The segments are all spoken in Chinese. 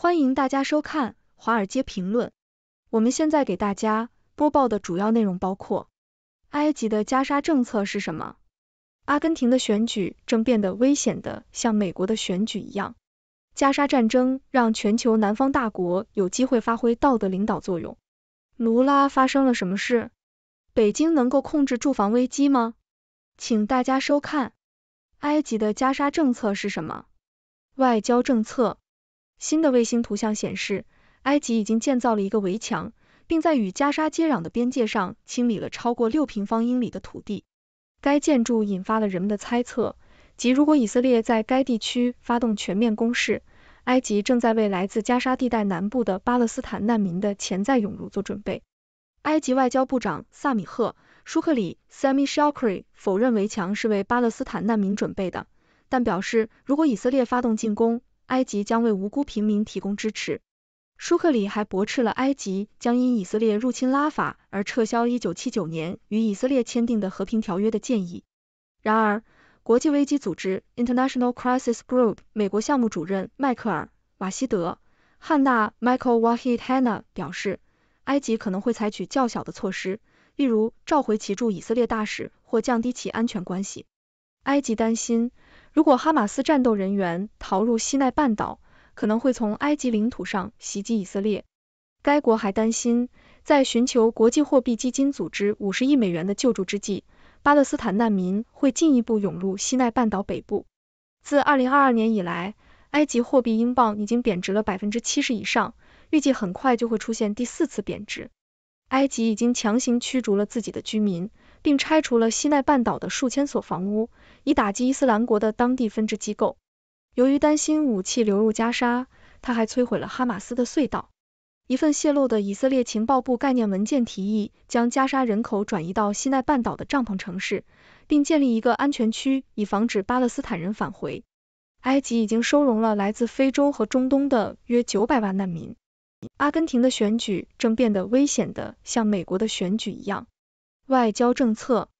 欢迎大家收看《华尔街评论》。我们现在给大家播报的主要内容包括：埃及的加沙政策是什么？阿根廷的选举正变得危险的，像美国的选举一样。加沙战争让全球南方大国有机会发挥道德领导作用。卢拉发生了什么事？北京能够控制住房危机吗？请大家收看。埃及的加沙政策是什么？外交政策。新的卫星图像显示，埃及已经建造了一个围墙，并在与加沙接壤的边界上清理了超过六平方英里的土地。该建筑引发了人们的猜测，即如果以色列在该地区发动全面攻势，埃及正在为来自加沙地带南部的巴勒斯坦难民的潜在涌入做准备。埃及外交部长萨米赫·舒克里 （Sami s h l k r i 否认围墙是为巴勒斯坦难民准备的，但表示如果以色列发动进攻，埃及将为无辜平民提供支持。舒克里还驳斥了埃及将因以色列入侵拉法而撤销一九七九年与以色列签订的和平条约的建议。然而，国际危机组织 International Crisis Group 美国项目主任迈克尔·瓦希德·汉纳 Michael Wahid Hanna 表示，埃及可能会采取较小的措施，例如召回其驻以色列大使或降低其安全关系。埃及担心。如果哈马斯战斗人员逃入西奈半岛，可能会从埃及领土上袭击以色列。该国还担心，在寻求国际货币基金组织五十亿美元的救助之际，巴勒斯坦难民会进一步涌入西奈半岛北部。自二零二二年以来，埃及货币英镑已经贬值了百分之七十以上，预计很快就会出现第四次贬值。埃及已经强行驱逐了自己的居民。并拆除了西奈半岛的数千所房屋，以打击伊斯兰国的当地分支机构。由于担心武器流入加沙，他还摧毁了哈马斯的隧道。一份泄露的以色列情报部概念文件提议，将加沙人口转移到西奈半岛的帐篷城市，并建立一个安全区，以防止巴勒斯坦人返回。埃及已经收容了来自非洲和中东的约九百万难民。阿根廷的选举正变得危险的，像美国的选举一样。外交政策，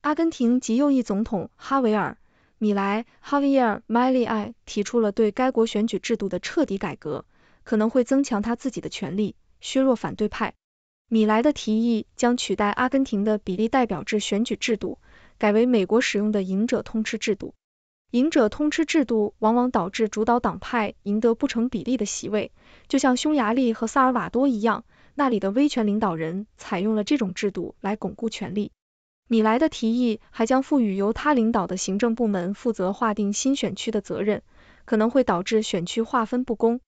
阿根廷极右翼总统哈维尔·米莱 （Javier Milei） 提出了对该国选举制度的彻底改革，可能会增强他自己的权力，削弱反对派。米莱的提议将取代阿根廷的比例代表制选举制度，改为美国使用的“赢者通吃”制度。“赢者通吃”制度往往导致主导党派赢得不成比例的席位，就像匈牙利和萨尔瓦多一样。那里的威权领导人采用了这种制度来巩固权力。米莱的提议还将赋予由他领导的行政部门负责划定新选区的责任，可能会导致选区划分不公。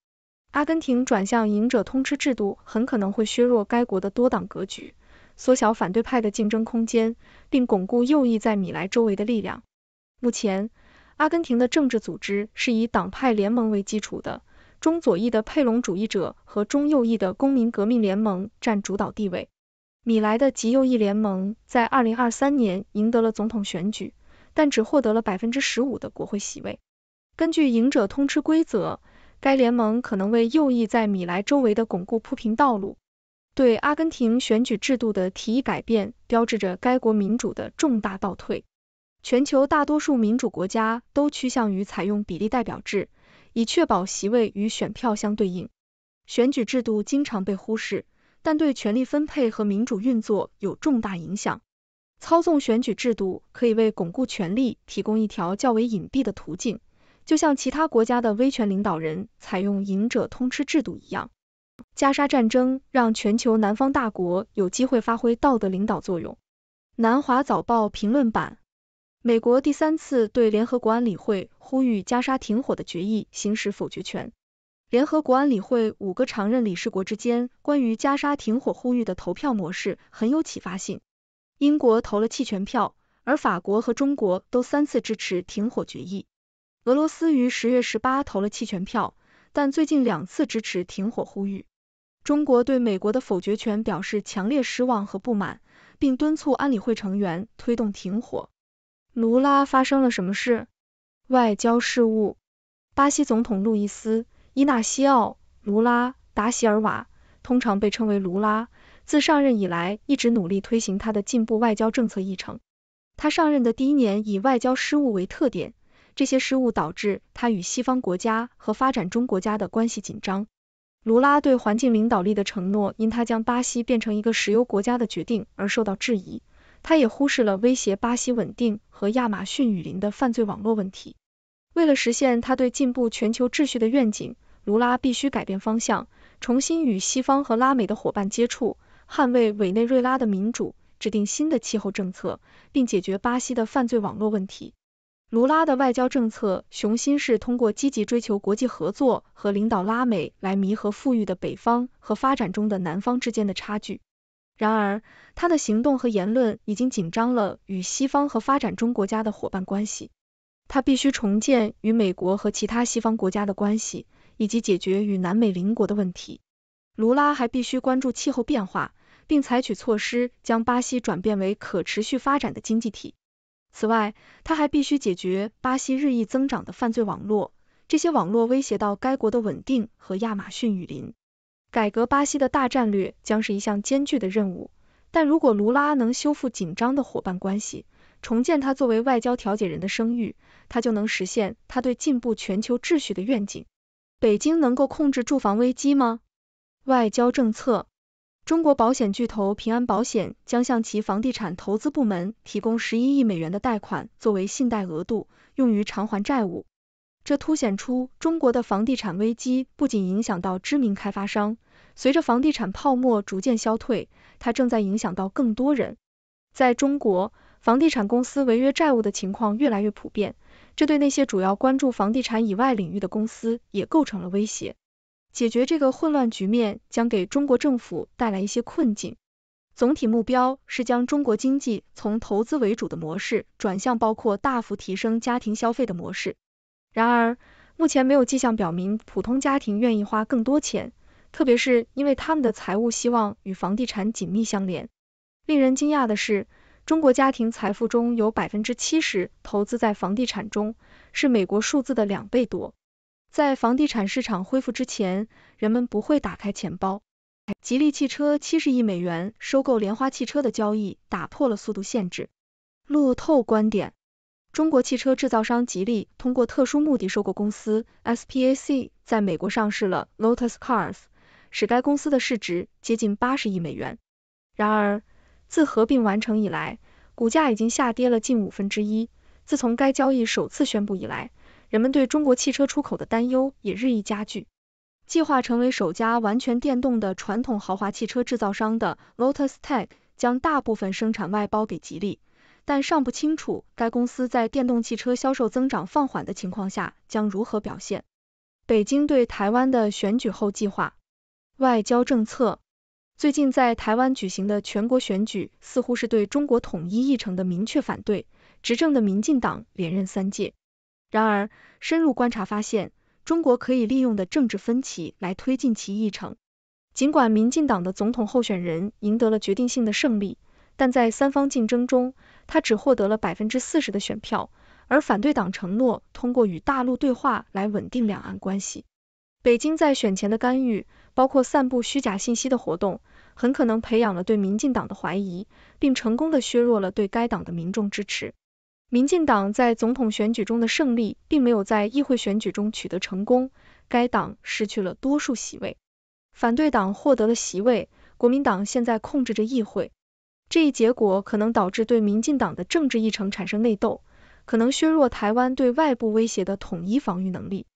阿根廷转向赢者通吃制度很可能会削弱该国的多党格局，缩小反对派的竞争空间，并巩固右翼在米莱周围的力量。目前，阿根廷的政治组织是以党派联盟为基础的。中左翼的佩隆主义者和中右翼的公民革命联盟占主导地位。米莱的极右翼联盟在二零二三年赢得了总统选举，但只获得了百分之十五的国会席位。根据“赢者通吃”规则，该联盟可能为右翼在米莱周围的巩固铺平道路。对阿根廷选举制度的提议改变，标志着该国民主的重大倒退。全球大多数民主国家都趋向于采用比例代表制。以确保席位与选票相对应。选举制度经常被忽视，但对权力分配和民主运作有重大影响。操纵选举制度可以为巩固权力提供一条较为隐蔽的途径，就像其他国家的威权领导人采用“赢者通吃”制度一样。加沙战争让全球南方大国有机会发挥道德领导作用。南华早报评论版。美国第三次对联合国安理会呼吁加沙停火的决议行使否决权。联合国安理会五个常任理事国之间关于加沙停火呼吁的投票模式很有启发性。英国投了弃权票，而法国和中国都三次支持停火决议。俄罗斯于十月十八投了弃权票，但最近两次支持停火呼吁。中国对美国的否决权表示强烈失望和不满，并敦促安理会成员推动停火。卢拉发生了什么事？外交事务。巴西总统路易斯·伊纳西奥·卢拉·达席尔瓦，通常被称为卢拉，自上任以来一直努力推行他的进步外交政策议程。他上任的第一年以外交失误为特点，这些失误导致他与西方国家和发展中国家的关系紧张。卢拉对环境领导力的承诺，因他将巴西变成一个石油国家的决定而受到质疑。他也忽视了威胁巴西稳定和亚马逊雨林的犯罪网络问题。为了实现他对进步全球秩序的愿景，卢拉必须改变方向，重新与西方和拉美的伙伴接触，捍卫委内瑞拉的民主，制定新的气候政策，并解决巴西的犯罪网络问题。卢拉的外交政策雄心是通过积极追求国际合作和领导拉美来弥合富裕的北方和发展中的南方之间的差距。然而，他的行动和言论已经紧张了与西方和发展中国家的伙伴关系。他必须重建与美国和其他西方国家的关系，以及解决与南美邻国的问题。卢拉还必须关注气候变化，并采取措施将巴西转变为可持续发展的经济体。此外，他还必须解决巴西日益增长的犯罪网络，这些网络威胁到该国的稳定和亚马逊雨林。改革巴西的大战略将是一项艰巨的任务，但如果卢拉能修复紧张的伙伴关系，重建他作为外交调解人的声誉，他就能实现他对进步全球秩序的愿景。北京能够控制住房危机吗？外交政策：中国保险巨头平安保险将向其房地产投资部门提供十一亿美元的贷款作为信贷额度，用于偿还债务。这凸显出中国的房地产危机不仅影响到知名开发商，随着房地产泡沫逐渐消退，它正在影响到更多人。在中国，房地产公司违约债务的情况越来越普遍，这对那些主要关注房地产以外领域的公司也构成了威胁。解决这个混乱局面将给中国政府带来一些困境。总体目标是将中国经济从投资为主的模式转向包括大幅提升家庭消费的模式。然而，目前没有迹象表明普通家庭愿意花更多钱，特别是因为他们的财务希望与房地产紧密相连。令人惊讶的是，中国家庭财富中有百分之七十投资在房地产中，是美国数字的两倍多。在房地产市场恢复之前，人们不会打开钱包。吉利汽车七十亿美元收购莲花汽车的交易打破了速度限制。路透观点。中国汽车制造商吉利通过特殊目的收购公司 SPAC 在美国上市了 Lotus Cars，使该公司的市值接近八十亿美元。然而，自合并完成以来，股价已经下跌了近五分之一。自从该交易首次宣布以来，人们对中国汽车出口的担忧也日益加剧。计划成为首家完全电动的传统豪华汽车制造商的 Lotus Tech 将大部分生产外包给吉利。但尚不清楚该公司在电动汽车销售增长放缓的情况下将如何表现。北京对台湾的选举后计划外交政策，最近在台湾举行的全国选举似乎是对中国统一议程的明确反对。执政的民进党连任三届，然而深入观察发现，中国可以利用的政治分歧来推进其议程。尽管民进党的总统候选人赢得了决定性的胜利。但在三方竞争中，他只获得了百分之四十的选票，而反对党承诺通过与大陆对话来稳定两岸关系。北京在选前的干预，包括散布虚假信息的活动，很可能培养了对民进党的怀疑，并成功的削弱了对该党的民众支持。民进党在总统选举中的胜利，并没有在议会选举中取得成功，该党失去了多数席位，反对党获得了席位，国民党现在控制着议会。这一结果可能导致对民进党的政治议程产生内斗，可能削弱台湾对外部威胁的统一防御能力。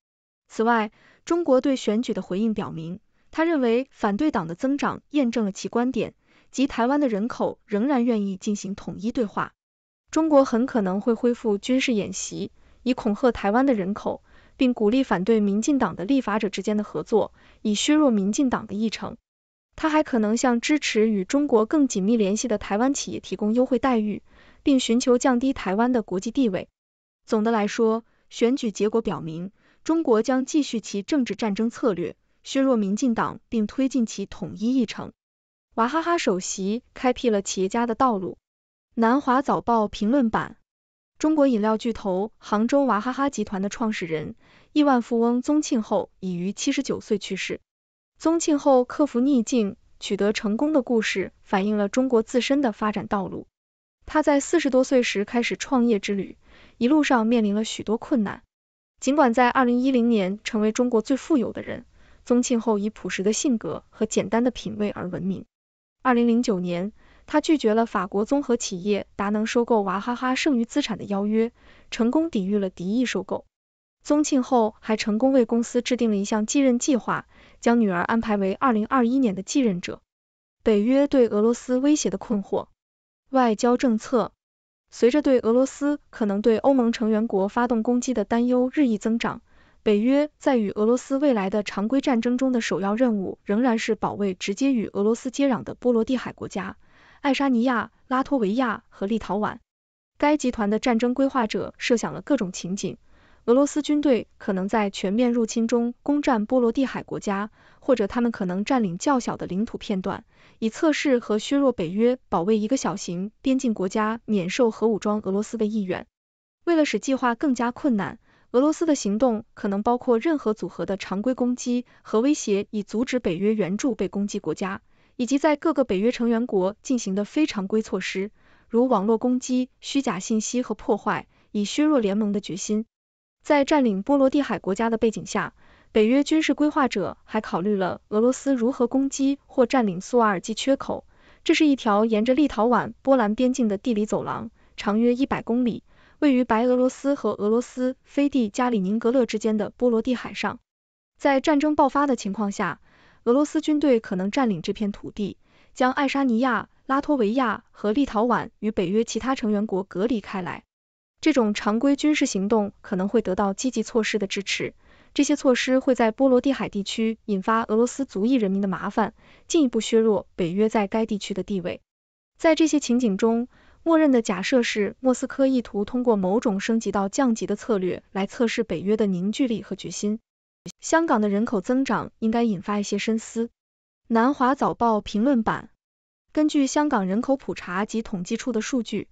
此外，中国对选举的回应表明，他认为反对党的增长验证了其观点，即台湾的人口仍然愿意进行统一对话。中国很可能会恢复军事演习，以恐吓台湾的人口，并鼓励反对民进党的立法者之间的合作，以削弱民进党的议程。他还可能向支持与中国更紧密联系的台湾企业提供优惠待遇，并寻求降低台湾的国际地位。总的来说，选举结果表明，中国将继续其政治战争策略，削弱民进党并推进其统一议程。娃哈哈首席开辟了企业家的道路。南华早报评论版：中国饮料巨头杭州娃哈哈集团的创始人、亿万富翁宗庆后已于七十九岁去世。宗庆后克服逆境取得成功的故事，反映了中国自身的发展道路。他在四十多岁时开始创业之旅，一路上面临了许多困难。尽管在二零一零年成为中国最富有的人，宗庆后以朴实的性格和简单的品味而闻名。二零零九年，他拒绝了法国综合企业达能收购娃哈哈剩余资产的邀约，成功抵御了敌意收购。宗庆后还成功为公司制定了一项继任计划。将女儿安排为二零二一年的继任者。北约对俄罗斯威胁的困惑，外交政策。随着对俄罗斯可能对欧盟成员国发动攻击的担忧日益增长，北约在与俄罗斯未来的常规战争中的首要任务仍然是保卫直接与俄罗斯接壤的波罗的海国家——爱沙尼亚、拉脱维亚和立陶宛。该集团的战争规划者设想了各种情景。俄罗斯军队可能在全面入侵中攻占波罗的海国家，或者他们可能占领较小的领土片段，以测试和削弱北约保卫一个小型边境国家免受核武装俄罗斯的意愿。为了使计划更加困难，俄罗斯的行动可能包括任何组合的常规攻击和威胁，以阻止北约援助被攻击国家，以及在各个北约成员国进行的非常规措施，如网络攻击、虚假信息和破坏，以削弱联盟的决心。在占领波罗的海国家的背景下，北约军事规划者还考虑了俄罗斯如何攻击或占领苏瓦尔基缺口，这是一条沿着立陶宛、波兰边境的地理走廊，长约一百公里，位于白俄罗斯和俄罗斯飞地加里宁格勒之间的波罗的海上。在战争爆发的情况下，俄罗斯军队可能占领这片土地，将爱沙尼亚、拉脱维亚和立陶宛与北约其他成员国隔离开来。这种常规军事行动可能会得到积极措施的支持，这些措施会在波罗的海地区引发俄罗斯族裔人民的麻烦，进一步削弱北约在该地区的地位。在这些情景中，默认的假设是莫斯科意图通过某种升级到降级的策略来测试北约的凝聚力和决心。香港的人口增长应该引发一些深思。南华早报评论版，根据香港人口普查及统计处的数据。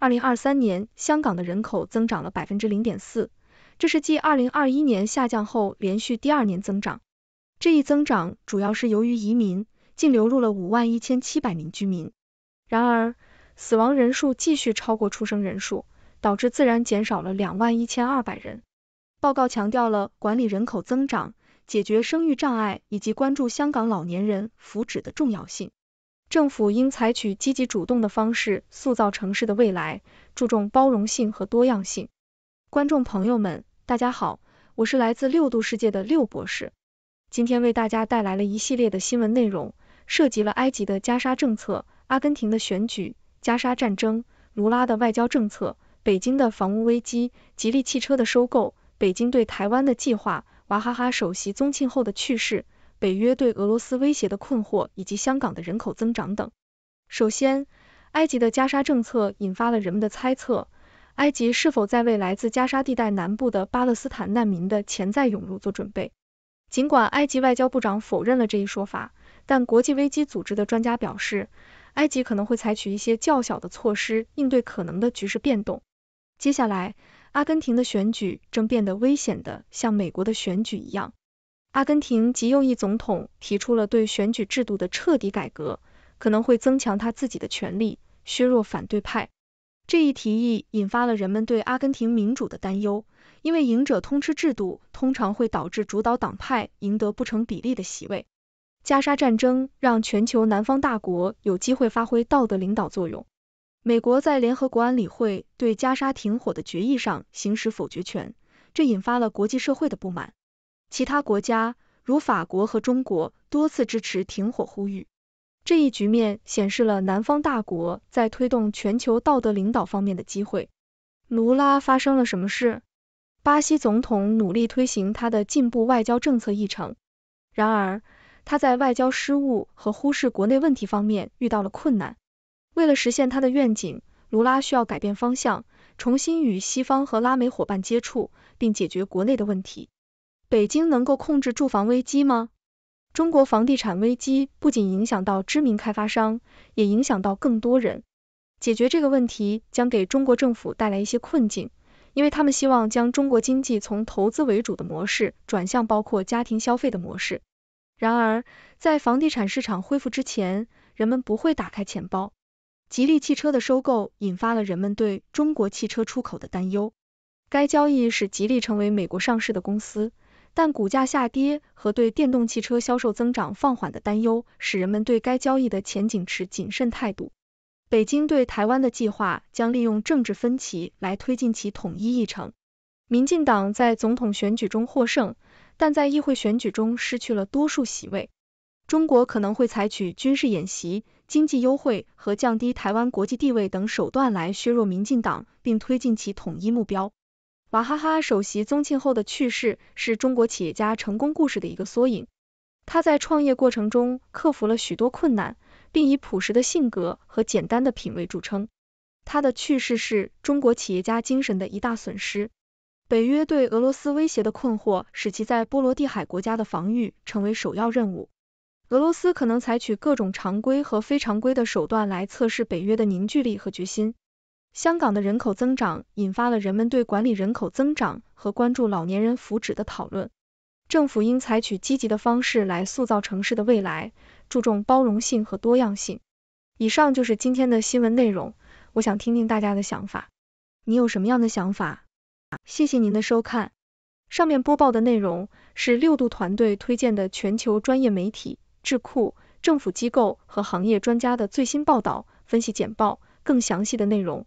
二零二三年，香港的人口增长了百分之零点四，这是继二零二一年下降后连续第二年增长。这一增长主要是由于移民净流入了五万一千七百名居民。然而，死亡人数继续超过出生人数，导致自然减少了两万一千二百人。报告强调了管理人口增长、解决生育障碍以及关注香港老年人福祉的重要性。政府应采取积极主动的方式，塑造城市的未来，注重包容性和多样性。观众朋友们，大家好，我是来自六度世界的六博士，今天为大家带来了一系列的新闻内容，涉及了埃及的加沙政策、阿根廷的选举、加沙战争、卢拉的外交政策、北京的房屋危机、吉利汽车的收购、北京对台湾的计划、娃哈哈首席宗庆后的去世。北约对俄罗斯威胁的困惑，以及香港的人口增长等。首先，埃及的加沙政策引发了人们的猜测，埃及是否在为来自加沙地带南部的巴勒斯坦难民的潜在涌入做准备？尽管埃及外交部长否认了这一说法，但国际危机组织的专家表示，埃及可能会采取一些较小的措施应对可能的局势变动。接下来，阿根廷的选举正变得危险的，像美国的选举一样。阿根廷极右翼总统提出了对选举制度的彻底改革，可能会增强他自己的权力，削弱反对派。这一提议引发了人们对阿根廷民主的担忧，因为赢者通吃制度通常会导致主导党派赢得不成比例的席位。加沙战争让全球南方大国有机会发挥道德领导作用。美国在联合国安理会对加沙停火的决议上行使否决权，这引发了国际社会的不满。其他国家，如法国和中国，多次支持停火呼吁。这一局面显示了南方大国在推动全球道德领导方面的机会。卢拉发生了什么事？巴西总统努力推行他的进步外交政策议程，然而他在外交失误和忽视国内问题方面遇到了困难。为了实现他的愿景，卢拉需要改变方向，重新与西方和拉美伙伴接触，并解决国内的问题。北京能够控制住房危机吗？中国房地产危机不仅影响到知名开发商，也影响到更多人。解决这个问题将给中国政府带来一些困境，因为他们希望将中国经济从投资为主的模式转向包括家庭消费的模式。然而，在房地产市场恢复之前，人们不会打开钱包。吉利汽车的收购引发了人们对中国汽车出口的担忧。该交易使吉利成为美国上市的公司。但股价下跌和对电动汽车销售增长放缓的担忧，使人们对该交易的前景持谨慎态度。北京对台湾的计划将利用政治分歧来推进其统一议程。民进党在总统选举中获胜，但在议会选举中失去了多数席位。中国可能会采取军事演习、经济优惠和降低台湾国际地位等手段来削弱民进党，并推进其统一目标。娃哈哈首席宗庆后的去世是中国企业家成功故事的一个缩影。他在创业过程中克服了许多困难，并以朴实的性格和简单的品味著称。他的去世是中国企业家精神的一大损失。北约对俄罗斯威胁的困惑，使其在波罗的海国家的防御成为首要任务。俄罗斯可能采取各种常规和非常规的手段来测试北约的凝聚力和决心。香港的人口增长引发了人们对管理人口增长和关注老年人福祉的讨论。政府应采取积极的方式来塑造城市的未来，注重包容性和多样性。以上就是今天的新闻内容，我想听听大家的想法，你有什么样的想法？谢谢您的收看。上面播报的内容是六度团队推荐的全球专业媒体、智库、政府机构和行业专家的最新报道、分析简报，更详细的内容。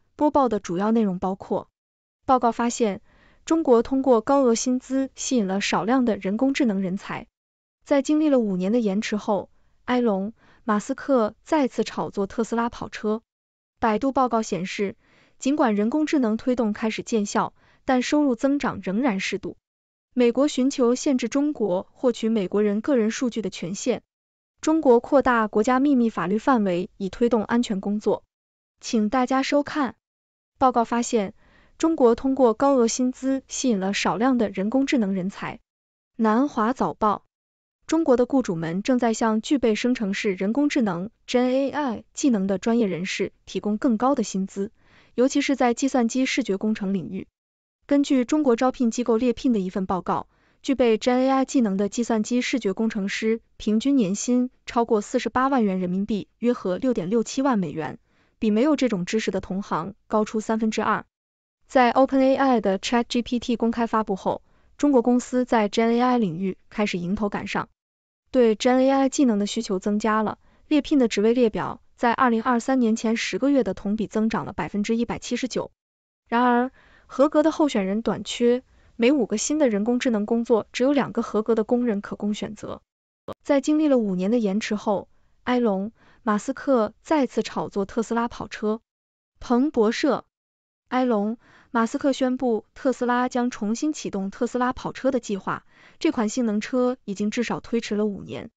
播报的主要内容包括：报告发现，中国通过高额薪资吸引了少量的人工智能人才。在经历了五年的延迟后，埃隆·马斯克再次炒作特斯拉跑车。百度报告显示，尽管人工智能推动开始见效，但收入增长仍然适度。美国寻求限制中国获取美国人个人数据的权限。中国扩大国家秘密法律范围以推动安全工作。请大家收看。报告发现，中国通过高额薪资吸引了少量的人工智能人才。南华早报，中国的雇主们正在向具备生成式人工智能 （GenAI） 技能的专业人士提供更高的薪资，尤其是在计算机视觉工程领域。根据中国招聘机构猎聘的一份报告，具备 GenAI 技能的计算机视觉工程师平均年薪超过四十八万元人民币，约合六点六七万美元。比没有这种知识的同行高出三分之二。在 OpenAI 的 ChatGPT 公开发布后，中国公司在 GenAI 领域开始迎头赶上。对 GenAI 技能的需求增加了，猎聘的职位列表在2023年前十个月的同比增长了百分之一百七十九。然而，合格的候选人短缺，每五个新的人工智能工作只有两个合格的工人可供选择。在经历了五年的延迟后，埃隆。马斯克再次炒作特斯拉跑车。彭博社，埃隆·马斯克宣布，特斯拉将重新启动特斯拉跑车的计划。这款性能车已经至少推迟了五年。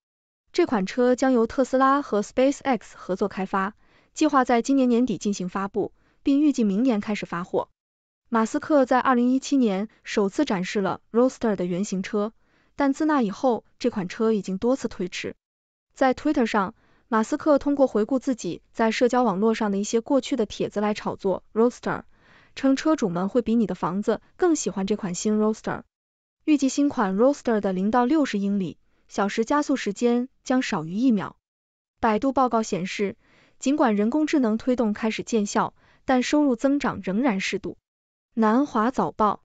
这款车将由特斯拉和 SpaceX 合作开发，计划在今年年底进行发布，并预计明年开始发货。马斯克在二零一七年首次展示了 r o a s t e r 的原型车，但自那以后，这款车已经多次推迟。在 Twitter 上。马斯克通过回顾自己在社交网络上的一些过去的帖子来炒作 Roadster，称车主们会比你的房子更喜欢这款新 Roadster。预计新款 Roadster 的零到六十英里小时加速时间将少于一秒。百度报告显示，尽管人工智能推动开始见效，但收入增长仍然适度。南华早报，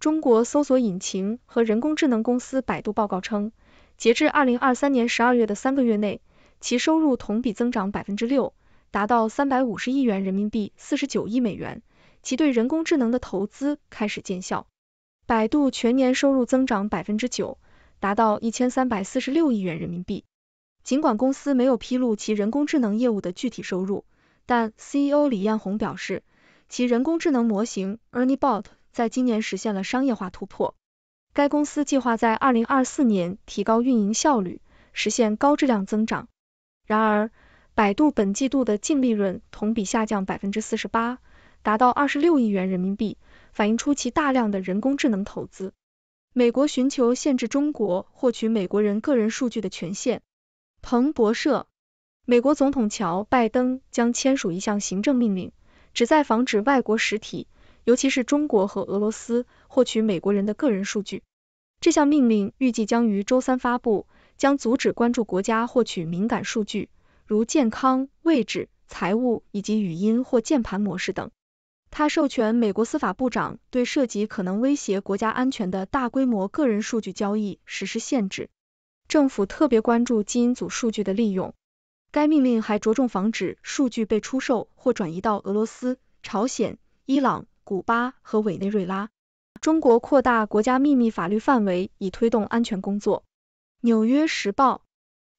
中国搜索引擎和人工智能公司百度报告称，截至二零二三年十二月的三个月内。其收入同比增长百分之六，达到三百五十亿元人民币，四十九亿美元。其对人工智能的投资开始见效。百度全年收入增长百分之九，达到一千三百四十六亿元人民币。尽管公司没有披露其人工智能业务的具体收入，但 CEO 李彦宏表示，其人工智能模型 Ernie Bot 在今年实现了商业化突破。该公司计划在二零二四年提高运营效率，实现高质量增长。然而，百度本季度的净利润同比下降百分之四十八，达到二十六亿元人民币，反映出其大量的人工智能投资。美国寻求限制中国获取美国人个人数据的权限。彭博社，美国总统乔拜登将签署一项行政命令，旨在防止外国实体，尤其是中国和俄罗斯，获取美国人的个人数据。这项命令预计将于周三发布。将阻止关注国家获取敏感数据，如健康、位置、财务以及语音或键盘模式等。他授权美国司法部长对涉及可能威胁国家安全的大规模个人数据交易实施限制。政府特别关注基因组数据的利用。该命令还着重防止数据被出售或转移到俄罗斯、朝鲜、伊朗、古巴和委内瑞拉。中国扩大国家秘密法律范围以推动安全工作。《纽约时报》：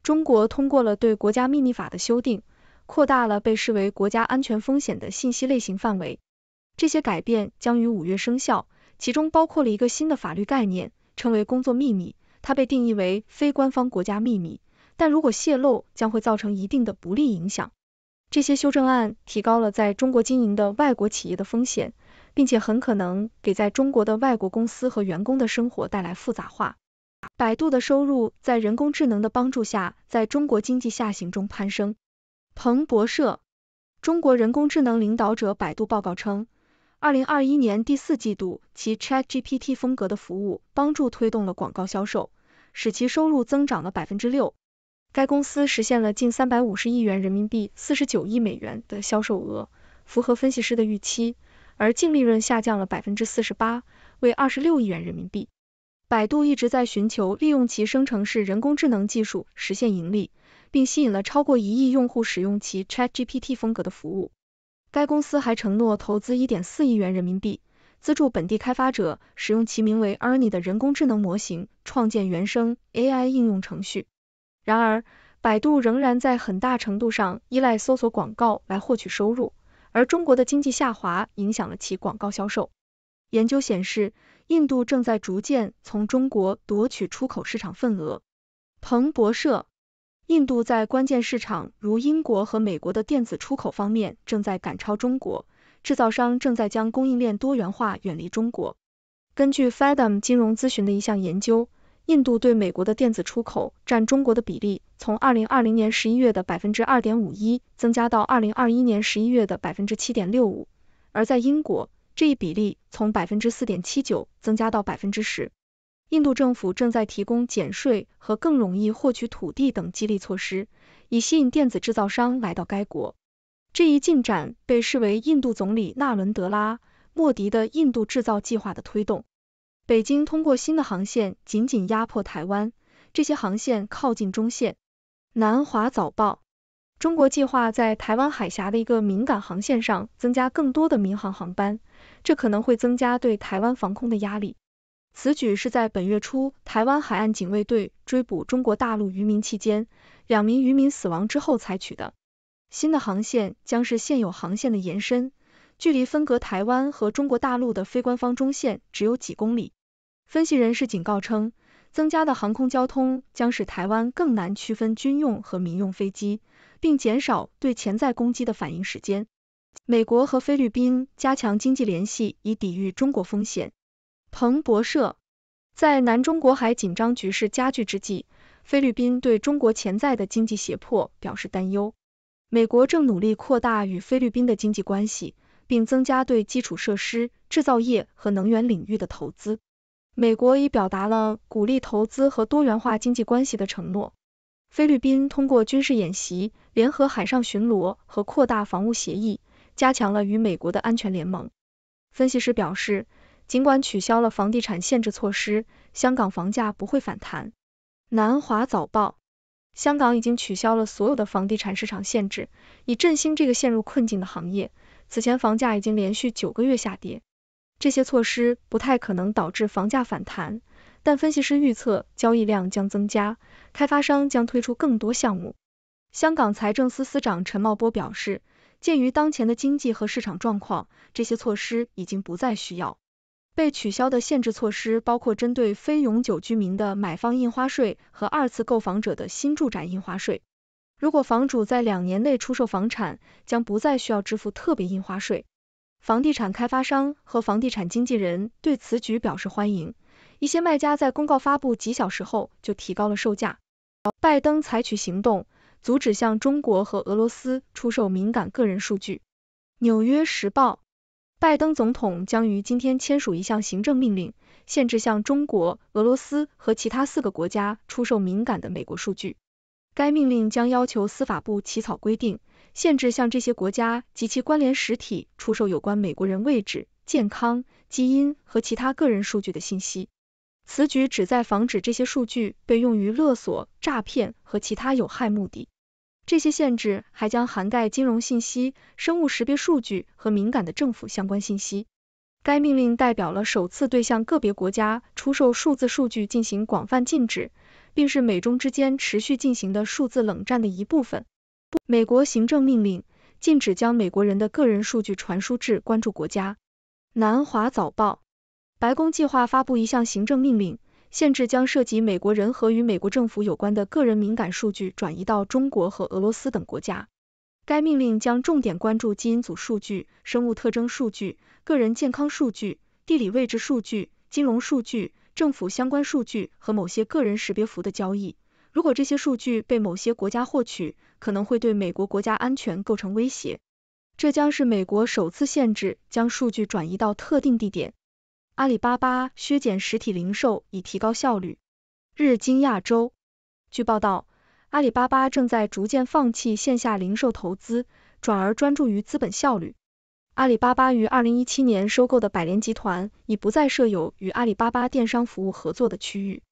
中国通过了对国家秘密法的修订，扩大了被视为国家安全风险的信息类型范围。这些改变将于五月生效，其中包括了一个新的法律概念，称为“工作秘密”，它被定义为非官方国家秘密，但如果泄露将会造成一定的不利影响。这些修正案提高了在中国经营的外国企业的风险，并且很可能给在中国的外国公司和员工的生活带来复杂化。百度的收入在人工智能的帮助下，在中国经济下行中攀升。彭博社，中国人工智能领导者百度报告称，2021年第四季度其 ChatGPT 风格的服务帮助推动了广告销售，使其收入增长了6%。该公司实现了近350亿元人民币、49亿美元的销售额，符合分析师的预期，而净利润下降了48%，为26亿元人民币。百度一直在寻求利用其生成式人工智能技术实现盈利，并吸引了超过一亿用户使用其 ChatGPT 风格的服务。该公司还承诺投资1.4亿元人民币，资助本地开发者使用其名为 Ernie 的人工智能模型创建原生 AI 应用程序。然而，百度仍然在很大程度上依赖搜索广告来获取收入，而中国的经济下滑影响了其广告销售。研究显示。印度正在逐渐从中国夺取出口市场份额。彭博社，印度在关键市场如英国和美国的电子出口方面正在赶超中国，制造商正在将供应链多元化远离中国。根据 Fathom 金融咨询的一项研究，印度对美国的电子出口占中国的比例从二零二零年十一月的百分之二点五一增加到二零二一年十一月的百分之七点六五，而在英国。这一比例从百分之四点七九增加到百分之十。印度政府正在提供减税和更容易获取土地等激励措施，以吸引电子制造商来到该国。这一进展被视为印度总理纳伦德拉·莫迪的“印度制造”计划的推动。北京通过新的航线紧紧压迫台湾，这些航线靠近中线。南华早报。中国计划在台湾海峡的一个敏感航线上增加更多的民航航班，这可能会增加对台湾防空的压力。此举是在本月初台湾海岸警卫队追捕中国大陆渔民期间，两名渔民死亡之后采取的。新的航线将是现有航线的延伸，距离分隔台湾和中国大陆的非官方中线只有几公里。分析人士警告称，增加的航空交通将使台湾更难区分军用和民用飞机。并减少对潜在攻击的反应时间。美国和菲律宾加强经济联系以抵御中国风险。彭博社在南中国海紧张局势加剧之际，菲律宾对中国潜在的经济胁迫表示担忧。美国正努力扩大与菲律宾的经济关系，并增加对基础设施、制造业和能源领域的投资。美国已表达了鼓励投资和多元化经济关系的承诺。菲律宾通过军事演习、联合海上巡逻和扩大防务协议，加强了与美国的安全联盟。分析师表示，尽管取消了房地产限制措施，香港房价不会反弹。南华早报：香港已经取消了所有的房地产市场限制，以振兴这个陷入困境的行业。此前房价已经连续九个月下跌，这些措施不太可能导致房价反弹。但分析师预测交易量将增加，开发商将推出更多项目。香港财政司司长陈茂波表示，鉴于当前的经济和市场状况，这些措施已经不再需要。被取消的限制措施包括针对非永久居民的买方印花税和二次购房者的新住宅印花税。如果房主在两年内出售房产，将不再需要支付特别印花税。房地产开发商和房地产经纪人对此举表示欢迎。一些卖家在公告发布几小时后就提高了售价。拜登采取行动，阻止向中国和俄罗斯出售敏感个人数据。《纽约时报》：拜登总统将于今天签署一项行政命令，限制向中国、俄罗斯和其他四个国家出售敏感的美国数据。该命令将要求司法部起草规定，限制向这些国家及其关联实体出售有关美国人位置、健康、基因和其他个人数据的信息。此举旨在防止这些数据被用于勒索、诈骗和其他有害目的。这些限制还将涵盖金融信息、生物识别数据和敏感的政府相关信息。该命令代表了首次对向个别国家出售数字数据进行广泛禁止，并是美中之间持续进行的数字冷战的一部分。美国行政命令禁止将美国人的个人数据传输至关注国家。南华早报。白宫计划发布一项行政命令，限制将涉及美国人和与美国政府有关的个人敏感数据转移到中国和俄罗斯等国家。该命令将重点关注基因组数据、生物特征数据、个人健康数据、地理位置数据、金融数据、政府相关数据和某些个人识别符的交易。如果这些数据被某些国家获取，可能会对美国国家安全构成威胁。这将是美国首次限制将数据转移到特定地点。阿里巴巴削减实体零售以提高效率。日经亚洲。据报道，阿里巴巴正在逐渐放弃线下零售投资，转而专注于资本效率。阿里巴巴于二零一七年收购的百联集团已不再设有与阿里巴巴电商服务合作的区域。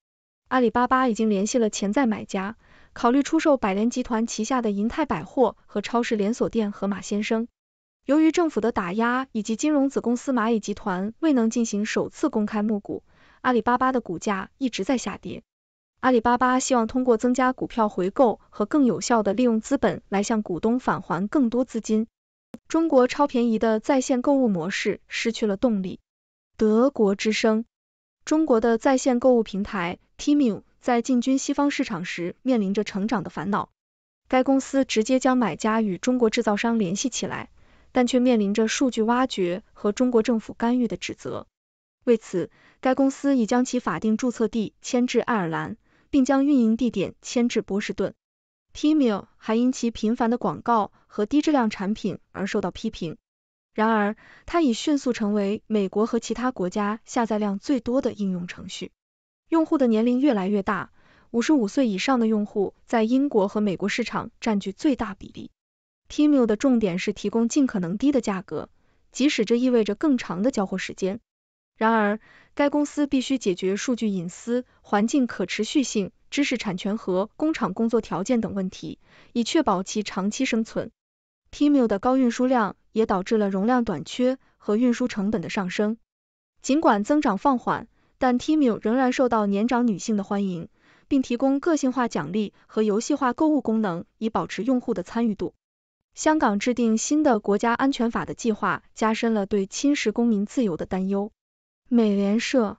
阿里巴巴已经联系了潜在买家，考虑出售百联集团旗下的银泰百货和超市连锁店盒马先生。由于政府的打压以及金融子公司蚂蚁集团未能进行首次公开募股，阿里巴巴的股价一直在下跌。阿里巴巴希望通过增加股票回购和更有效的利用资本来向股东返还更多资金。中国超便宜的在线购物模式失去了动力。德国之声：中国的在线购物平台 Tmall 在进军西方市场时面临着成长的烦恼。该公司直接将买家与中国制造商联系起来。但却面临着数据挖掘和中国政府干预的指责。为此，该公司已将其法定注册地迁至爱尔兰，并将运营地点迁至波士顿。TikTok 还因其频繁的广告和低质量产品而受到批评。然而，它已迅速成为美国和其他国家下载量最多的应用程序。用户的年龄越来越大，55岁以上的用户在英国和美国市场占据最大比例。Timu 的重点是提供尽可能低的价格，即使这意味着更长的交货时间。然而，该公司必须解决数据隐私、环境可持续性、知识产权和工厂工作条件等问题，以确保其长期生存。Timu 的高运输量也导致了容量短缺和运输成本的上升。尽管增长放缓，但 Timu 仍然受到年长女性的欢迎，并提供个性化奖励和游戏化购物功能，以保持用户的参与度。香港制定新的国家安全法的计划加深了对侵蚀公民自由的担忧。美联社，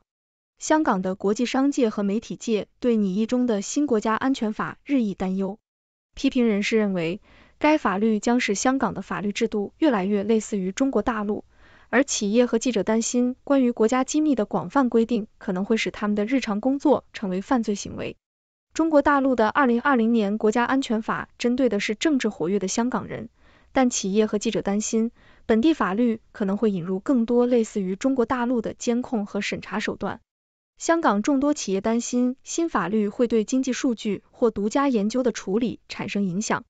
香港的国际商界和媒体界对拟议中的新国家安全法日益担忧。批评人士认为，该法律将使香港的法律制度越来越类似于中国大陆，而企业和记者担心关于国家机密的广泛规定可能会使他们的日常工作成为犯罪行为。中国大陆的二零二零年国家安全法针对的是政治活跃的香港人，但企业和记者担心，本地法律可能会引入更多类似于中国大陆的监控和审查手段。香港众多企业担心新法律会对经济数据或独家研究的处理产生影响。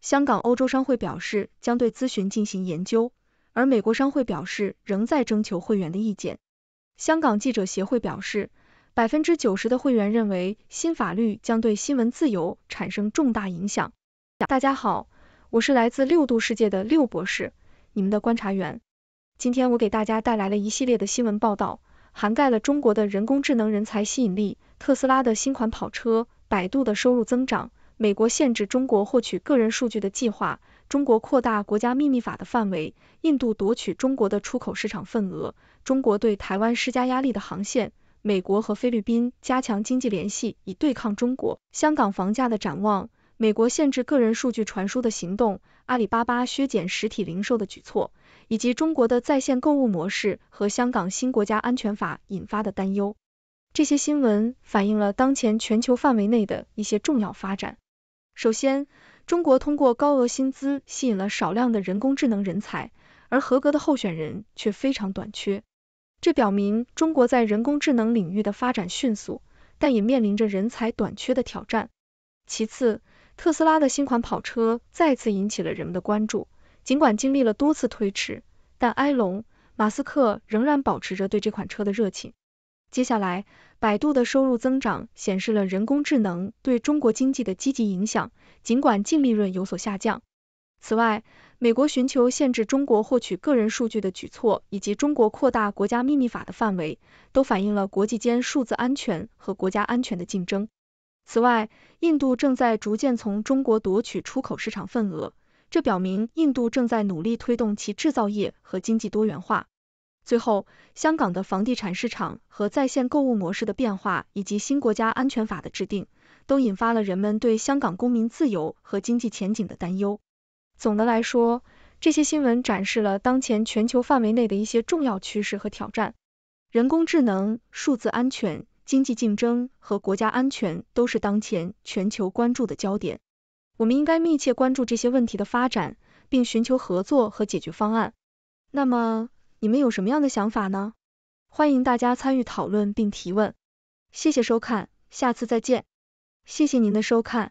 香港欧洲商会表示将对咨询进行研究，而美国商会表示仍在征求会员的意见。香港记者协会表示。百分之九十的会员认为新法律将对新闻自由产生重大影响。大家好，我是来自六度世界的六博士，你们的观察员。今天我给大家带来了一系列的新闻报道，涵盖了中国的人工智能人才吸引力、特斯拉的新款跑车、百度的收入增长、美国限制中国获取个人数据的计划、中国扩大国家秘密法的范围、印度夺取中国的出口市场份额、中国对台湾施加压力的航线。美国和菲律宾加强经济联系以对抗中国。香港房价的展望。美国限制个人数据传输的行动。阿里巴巴削减实体零售的举措，以及中国的在线购物模式和香港新国家安全法引发的担忧。这些新闻反映了当前全球范围内的一些重要发展。首先，中国通过高额薪资吸引了少量的人工智能人才，而合格的候选人却非常短缺。这表明中国在人工智能领域的发展迅速，但也面临着人才短缺的挑战。其次，特斯拉的新款跑车再次引起了人们的关注，尽管经历了多次推迟，但埃隆·马斯克仍然保持着对这款车的热情。接下来，百度的收入增长显示了人工智能对中国经济的积极影响，尽管净利润有所下降。此外，美国寻求限制中国获取个人数据的举措，以及中国扩大国家秘密法的范围，都反映了国际间数字安全和国家安全的竞争。此外，印度正在逐渐从中国夺取出口市场份额，这表明印度正在努力推动其制造业和经济多元化。最后，香港的房地产市场和在线购物模式的变化，以及新国家安全法的制定，都引发了人们对香港公民自由和经济前景的担忧。总的来说，这些新闻展示了当前全球范围内的一些重要趋势和挑战。人工智能、数字安全、经济竞争和国家安全都是当前全球关注的焦点。我们应该密切关注这些问题的发展，并寻求合作和解决方案。那么，你们有什么样的想法呢？欢迎大家参与讨论并提问。谢谢收看，下次再见。谢谢您的收看。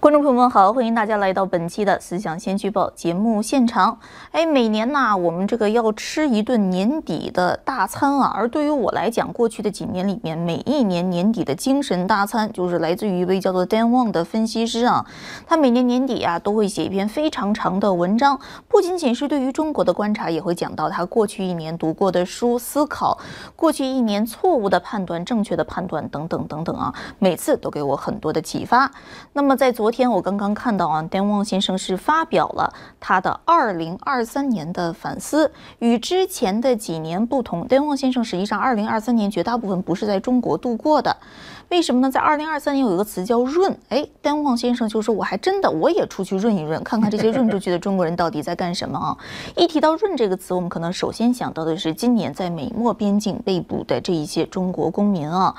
观众朋友们好，欢迎大家来到本期的思想先驱报节目现场。哎，每年呐，我们这个要吃一顿年底的大餐啊。而对于我来讲，过去的几年里面，每一年年底的精神大餐，就是来自于一位叫做 Dan Wang 的分析师啊。他每年年底啊，都会写一篇非常长的文章，不仅仅是对于中国的观察，也会讲到他过去一年读过的书、思考，过去一年错误的判断、正确的判断等等等等啊。每次都给我很多的启发。那么在昨天，我刚刚看到啊，戴旺先生是发表了他的二零二三年的反思，与之前的几年不同，戴旺先生实际上二零二三年绝大部分不是在中国度过的。为什么呢？在二零二三年有一个词叫“润”，哎，丹旺先生就说：“我还真的，我也出去润一润，看看这些润出去的中国人到底在干什么啊！” 一提到“润”这个词，我们可能首先想到的是今年在美墨边境被捕的这一些中国公民啊。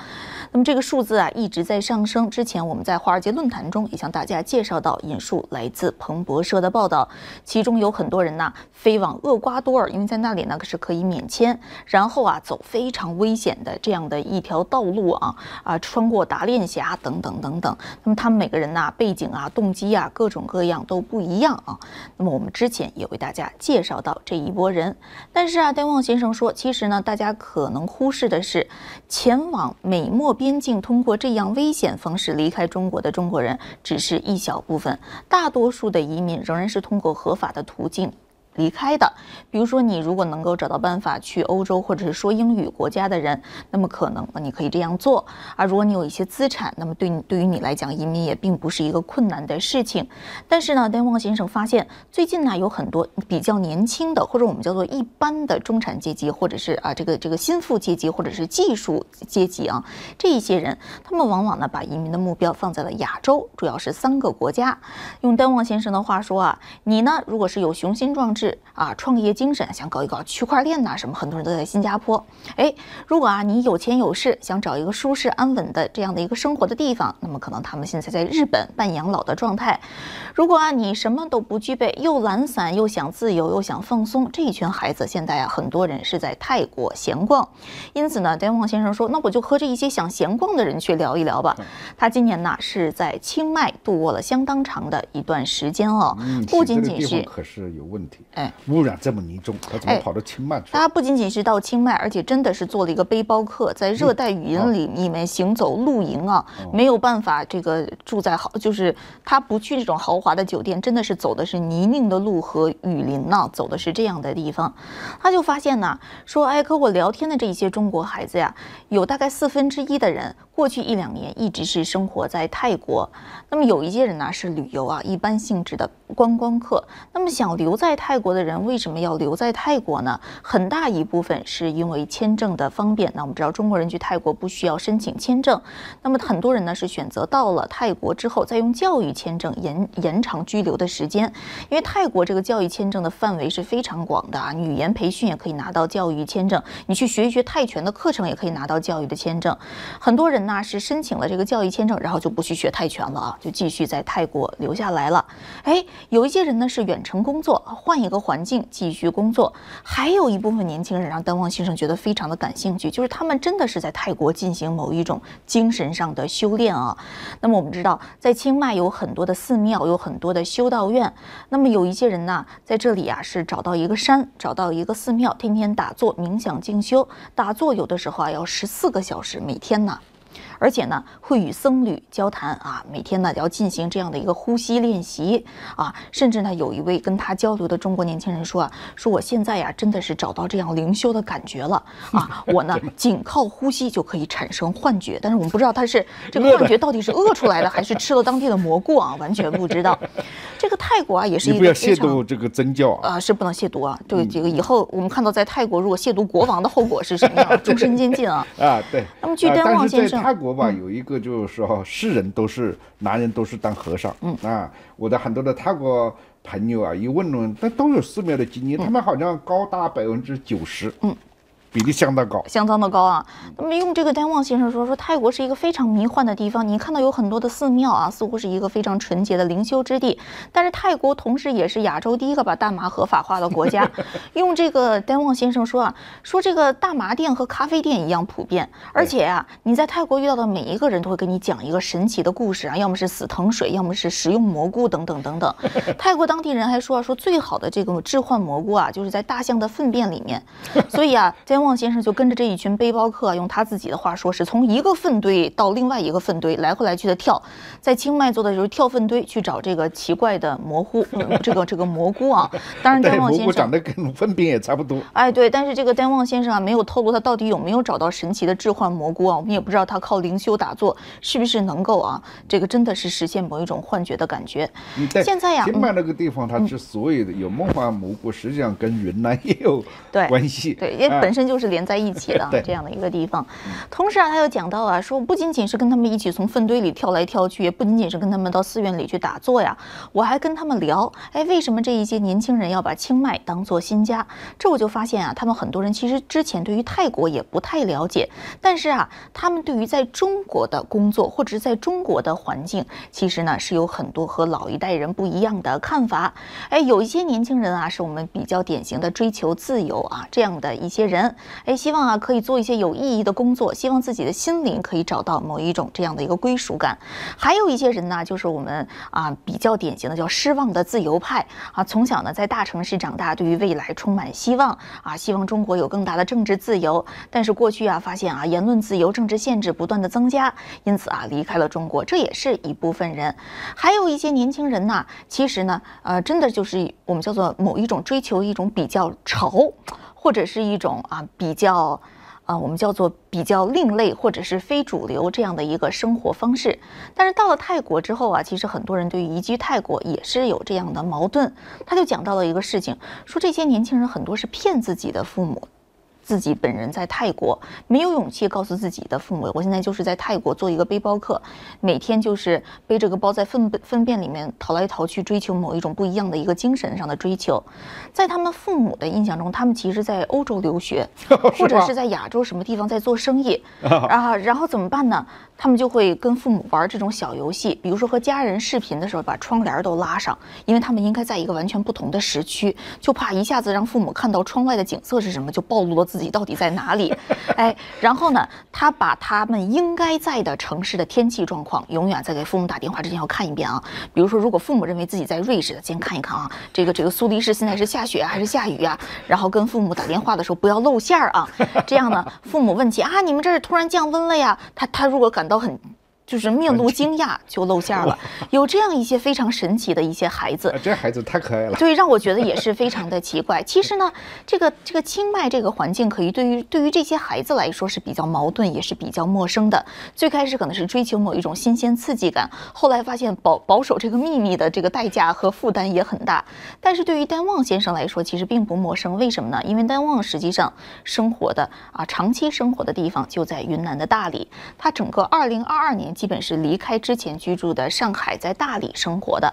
那么这个数字啊一直在上升。之前我们在华尔街论坛中也向大家介绍到，引述来自彭博社的报道，其中有很多人呢飞往厄瓜多尔，因为在那里呢是可以免签，然后啊走非常危险的这样的一条道路啊啊穿。通过达练峡等等等等，那么他们每个人呐，背景啊、动机啊，各种各样都不一样啊。那么我们之前也为大家介绍到这一波人，但是啊，戴望先生说，其实呢，大家可能忽视的是，前往美墨边境通过这样危险方式离开中国的中国人只是一小部分，大多数的移民仍然是通过合法的途径。离开的，比如说你如果能够找到办法去欧洲或者是说英语国家的人，那么可能你可以这样做。而如果你有一些资产，那么对你对于你来讲移民也并不是一个困难的事情。但是呢，丹旺先生发现最近呢有很多比较年轻的或者我们叫做一般的中产阶级，或者是啊这个这个心腹阶级或者是技术阶级啊这一些人，他们往往呢把移民的目标放在了亚洲，主要是三个国家。用丹旺先生的话说啊，你呢如果是有雄心壮志。是啊，创业精神想搞一搞区块链呐，什么很多人都在新加坡。哎，如果啊你有钱有势，想找一个舒适安稳的这样的一个生活的地方，那么可能他们现在在日本办养老的状态。如果啊你什么都不具备，又懒散又想自由又想放松，这一群孩子现在啊很多人是在泰国闲逛。因此呢，戴望先生说，那我就和这一些想闲逛的人去聊一聊吧。他今年呢是在清迈度过了相当长的一段时间哦，不仅仅是可是有问题。哎，污染这么严重，他怎么跑到清迈去？他不仅仅是到清迈，而且真的是做了一个背包客，在热带雨林里里面行走、露营啊，没有办法，这个住在豪，就是他不去这种豪华的酒店，真的是走的是泥泞的路和雨林呢，走的是这样的地方，他就发现呢，说哎，和我聊天的这一些中国孩子呀，有大概四分之一的人。过去一两年一直是生活在泰国，那么有一些人呢是旅游啊一般性质的观光客。那么想留在泰国的人为什么要留在泰国呢？很大一部分是因为签证的方便。那我们知道中国人去泰国不需要申请签证，那么很多人呢是选择到了泰国之后再用教育签证延延长居留的时间，因为泰国这个教育签证的范围是非常广的啊，语言培训也可以拿到教育签证，你去学一学泰拳的课程也可以拿到教育的签证，很多人。那是申请了这个教育签证，然后就不去学泰拳了啊，就继续在泰国留下来了。哎，有一些人呢是远程工作，换一个环境继续工作。还有一部分年轻人让丹王先生觉得非常的感兴趣，就是他们真的是在泰国进行某一种精神上的修炼啊。那么我们知道，在清迈有很多的寺庙，有很多的修道院。那么有一些人呢，在这里啊是找到一个山，找到一个寺庙，天天打坐、冥想、静修。打坐有的时候啊要十四个小时每天呢。而且呢，会与僧侣交谈啊，每天呢要进行这样的一个呼吸练习啊，甚至呢有一位跟他交流的中国年轻人说啊，说我现在呀真的是找到这样灵修的感觉了啊，我呢仅靠呼吸就可以产生幻觉，但是我们不知道他是 这个幻觉到底是饿出来的还是吃了当地的蘑菇啊，完全不知道。这个泰国啊也是一不要亵渎这个宗教啊，呃是不能亵渎啊，对，这个以后我们看到在泰国如果亵渎国王的后果是什么样？终身监禁啊啊对。那么据登旺先生。有一个就是说，世人都是男人都是当和尚。嗯啊，我的很多的泰国朋友啊，一问了，那都有寺庙的经历，他们好像高达百分之九十。嗯。比例相当高，相当的高啊！那么用这个丹旺先生说说，泰国是一个非常迷幻的地方，你看到有很多的寺庙啊，似乎是一个非常纯洁的灵修之地。但是泰国同时也是亚洲第一个把大麻合法化的国家，用这个丹旺先生说啊，说这个大麻店和咖啡店一样普遍，而且呀，你在泰国遇到的每一个人都会跟你讲一个神奇的故事啊，要么是死藤水，要么是食用蘑菇等等等等。泰国当地人还说啊，说最好的这个置换蘑菇啊，就是在大象的粪便里面。所以啊，在。旺望先生就跟着这一群背包客，用他自己的话说，是从一个粪堆到另外一个粪堆，来回来去的跳，在清迈做的就是跳粪堆去找这个奇怪的蘑菇，这个这个蘑菇啊，当然戴望先生长得跟粪便也差不多。哎，对，但是这个戴望先生啊，没有透露他到底有没有找到神奇的置换蘑菇啊，我们也不知道他靠灵修打坐是不是能够啊，这个真的是实现某一种幻觉的感觉。现在呀，清迈那个地方它之所以有梦幻蘑菇，实际上跟云南也有关系，对，因为本身就。就是连在一起的 这样的一个地方，同时啊，他又讲到啊，说不仅仅是跟他们一起从粪堆里跳来跳去，也不仅仅是跟他们到寺院里去打坐呀，我还跟他们聊，哎，为什么这一些年轻人要把清迈当做新家？这我就发现啊，他们很多人其实之前对于泰国也不太了解，但是啊，他们对于在中国的工作或者是在中国的环境，其实呢是有很多和老一代人不一样的看法。哎，有一些年轻人啊，是我们比较典型的追求自由啊这样的一些人。哎，希望啊可以做一些有意义的工作，希望自己的心灵可以找到某一种这样的一个归属感。还有一些人呢，就是我们啊比较典型的叫失望的自由派啊，从小呢在大城市长大，对于未来充满希望啊，希望中国有更大的政治自由。但是过去啊发现啊言论自由、政治限制不断的增加，因此啊离开了中国，这也是一部分人。还有一些年轻人呢，其实呢呃真的就是我们叫做某一种追求一种比较潮。或者是一种啊比较，啊我们叫做比较另类或者是非主流这样的一个生活方式。但是到了泰国之后啊，其实很多人对于移居泰国也是有这样的矛盾。他就讲到了一个事情，说这些年轻人很多是骗自己的父母。自己本人在泰国，没有勇气告诉自己的父母，我现在就是在泰国做一个背包客，每天就是背着个包在粪粪便里面淘来淘去，追求某一种不一样的一个精神上的追求。在他们父母的印象中，他们其实，在欧洲留学，或者是在亚洲什么地方在做生意，啊，然后怎么办呢？他们就会跟父母玩这种小游戏，比如说和家人视频的时候，把窗帘都拉上，因为他们应该在一个完全不同的时区，就怕一下子让父母看到窗外的景色是什么，就暴露了自己到底在哪里。哎，然后呢，他把他们应该在的城市的天气状况，永远在给父母打电话之前要看一遍啊。比如说，如果父母认为自己在瑞士的，先看一看啊，这个这个苏黎世现在是下雪啊还是下雨啊？然后跟父母打电话的时候不要露馅儿啊。这样呢，父母问起啊，你们这儿突然降温了呀？他他如果感到都很。就是面露 惊讶就露馅了，有这样一些非常神奇的一些孩子，这孩子太可爱了，所以让我觉得也是非常的奇怪。其实呢，这个这个清迈这个环境，可以对于对于这些孩子来说是比较矛盾，也是比较陌生的。最开始可能是追求某一种新鲜刺激感，后来发现保保守这个秘密的这个代价和负担也很大。但是对于丹旺先生来说，其实并不陌生。为什么呢？因为丹旺实际上生活的啊，长期生活的地方就在云南的大理，他整个2022年。基本是离开之前居住的上海，在大理生活的。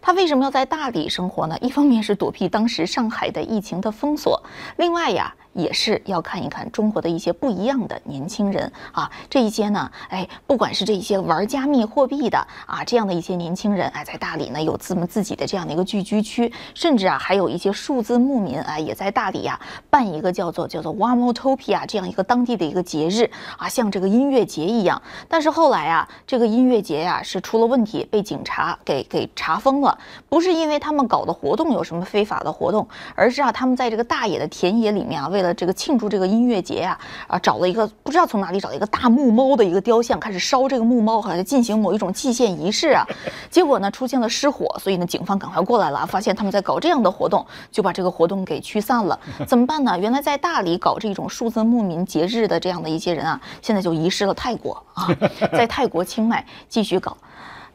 他为什么要在大理生活呢？一方面是躲避当时上海的疫情的封锁，另外呀。也是要看一看中国的一些不一样的年轻人啊，这一些呢，哎，不管是这一些玩加密货币的啊，这样的一些年轻人，哎，在大理呢有自们自己的这样的一个聚居区，甚至啊还有一些数字牧民，啊，也在大理呀办一个叫做叫做 w a m o t o p i a 这样一个当地的一个节日啊，像这个音乐节一样。但是后来啊，这个音乐节呀是出了问题，被警察给给查封了，不是因为他们搞的活动有什么非法的活动，而是啊他们在这个大野的田野里面啊为。为了这个庆祝这个音乐节啊，啊，找了一个不知道从哪里找了一个大木猫的一个雕像，开始烧这个木猫，好像进行某一种祭献仪式啊。结果呢出现了失火，所以呢警方赶快过来了，发现他们在搞这样的活动，就把这个活动给驱散了。怎么办呢？原来在大理搞这种数字牧民节日的这样的一些人啊，现在就移师了泰国啊，在泰国清迈继续搞。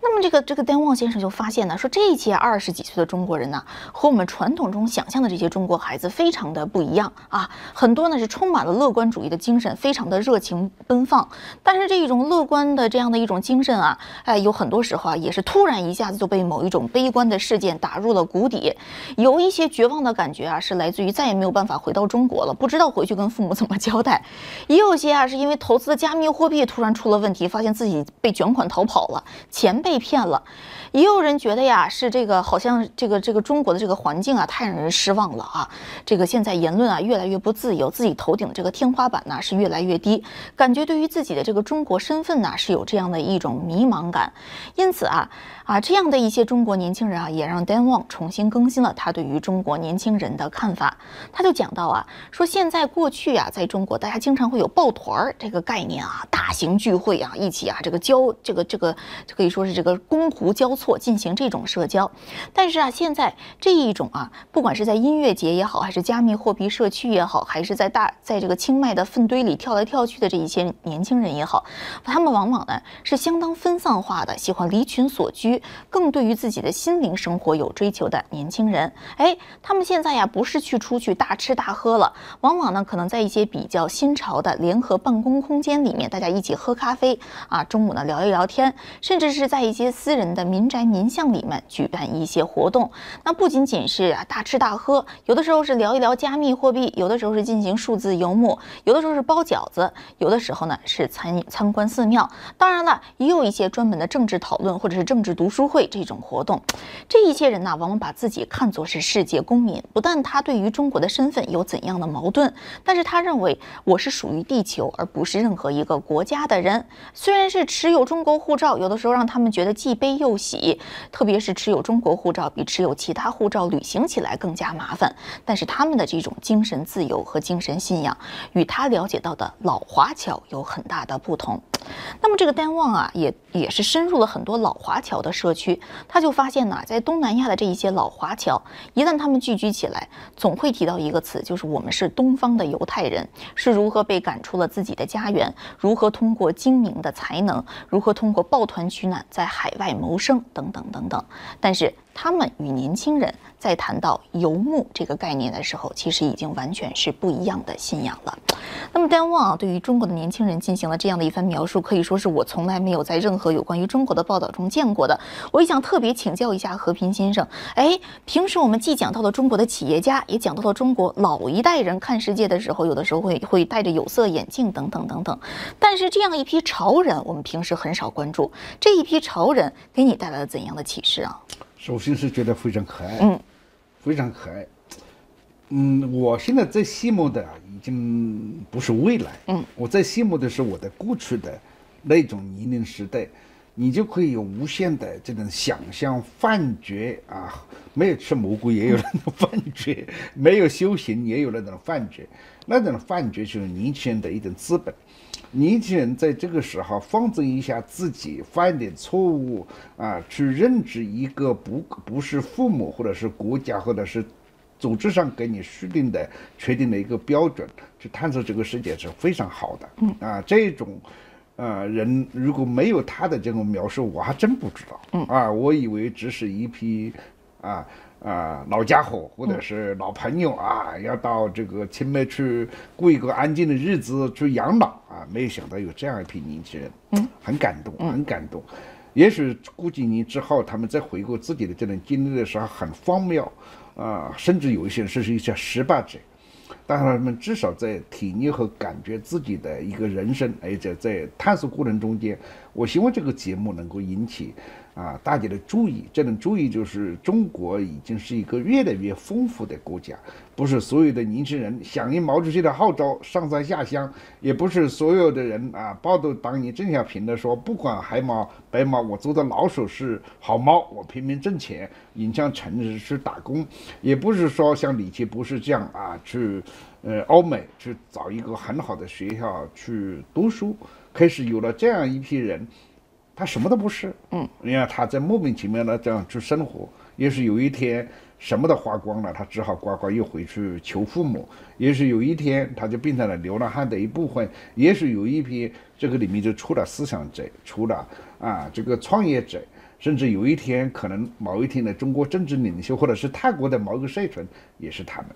那么这个这个丹旺先生就发现呢，说这些二十几岁的中国人呢，和我们传统中想象的这些中国孩子非常的不一样啊。很多呢是充满了乐观主义的精神，非常的热情奔放。但是这一种乐观的这样的一种精神啊，哎，有很多时候啊，也是突然一下子就被某一种悲观的事件打入了谷底，有一些绝望的感觉啊，是来自于再也没有办法回到中国了，不知道回去跟父母怎么交代。也有些啊，是因为投资的加密货币突然出了问题，发现自己被卷款逃跑了，钱被。被骗了。也有人觉得呀，是这个好像这个这个中国的这个环境啊，太让人失望了啊！这个现在言论啊越来越不自由，自己头顶这个天花板呢是越来越低，感觉对于自己的这个中国身份呢是有这样的一种迷茫感。因此啊啊，这样的一些中国年轻人啊，也让 Dan Wang 重新更新了他对于中国年轻人的看法。他就讲到啊，说现在过去啊，在中国大家经常会有抱团儿这个概念啊，大型聚会啊，一起啊，这个交这个这个可以说是这个觥筹交错。错进行这种社交，但是啊，现在这一种啊，不管是在音乐节也好，还是加密货币社区也好，还是在大在这个清迈的粪堆里跳来跳去的这一些年轻人也好，他们往往呢是相当分散化的，喜欢离群索居，更对于自己的心灵生活有追求的年轻人。哎，他们现在呀不是去出去大吃大喝了，往往呢可能在一些比较新潮的联合办公空间里面，大家一起喝咖啡啊，中午呢聊一聊天，甚至是在一些私人的民。在民巷里面举办一些活动，那不仅仅是啊大吃大喝，有的时候是聊一聊加密货币，有的时候是进行数字游牧，有的时候是包饺子，有的时候呢是参参观寺庙。当然了，也有一些专门的政治讨论或者是政治读书会这种活动。这一些人呢，往往把自己看作是世界公民，不但他对于中国的身份有怎样的矛盾，但是他认为我是属于地球而不是任何一个国家的人。虽然是持有中国护照，有的时候让他们觉得既悲又喜。特别是持有中国护照比持有其他护照旅行起来更加麻烦，但是他们的这种精神自由和精神信仰与他了解到的老华侨有很大的不同。那么这个丹望啊，也也是深入了很多老华侨的社区，他就发现呢，在东南亚的这一些老华侨，一旦他们聚居起来，总会提到一个词，就是我们是东方的犹太人，是如何被赶出了自己的家园，如何通过精明的才能，如何通过抱团取暖在海外谋生等等等等。但是他们与年轻人。在谈到游牧这个概念的时候，其实已经完全是不一样的信仰了。那么丹旺啊，对于中国的年轻人进行了这样的一番描述，可以说是我从来没有在任何有关于中国的报道中见过的。我也想特别请教一下和平先生，哎，平时我们既讲到了中国的企业家，也讲到了中国老一代人看世界的时候，有的时候会会戴着有色眼镜等等等等。但是这样一批潮人，我们平时很少关注。这一批潮人给你带来了怎样的启示啊？首先是觉得非常可爱，嗯。非常可爱，嗯，我现在最羡慕的啊，已经不是未来，嗯，我最羡慕的是我的过去的那种泥泞时代，你就可以有无限的这种想象幻觉啊，没有吃蘑菇也有那种幻觉，没有修行也有那种幻觉，那种幻觉就是年轻人的一种资本。年轻人在这个时候放纵一下自己，犯点错误啊，去认知一个不不是父母或者是国家或者是组织上给你设定的、确定的一个标准，去探索这个世界是非常好的。嗯啊，这种啊人如果没有他的这种描述，我还真不知道。嗯啊，我以为只是一批啊。啊，老家伙或者是老朋友啊，要到这个清迈去过一个安静的日子去养老啊，没有想到有这样一批年轻人，嗯，很感动，很感动。也许过几年之后，他们再回顾自己的这段经历的时候，很荒谬啊，甚至有一些是是一些失败者，但是他们至少在体验和感觉自己的一个人生，而且在探索过程中间，我希望这个节目能够引起。啊，大家的注意，这种注意就是中国已经是一个越来越丰富的国家，不是所有的年轻人响应毛主席的号召上山下乡，也不是所有的人啊抱道当年邓小平的说不管黑猫白猫我做的老鼠是好猫，我拼命挣钱，影上城市去打工，也不是说像李奇博士这样啊去，呃欧美去找一个很好的学校去读书，开始有了这样一批人。他什么都不是，嗯，你看他在莫名其妙的这样去生活，也许有一天什么都花光了，他只好乖乖又回去求父母，也许有一天他就变成了流浪汉的一部分，也许有一批这个里面就出了思想者，出了啊这个创业者，甚至有一天可能某一天的中国政治领袖，或者是泰国的某个社群，也是他们。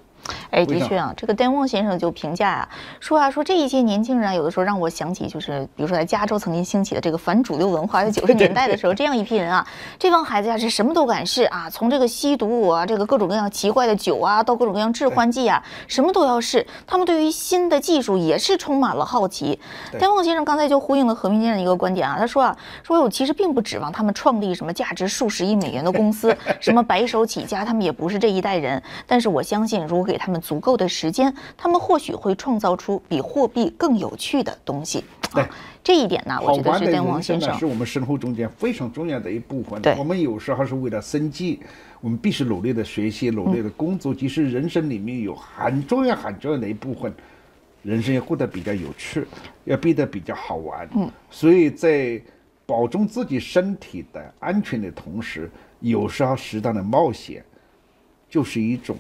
哎，的确啊，这个戴望先生就评价啊，说啊说这一些年轻人啊，有的时候让我想起，就是比如说在加州曾经兴起的这个反主流文化，在九十年代的时候，这样一批人啊，这帮孩子呀是什么都敢试啊，从这个吸毒啊，这个各种各样奇怪的酒啊，到各种各样致幻剂啊，什么都要试。他们对于新的技术也是充满了好奇。戴望先生刚才就呼应了何平先生一个观点啊，他说啊，说我其实并不指望他们创立什么价值数十亿美元的公司，什么白手起家，他们也不是这一代人，但是我相信如给他们足够的时间，他们或许会创造出比货币更有趣的东西。对，这一点呢，我觉得是跟王先生。是我们生活中间非常重要的一部分。对，我们有时候是为了生计，我们必须努力的学习，努力的工作。其实人生里面有很重要很重要的一部分，人生要过得比较有趣，要变得比较好玩。嗯，所以在保重自己身体的安全的同时，有时候适当的冒险，就是一种。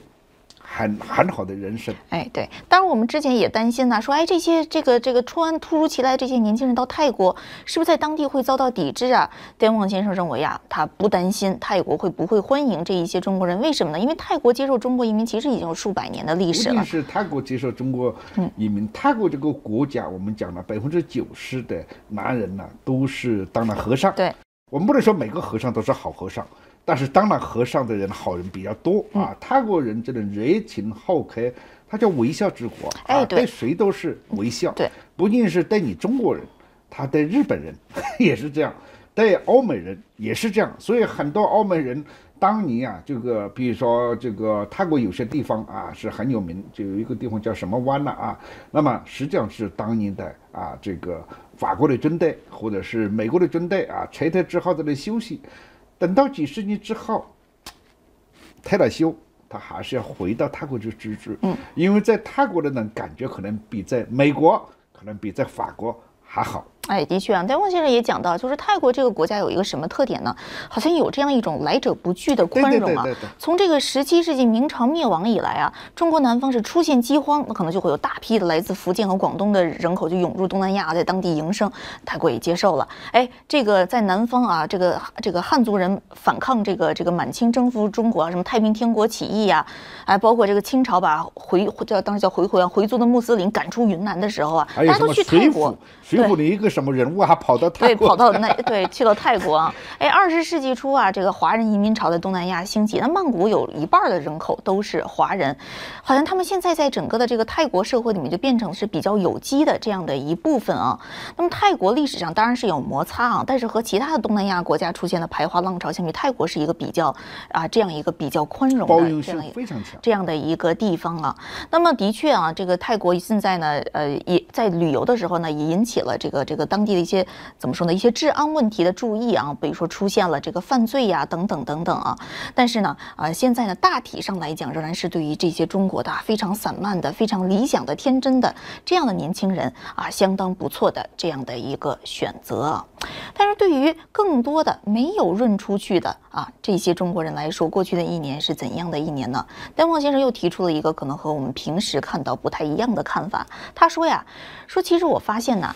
很很好的人生，哎，对，当然我们之前也担心呐，说，哎，这些这个这个突然突如其来这些年轻人到泰国，是不是在当地会遭到抵制啊？戴王先生认为啊，他不担心泰国会不会欢迎这一些中国人，为什么呢？因为泰国接受中国移民其实已经有数百年的历史了。是泰国接受中国移民，泰国这个国家，我们讲了，百分之九十的男人呢都是当了和尚。对，我们不能说每个和尚都是好和尚。但是当了和尚的人，好人比较多啊。泰国人真的热情好客，他叫微笑之国啊，对谁都是微笑。对，不仅是对你中国人，他对日本人 也是这样，对欧美人也是这样。所以很多欧美人，当年啊，这个比如说这个泰国有些地方啊是很有名，就有一个地方叫什么湾了啊。那么实际上是当年的啊这个法国的军队或者是美国的军队啊，撤退之后在那休息。等到几十年之后，退了休，他还是要回到泰国去居住。嗯，因为在泰国的人感觉可能比在美国，可能比在法国还好。哎，的确啊，戴望先生也讲到，就是泰国这个国家有一个什么特点呢？好像有这样一种来者不拒的宽容啊。从这个十七世纪明朝灭亡以来啊，中国南方是出现饥荒，那可能就会有大批的来自福建和广东的人口就涌入东南亚，在当地营生，泰国也接受了。哎，这个在南方啊，这个这个汉族人反抗这个这个满清征服中国啊，什么太平天国起义呀，哎，包括这个清朝把回叫当时叫回回啊，回族的穆斯林赶出云南的时候啊，大家都去泰国。水浒一个什么人物啊？跑到泰国，对，跑到那对，去了泰国啊！哎，二十世纪初啊，这个华人移民潮在东南亚兴起，那曼谷有一半的人口都是华人，好像他们现在在整个的这个泰国社会里面就变成是比较有机的这样的一部分啊。那么泰国历史上当然是有摩擦啊，但是和其他的东南亚国家出现的排华浪潮相比，泰国是一个比较啊这样一个比较宽容的这样非常强这样的一个地方啊。那么的确啊，这个泰国现在呢，呃，也在旅游的时候呢，也引起了这个这个。当地的一些怎么说呢？一些治安问题的注意啊，比如说出现了这个犯罪呀，等等等等啊。但是呢，呃，现在呢，大体上来讲，仍然是对于这些中国的非常散漫的、非常理想的、天真的这样的年轻人啊，相当不错的这样的一个选择。但是对于更多的没有润出去的啊这些中国人来说，过去的一年是怎样的一年呢？戴望先生又提出了一个可能和我们平时看到不太一样的看法。他说呀，说其实我发现呢。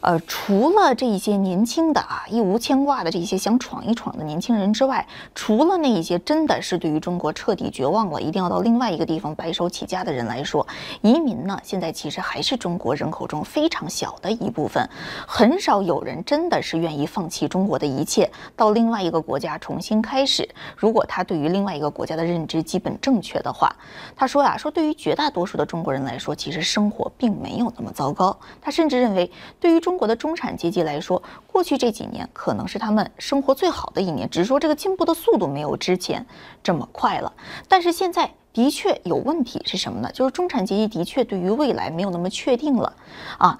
呃，除了这些年轻的啊，一无牵挂的这些想闯一闯的年轻人之外，除了那一些真的是对于中国彻底绝望了，一定要到另外一个地方白手起家的人来说，移民呢，现在其实还是中国人口中非常小的一部分，很少有人真的是愿意放弃中国的一切，到另外一个国家重新开始。如果他对于另外一个国家的认知基本正确的话，他说呀，说对于绝大多数的中国人来说，其实生活并没有那么糟糕。他甚至认为，对于。中国的中产阶级来说，过去这几年可能是他们生活最好的一年，只是说这个进步的速度没有之前这么快了。但是现在的确有问题是什么呢？就是中产阶级的确对于未来没有那么确定了。啊，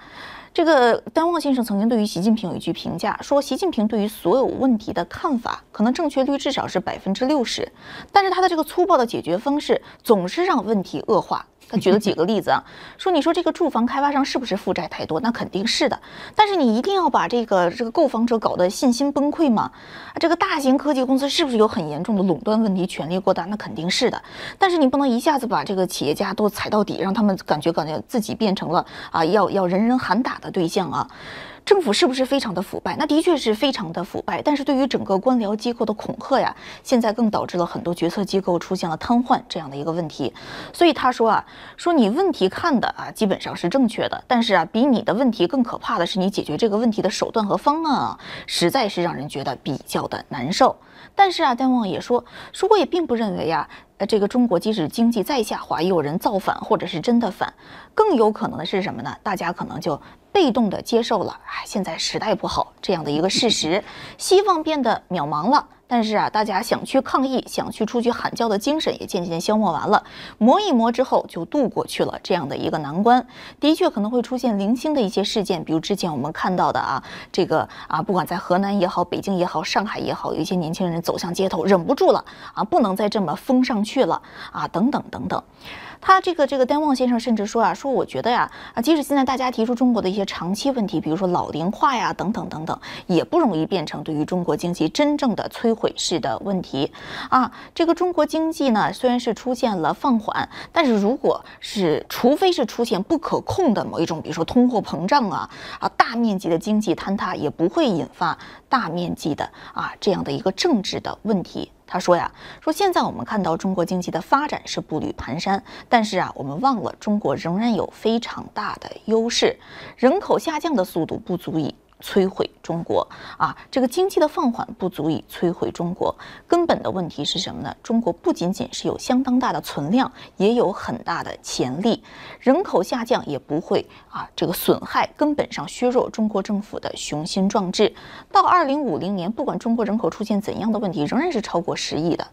这个丹望先生曾经对于习近平有一句评价，说习近平对于所有问题的看法，可能正确率至少是百分之六十，但是他的这个粗暴的解决方式总是让问题恶化。他举了几个例子啊，说你说这个住房开发商是不是负债太多？那肯定是的。但是你一定要把这个这个购房者搞得信心崩溃吗？啊，这个大型科技公司是不是有很严重的垄断问题、权力过大？那肯定是的。但是你不能一下子把这个企业家都踩到底，让他们感觉感觉自己变成了啊要要人人喊打的对象啊。政府是不是非常的腐败？那的确是非常的腐败，但是对于整个官僚机构的恐吓呀，现在更导致了很多决策机构出现了瘫痪这样的一个问题。所以他说啊，说你问题看的啊基本上是正确的，但是啊，比你的问题更可怕的是你解决这个问题的手段和方案啊，实在是让人觉得比较的难受。但是啊，戴望也说说我也并不认为啊，呃，这个中国即使经济再下滑，也有人造反或者是真的反，更有可能的是什么呢？大家可能就。被动地接受了，哎，现在时代不好这样的一个事实，希望变得渺茫了。但是啊，大家想去抗议、想去出去喊叫的精神也渐渐消磨完了。磨一磨之后，就度过去了这样的一个难关。的确可能会出现零星的一些事件，比如之前我们看到的啊，这个啊，不管在河南也好、北京也好、上海也好，有一些年轻人走向街头，忍不住了啊，不能再这么封上去了啊，等等等等。他这个这个丹望先生甚至说啊，说我觉得呀啊，即使现在大家提出中国的一些长期问题，比如说老龄化呀等等等等，也不容易变成对于中国经济真正的摧。毁式的问题啊，这个中国经济呢，虽然是出现了放缓，但是如果是除非是出现不可控的某一种，比如说通货膨胀啊啊，大面积的经济坍塌，也不会引发大面积的啊这样的一个政治的问题。他说呀，说现在我们看到中国经济的发展是步履蹒跚，但是啊，我们忘了中国仍然有非常大的优势，人口下降的速度不足以。摧毁中国啊！这个经济的放缓不足以摧毁中国，根本的问题是什么呢？中国不仅仅是有相当大的存量，也有很大的潜力。人口下降也不会啊，这个损害根本上削弱中国政府的雄心壮志。到二零五零年，不管中国人口出现怎样的问题，仍然是超过十亿的。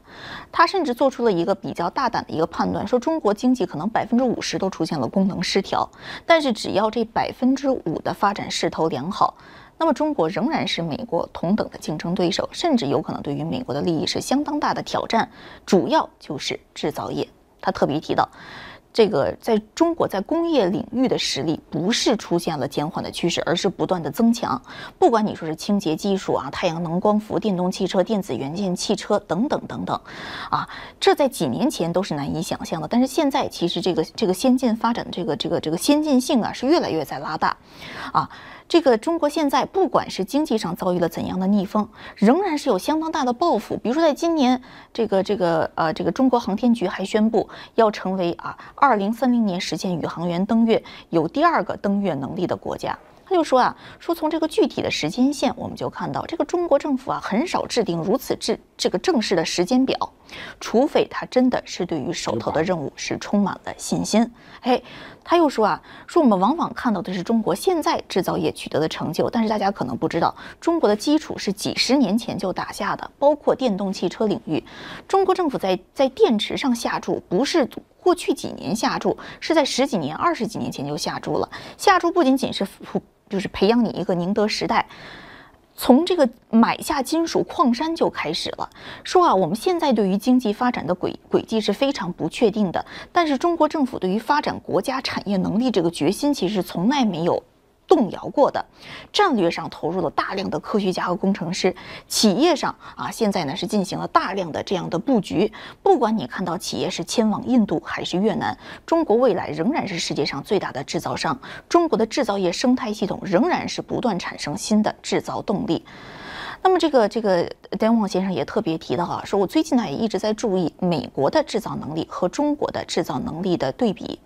他甚至做出了一个比较大胆的一个判断，说中国经济可能百分之五十都出现了功能失调，但是只要这百分之五的发展势头良好。那么，中国仍然是美国同等的竞争对手，甚至有可能对于美国的利益是相当大的挑战。主要就是制造业，他特别提到，这个在中国在工业领域的实力不是出现了减缓的趋势，而是不断的增强。不管你说是清洁技术啊、太阳能光伏、电动汽车、电子元件、汽车等等等等，啊，这在几年前都是难以想象的。但是现在，其实这个这个先进发展的这个这个这个先进性啊，是越来越在拉大，啊。这个中国现在不管是经济上遭遇了怎样的逆风，仍然是有相当大的抱负。比如说，在今年这个这个呃这个中国航天局还宣布要成为啊二零三零年实现宇航员登月，有第二个登月能力的国家。他就说啊，说从这个具体的时间线，我们就看到这个中国政府啊很少制定如此制这个正式的时间表，除非他真的是对于手头的任务是充满了信心。嘿，他又说啊，说我们往往看到的是中国现在制造业取得的成就，但是大家可能不知道，中国的基础是几十年前就打下的，包括电动汽车领域，中国政府在在电池上下注，不是过去几年下注，是在十几年、二十几年前就下注了。下注不仅仅是就是培养你一个宁德时代。从这个买下金属矿山就开始了，说啊，我们现在对于经济发展的轨轨迹是非常不确定的，但是中国政府对于发展国家产业能力这个决心，其实从来没有。动摇过的，战略上投入了大量的科学家和工程师，企业上啊，现在呢是进行了大量的这样的布局。不管你看到企业是迁往印度还是越南，中国未来仍然是世界上最大的制造商。中国的制造业生态系统仍然是不断产生新的制造动力。那么这个这个戴望先生也特别提到啊，说我最近呢也一直在注意美国的制造能力和中国的制造能力的对比。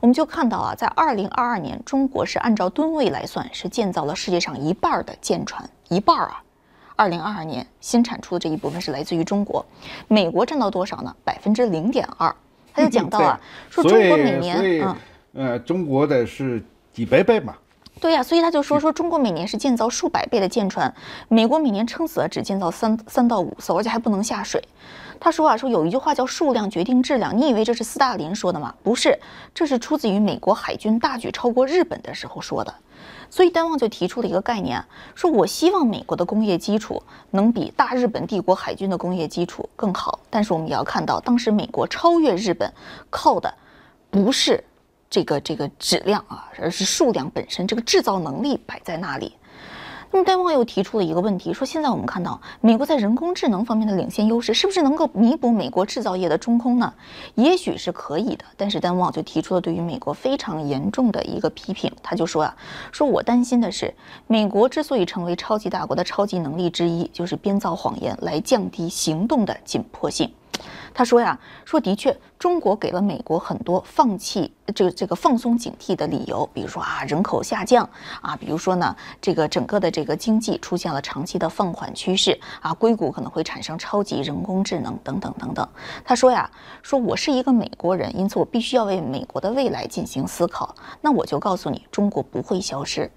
我们就看到啊，在二零二二年，中国是按照吨位来算，是建造了世界上一半儿的舰船，一半儿啊。二零二二年新产出的这一部分是来自于中国，美国占到多少呢？百分之零点二。他就讲到啊，说中国每年，嗯，呃，中国的是几百倍嘛。对呀，所以他就说说中国每年是建造数百倍的舰船，美国每年撑死了只建造三三到五艘，而且还不能下水。他说啊，说有一句话叫“数量决定质量”，你以为这是斯大林说的吗？不是，这是出自于美国海军大举超过日本的时候说的。所以，丹望就提出了一个概念，说我希望美国的工业基础能比大日本帝国海军的工业基础更好。但是，我们也要看到，当时美国超越日本靠的不是。这个这个质量啊，而是数量本身，这个制造能力摆在那里。那么，戴望又提出了一个问题，说现在我们看到美国在人工智能方面的领先优势，是不是能够弥补美国制造业的中空呢？也许是可以的，但是戴望就提出了对于美国非常严重的一个批评，他就说啊，说我担心的是，美国之所以成为超级大国的超级能力之一，就是编造谎言来降低行动的紧迫性。他说呀，说的确，中国给了美国很多放弃这个这个放松警惕的理由，比如说啊，人口下降，啊，比如说呢，这个整个的这个经济出现了长期的放缓趋势，啊，硅谷可能会产生超级人工智能等等等等。他说呀，说我是一个美国人，因此我必须要为美国的未来进行思考。那我就告诉你，中国不会消失，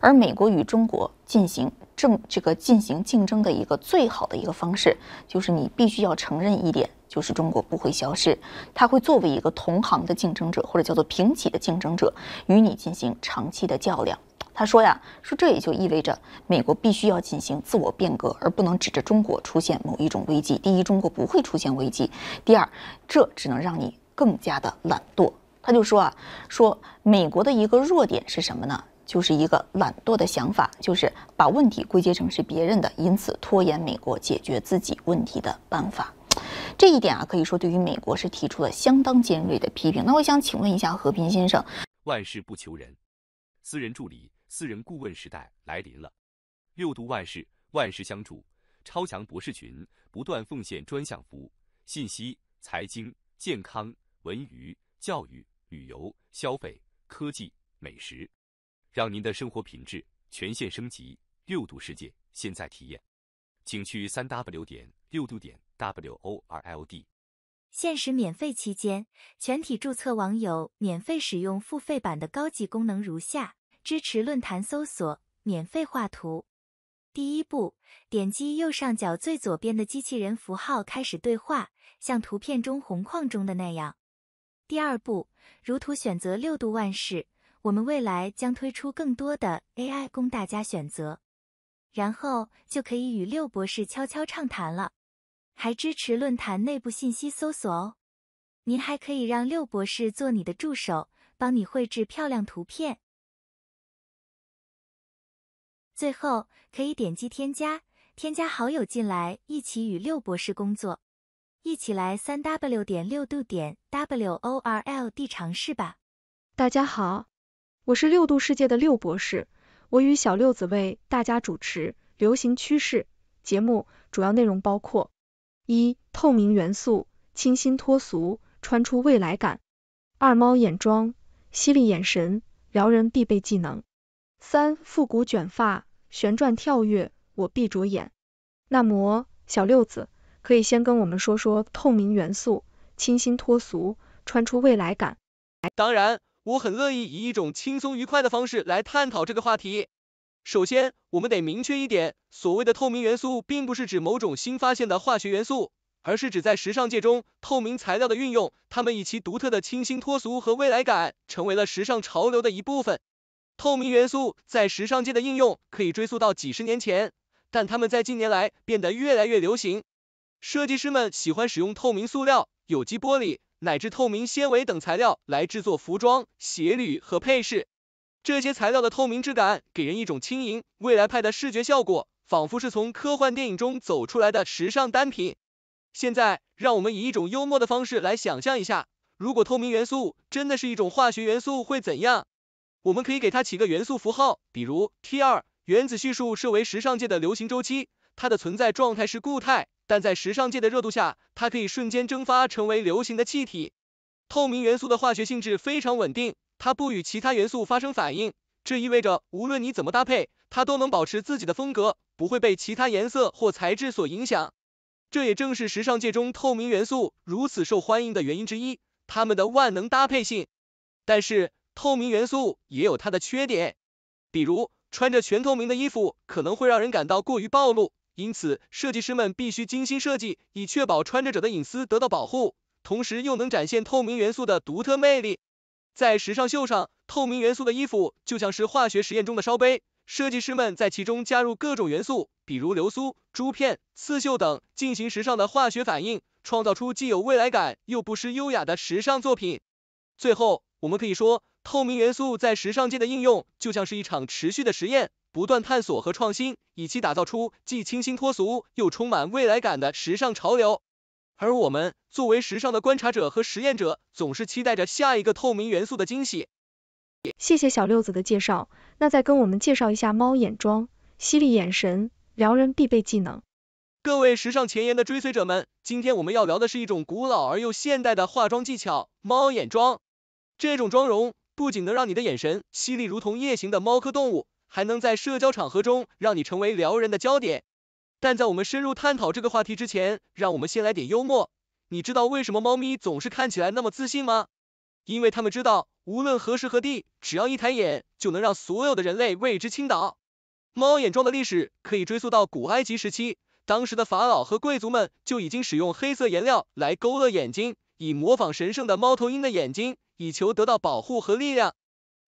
而美国与中国进行。正这个进行竞争的一个最好的一个方式，就是你必须要承认一点，就是中国不会消失，他会作为一个同行的竞争者，或者叫做平起的竞争者，与你进行长期的较量。他说呀，说这也就意味着美国必须要进行自我变革，而不能指着中国出现某一种危机。第一，中国不会出现危机；第二，这只能让你更加的懒惰。他就说啊，说美国的一个弱点是什么呢？就是一个懒惰的想法，就是把问题归结成是别人的，因此拖延美国解决自己问题的办法。这一点啊，可以说对于美国是提出了相当尖锐的批评。那我想请问一下和平先生，万事不求人，私人助理、私人顾问时代来临了。六度万事，万事相助，超强博士群不断奉献专项服务，信息、财经、健康、文娱、教育、旅游、消费、科技、美食。让您的生活品质全线升级，六度世界现在体验，请去三 w 点六度点 w o r l d。限时免费期间，全体注册网友免费使用付费版的高级功能如下：支持论坛搜索，免费画图。第一步，点击右上角最左边的机器人符号开始对话，像图片中红框中的那样。第二步，如图选择六度万事。我们未来将推出更多的 AI 供大家选择，然后就可以与六博士悄悄畅谈了，还支持论坛内部信息搜索哦。您还可以让六博士做你的助手，帮你绘制漂亮图片。最后，可以点击添加，添加好友进来一起与六博士工作，一起来 3w 点六度点 world 尝试吧。大家好。我是六度世界的六博士，我与小六子为大家主持流行趋势节目，主要内容包括：一、透明元素，清新脱俗，穿出未来感；二、猫眼妆，犀利眼神，撩人必备技能；三、复古卷发，旋转跳跃，我闭着眼。那么，小六子可以先跟我们说说透明元素，清新脱俗，穿出未来感。当然。我很乐意以一种轻松愉快的方式来探讨这个话题。首先，我们得明确一点，所谓的透明元素并不是指某种新发现的化学元素，而是指在时尚界中透明材料的运用。它们以其独特的清新脱俗和未来感，成为了时尚潮流的一部分。透明元素在时尚界的应用可以追溯到几十年前，但它们在近年来变得越来越流行。设计师们喜欢使用透明塑料、有机玻璃。乃至透明纤维等材料来制作服装、鞋履和配饰。这些材料的透明质感，给人一种轻盈、未来派的视觉效果，仿佛是从科幻电影中走出来的时尚单品。现在，让我们以一种幽默的方式来想象一下，如果透明元素真的是一种化学元素会怎样？我们可以给它起个元素符号，比如 T2，原子序数设为时尚界的流行周期，它的存在状态是固态。但在时尚界的热度下，它可以瞬间蒸发成为流行的气体。透明元素的化学性质非常稳定，它不与其他元素发生反应，这意味着无论你怎么搭配，它都能保持自己的风格，不会被其他颜色或材质所影响。这也正是时尚界中透明元素如此受欢迎的原因之一，它们的万能搭配性。但是，透明元素也有它的缺点，比如穿着全透明的衣服可能会让人感到过于暴露。因此，设计师们必须精心设计，以确保穿着者的隐私得到保护，同时又能展现透明元素的独特魅力。在时尚秀上，透明元素的衣服就像是化学实验中的烧杯，设计师们在其中加入各种元素，比如流苏、珠片、刺绣等，进行时尚的化学反应，创造出既有未来感又不失优雅的时尚作品。最后，我们可以说，透明元素在时尚界的应用就像是一场持续的实验。不断探索和创新，以期打造出既清新脱俗又充满未来感的时尚潮流。而我们作为时尚的观察者和实验者，总是期待着下一个透明元素的惊喜。谢谢小六子的介绍，那再跟我们介绍一下猫眼妆，犀利眼神，撩人必备技能。各位时尚前沿的追随者们，今天我们要聊的是一种古老而又现代的化妆技巧——猫眼妆。这种妆容不仅能让你的眼神犀利，如同夜行的猫科动物。还能在社交场合中让你成为撩人的焦点。但在我们深入探讨这个话题之前，让我们先来点幽默。你知道为什么猫咪总是看起来那么自信吗？因为它们知道，无论何时何地，只要一抬眼，就能让所有的人类为之倾倒。猫眼妆的历史可以追溯到古埃及时期，当时的法老和贵族们就已经使用黑色颜料来勾勒眼睛，以模仿神圣的猫头鹰的眼睛，以求得到保护和力量。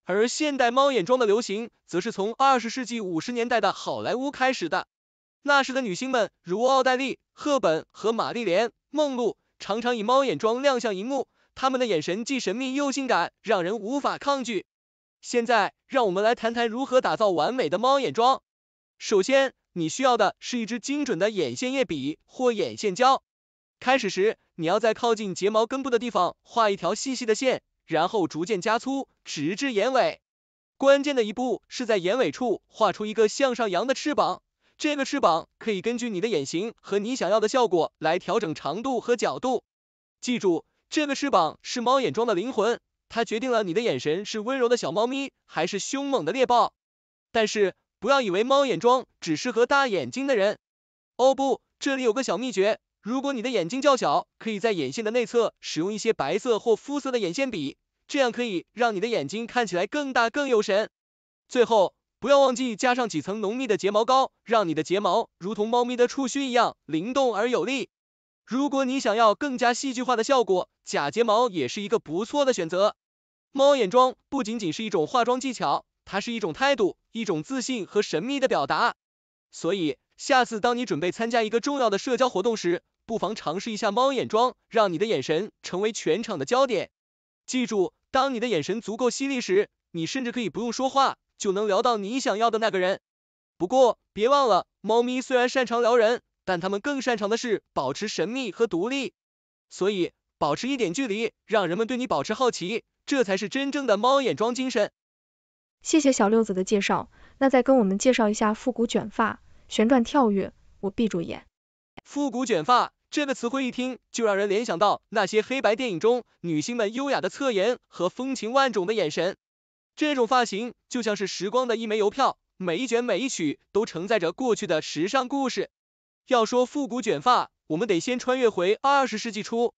而现代猫眼妆的流行，则是从二十世纪五十年代的好莱坞开始的。那时的女星们如奥黛丽、赫本和玛丽莲·梦露，常常以猫眼妆亮相荧幕，她们的眼神既神秘又性感，让人无法抗拒。现在，让我们来谈谈如何打造完美的猫眼妆。首先，你需要的是一支精准的眼线液笔或眼线胶。开始时，你要在靠近睫毛根部的地方画一条细细的线。然后逐渐加粗，直至眼尾。关键的一步是在眼尾处画出一个向上扬的翅膀，这个翅膀可以根据你的眼型和你想要的效果来调整长度和角度。记住，这个翅膀是猫眼妆的灵魂，它决定了你的眼神是温柔的小猫咪还是凶猛的猎豹。但是不要以为猫眼妆只适合大眼睛的人，哦不，这里有个小秘诀。如果你的眼睛较小，可以在眼线的内侧使用一些白色或肤色的眼线笔，这样可以让你的眼睛看起来更大更有神。最后，不要忘记加上几层浓密的睫毛膏，让你的睫毛如同猫咪的触须一样灵动而有力。如果你想要更加戏剧化的效果，假睫毛也是一个不错的选择。猫眼妆不仅仅是一种化妆技巧，它是一种态度，一种自信和神秘的表达。所以，下次当你准备参加一个重要的社交活动时，不妨尝试一下猫眼妆，让你的眼神成为全场的焦点。记住，当你的眼神足够犀利时，你甚至可以不用说话就能聊到你想要的那个人。不过别忘了，猫咪虽然擅长撩人，但它们更擅长的是保持神秘和独立。所以保持一点距离，让人们对你保持好奇，这才是真正的猫眼妆精神。谢谢小六子的介绍，那再跟我们介绍一下复古卷发，旋转跳跃，我闭住眼，复古卷发。这个词汇一听就让人联想到那些黑白电影中女星们优雅的侧颜和风情万种的眼神。这种发型就像是时光的一枚邮票，每一卷每一曲都承载着过去的时尚故事。要说复古卷发，我们得先穿越回二十世纪初。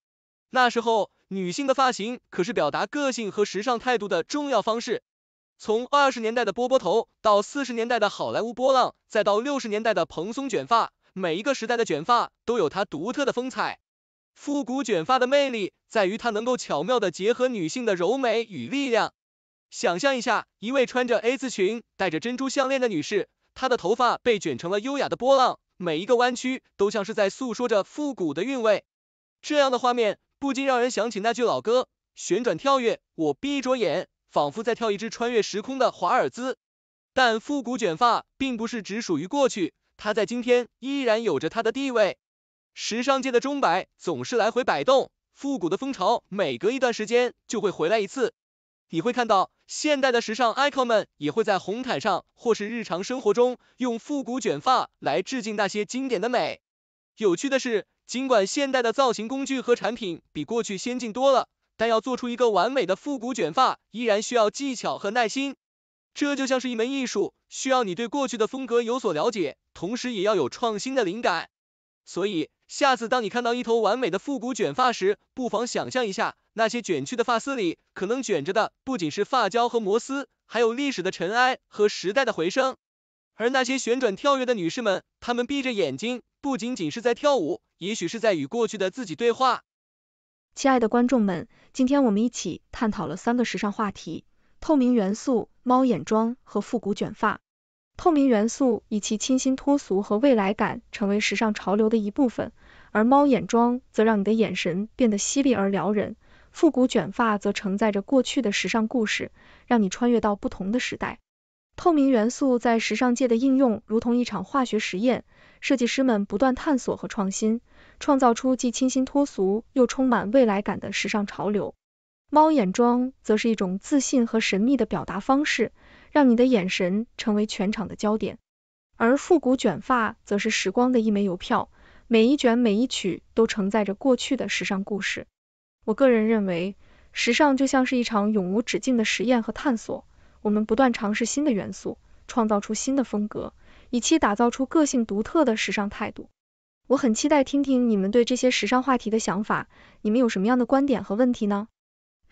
那时候，女性的发型可是表达个性和时尚态度的重要方式。从二十年代的波波头，到四十年代的好莱坞波浪，再到六十年代的蓬松卷发。每一个时代的卷发都有它独特的风采，复古卷发的魅力在于它能够巧妙的结合女性的柔美与力量。想象一下，一位穿着 A 字裙，戴着珍珠项链的女士，她的头发被卷成了优雅的波浪，每一个弯曲都像是在诉说着复古的韵味。这样的画面不禁让人想起那句老歌：旋转跳跃，我闭着眼，仿佛在跳一支穿越时空的华尔兹。但复古卷发并不是只属于过去。它在今天依然有着它的地位，时尚界的钟摆总是来回摆动，复古的风潮每隔一段时间就会回来一次。你会看到现代的时尚 Icon 们也会在红毯上或是日常生活中用复古卷发来致敬那些经典的美。有趣的是，尽管现代的造型工具和产品比过去先进多了，但要做出一个完美的复古卷发，依然需要技巧和耐心。这就像是一门艺术，需要你对过去的风格有所了解，同时也要有创新的灵感。所以，下次当你看到一头完美的复古卷发时，不妨想象一下，那些卷曲的发丝里，可能卷着的不仅是发胶和摩丝，还有历史的尘埃和时代的回声。而那些旋转跳跃的女士们，她们闭着眼睛，不仅仅是在跳舞，也许是在与过去的自己对话。亲爱的观众们，今天我们一起探讨了三个时尚话题，透明元素。猫眼妆和复古卷发，透明元素以其清新脱俗和未来感成为时尚潮流的一部分，而猫眼妆则让你的眼神变得犀利而撩人，复古卷发则承载着过去的时尚故事，让你穿越到不同的时代。透明元素在时尚界的应用如同一场化学实验，设计师们不断探索和创新，创造出既清新脱俗又充满未来感的时尚潮流。猫眼妆则是一种自信和神秘的表达方式，让你的眼神成为全场的焦点。而复古卷发则是时光的一枚邮票，每一卷每一曲都承载着过去的时尚故事。我个人认为，时尚就像是一场永无止境的实验和探索，我们不断尝试新的元素，创造出新的风格，以期打造出个性独特的时尚态度。我很期待听听你们对这些时尚话题的想法，你们有什么样的观点和问题呢？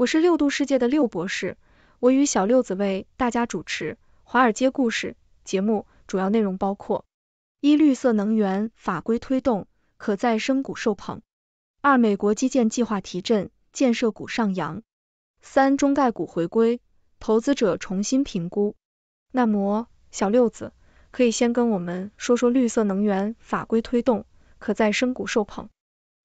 我是六度世界的六博士，我与小六子为大家主持《华尔街故事》节目，主要内容包括：一、绿色能源法规推动可再生股受捧；二、美国基建计划提振建设股上扬；三、中概股回归，投资者重新评估。那么，小六子可以先跟我们说说绿色能源法规推动可再生股受捧。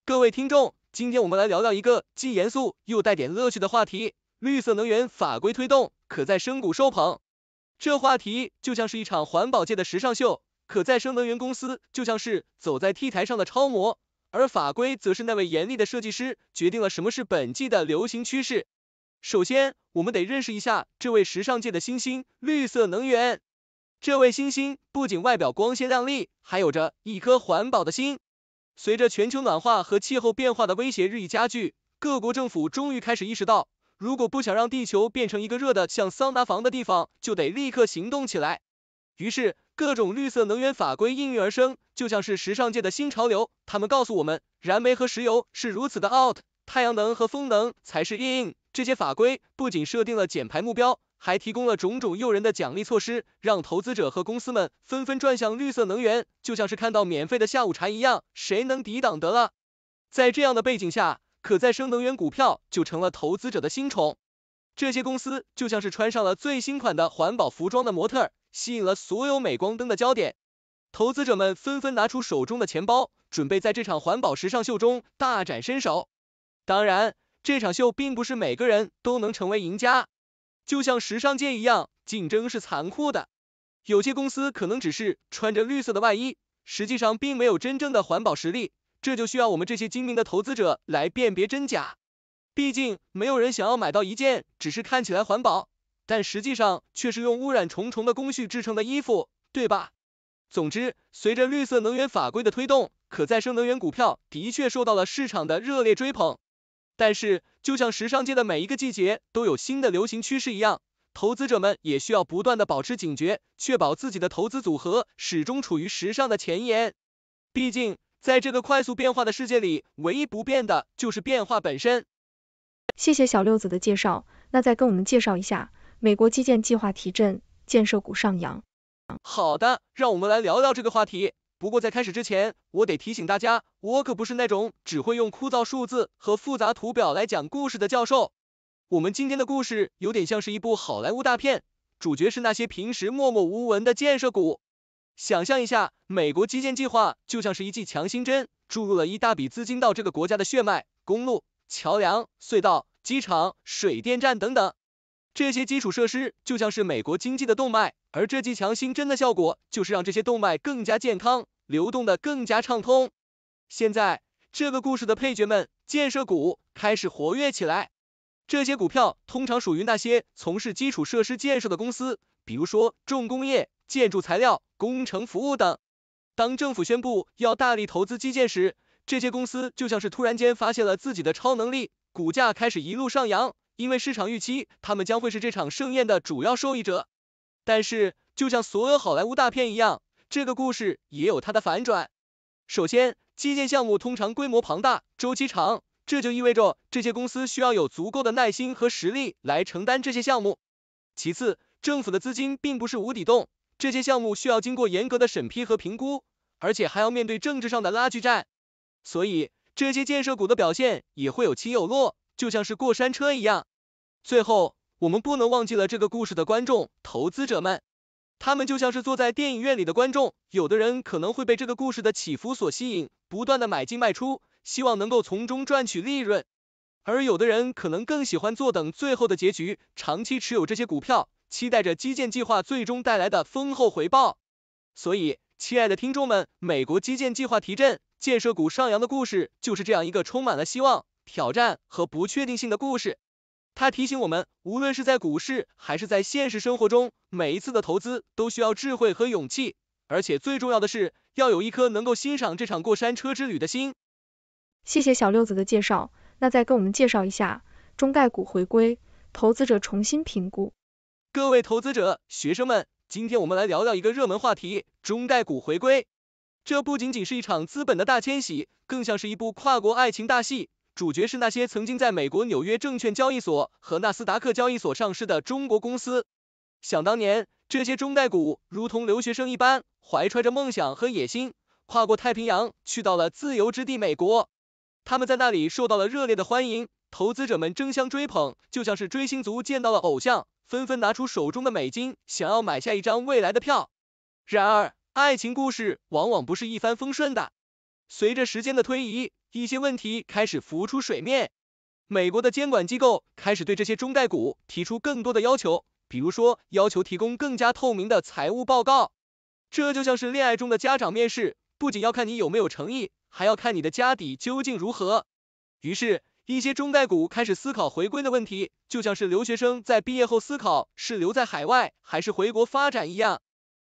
各位听众。今天我们来聊聊一个既严肃又带点乐趣的话题：绿色能源法规推动可再生股源受捧。这话题就像是一场环保界的时尚秀，可再生能源公司就像是走在 T 台上的超模，而法规则是那位严厉的设计师，决定了什么是本季的流行趋势。首先，我们得认识一下这位时尚界的新星——绿色能源。这位新星不仅外表光鲜亮丽，还有着一颗环保的心。随着全球暖化和气候变化的威胁日益加剧，各国政府终于开始意识到，如果不想让地球变成一个热的像桑拿房的地方，就得立刻行动起来。于是，各种绿色能源法规应运而生，就像是时尚界的新潮流。他们告诉我们，燃煤和石油是如此的 out，太阳能和风能才是 in。这些法规不仅设定了减排目标。还提供了种种诱人的奖励措施，让投资者和公司们纷纷转向绿色能源，就像是看到免费的下午茶一样，谁能抵挡得了？在这样的背景下，可再生能源股票就成了投资者的新宠。这些公司就像是穿上了最新款的环保服装的模特，吸引了所有镁光灯的焦点。投资者们纷纷拿出手中的钱包，准备在这场环保时尚秀中大展身手。当然，这场秀并不是每个人都能成为赢家。就像时尚界一样，竞争是残酷的。有些公司可能只是穿着绿色的外衣，实际上并没有真正的环保实力，这就需要我们这些精明的投资者来辨别真假。毕竟，没有人想要买到一件只是看起来环保，但实际上却是用污染重重的工序制成的衣服，对吧？总之，随着绿色能源法规的推动，可再生能源股票的确受到了市场的热烈追捧。但是，就像时尚界的每一个季节都有新的流行趋势一样，投资者们也需要不断的保持警觉，确保自己的投资组合始终处于时尚的前沿。毕竟，在这个快速变化的世界里，唯一不变的就是变化本身。谢谢小六子的介绍，那再跟我们介绍一下美国基建计划提振，建设股上扬。好的，让我们来聊聊这个话题。不过在开始之前，我得提醒大家，我可不是那种只会用枯燥数字和复杂图表来讲故事的教授。我们今天的故事有点像是一部好莱坞大片，主角是那些平时默默无闻的建设股。想象一下，美国基建计划就像是一剂强心针，注入了一大笔资金到这个国家的血脉——公路、桥梁、隧道、机场、水电站等等。这些基础设施就像是美国经济的动脉，而这剂强心针的效果就是让这些动脉更加健康，流动的更加畅通。现在，这个故事的配角们——建设股开始活跃起来。这些股票通常属于那些从事基础设施建设的公司，比如说重工业、建筑材料、工程服务等。当政府宣布要大力投资基建时，这些公司就像是突然间发现了自己的超能力，股价开始一路上扬。因为市场预期他们将会是这场盛宴的主要受益者，但是就像所有好莱坞大片一样，这个故事也有它的反转。首先，基建项目通常规模庞大、周期长，这就意味着这些公司需要有足够的耐心和实力来承担这些项目。其次，政府的资金并不是无底洞，这些项目需要经过严格的审批和评估，而且还要面对政治上的拉锯战。所以，这些建设股的表现也会有起有落。就像是过山车一样，最后我们不能忘记了这个故事的观众投资者们，他们就像是坐在电影院里的观众，有的人可能会被这个故事的起伏所吸引，不断的买进卖出，希望能够从中赚取利润，而有的人可能更喜欢坐等最后的结局，长期持有这些股票，期待着基建计划最终带来的丰厚回报。所以，亲爱的听众们，美国基建计划提振建设股上扬的故事，就是这样一个充满了希望。挑战和不确定性的故事，它提醒我们，无论是在股市还是在现实生活中，每一次的投资都需要智慧和勇气，而且最重要的是要有一颗能够欣赏这场过山车之旅的心。谢谢小六子的介绍，那再跟我们介绍一下中概股回归，投资者重新评估。各位投资者、学生们，今天我们来聊聊一个热门话题，中概股回归。这不仅仅是一场资本的大迁徙，更像是一部跨国爱情大戏。主角是那些曾经在美国纽约证券交易所和纳斯达克交易所上市的中国公司。想当年，这些中概股如同留学生一般，怀揣着梦想和野心，跨过太平洋去到了自由之地美国。他们在那里受到了热烈的欢迎，投资者们争相追捧，就像是追星族见到了偶像，纷纷拿出手中的美金想要买下一张未来的票。然而，爱情故事往往不是一帆风顺的。随着时间的推移，一些问题开始浮出水面，美国的监管机构开始对这些中概股提出更多的要求，比如说要求提供更加透明的财务报告。这就像是恋爱中的家长面试，不仅要看你有没有诚意，还要看你的家底究竟如何。于是，一些中概股开始思考回归的问题，就像是留学生在毕业后思考是留在海外还是回国发展一样。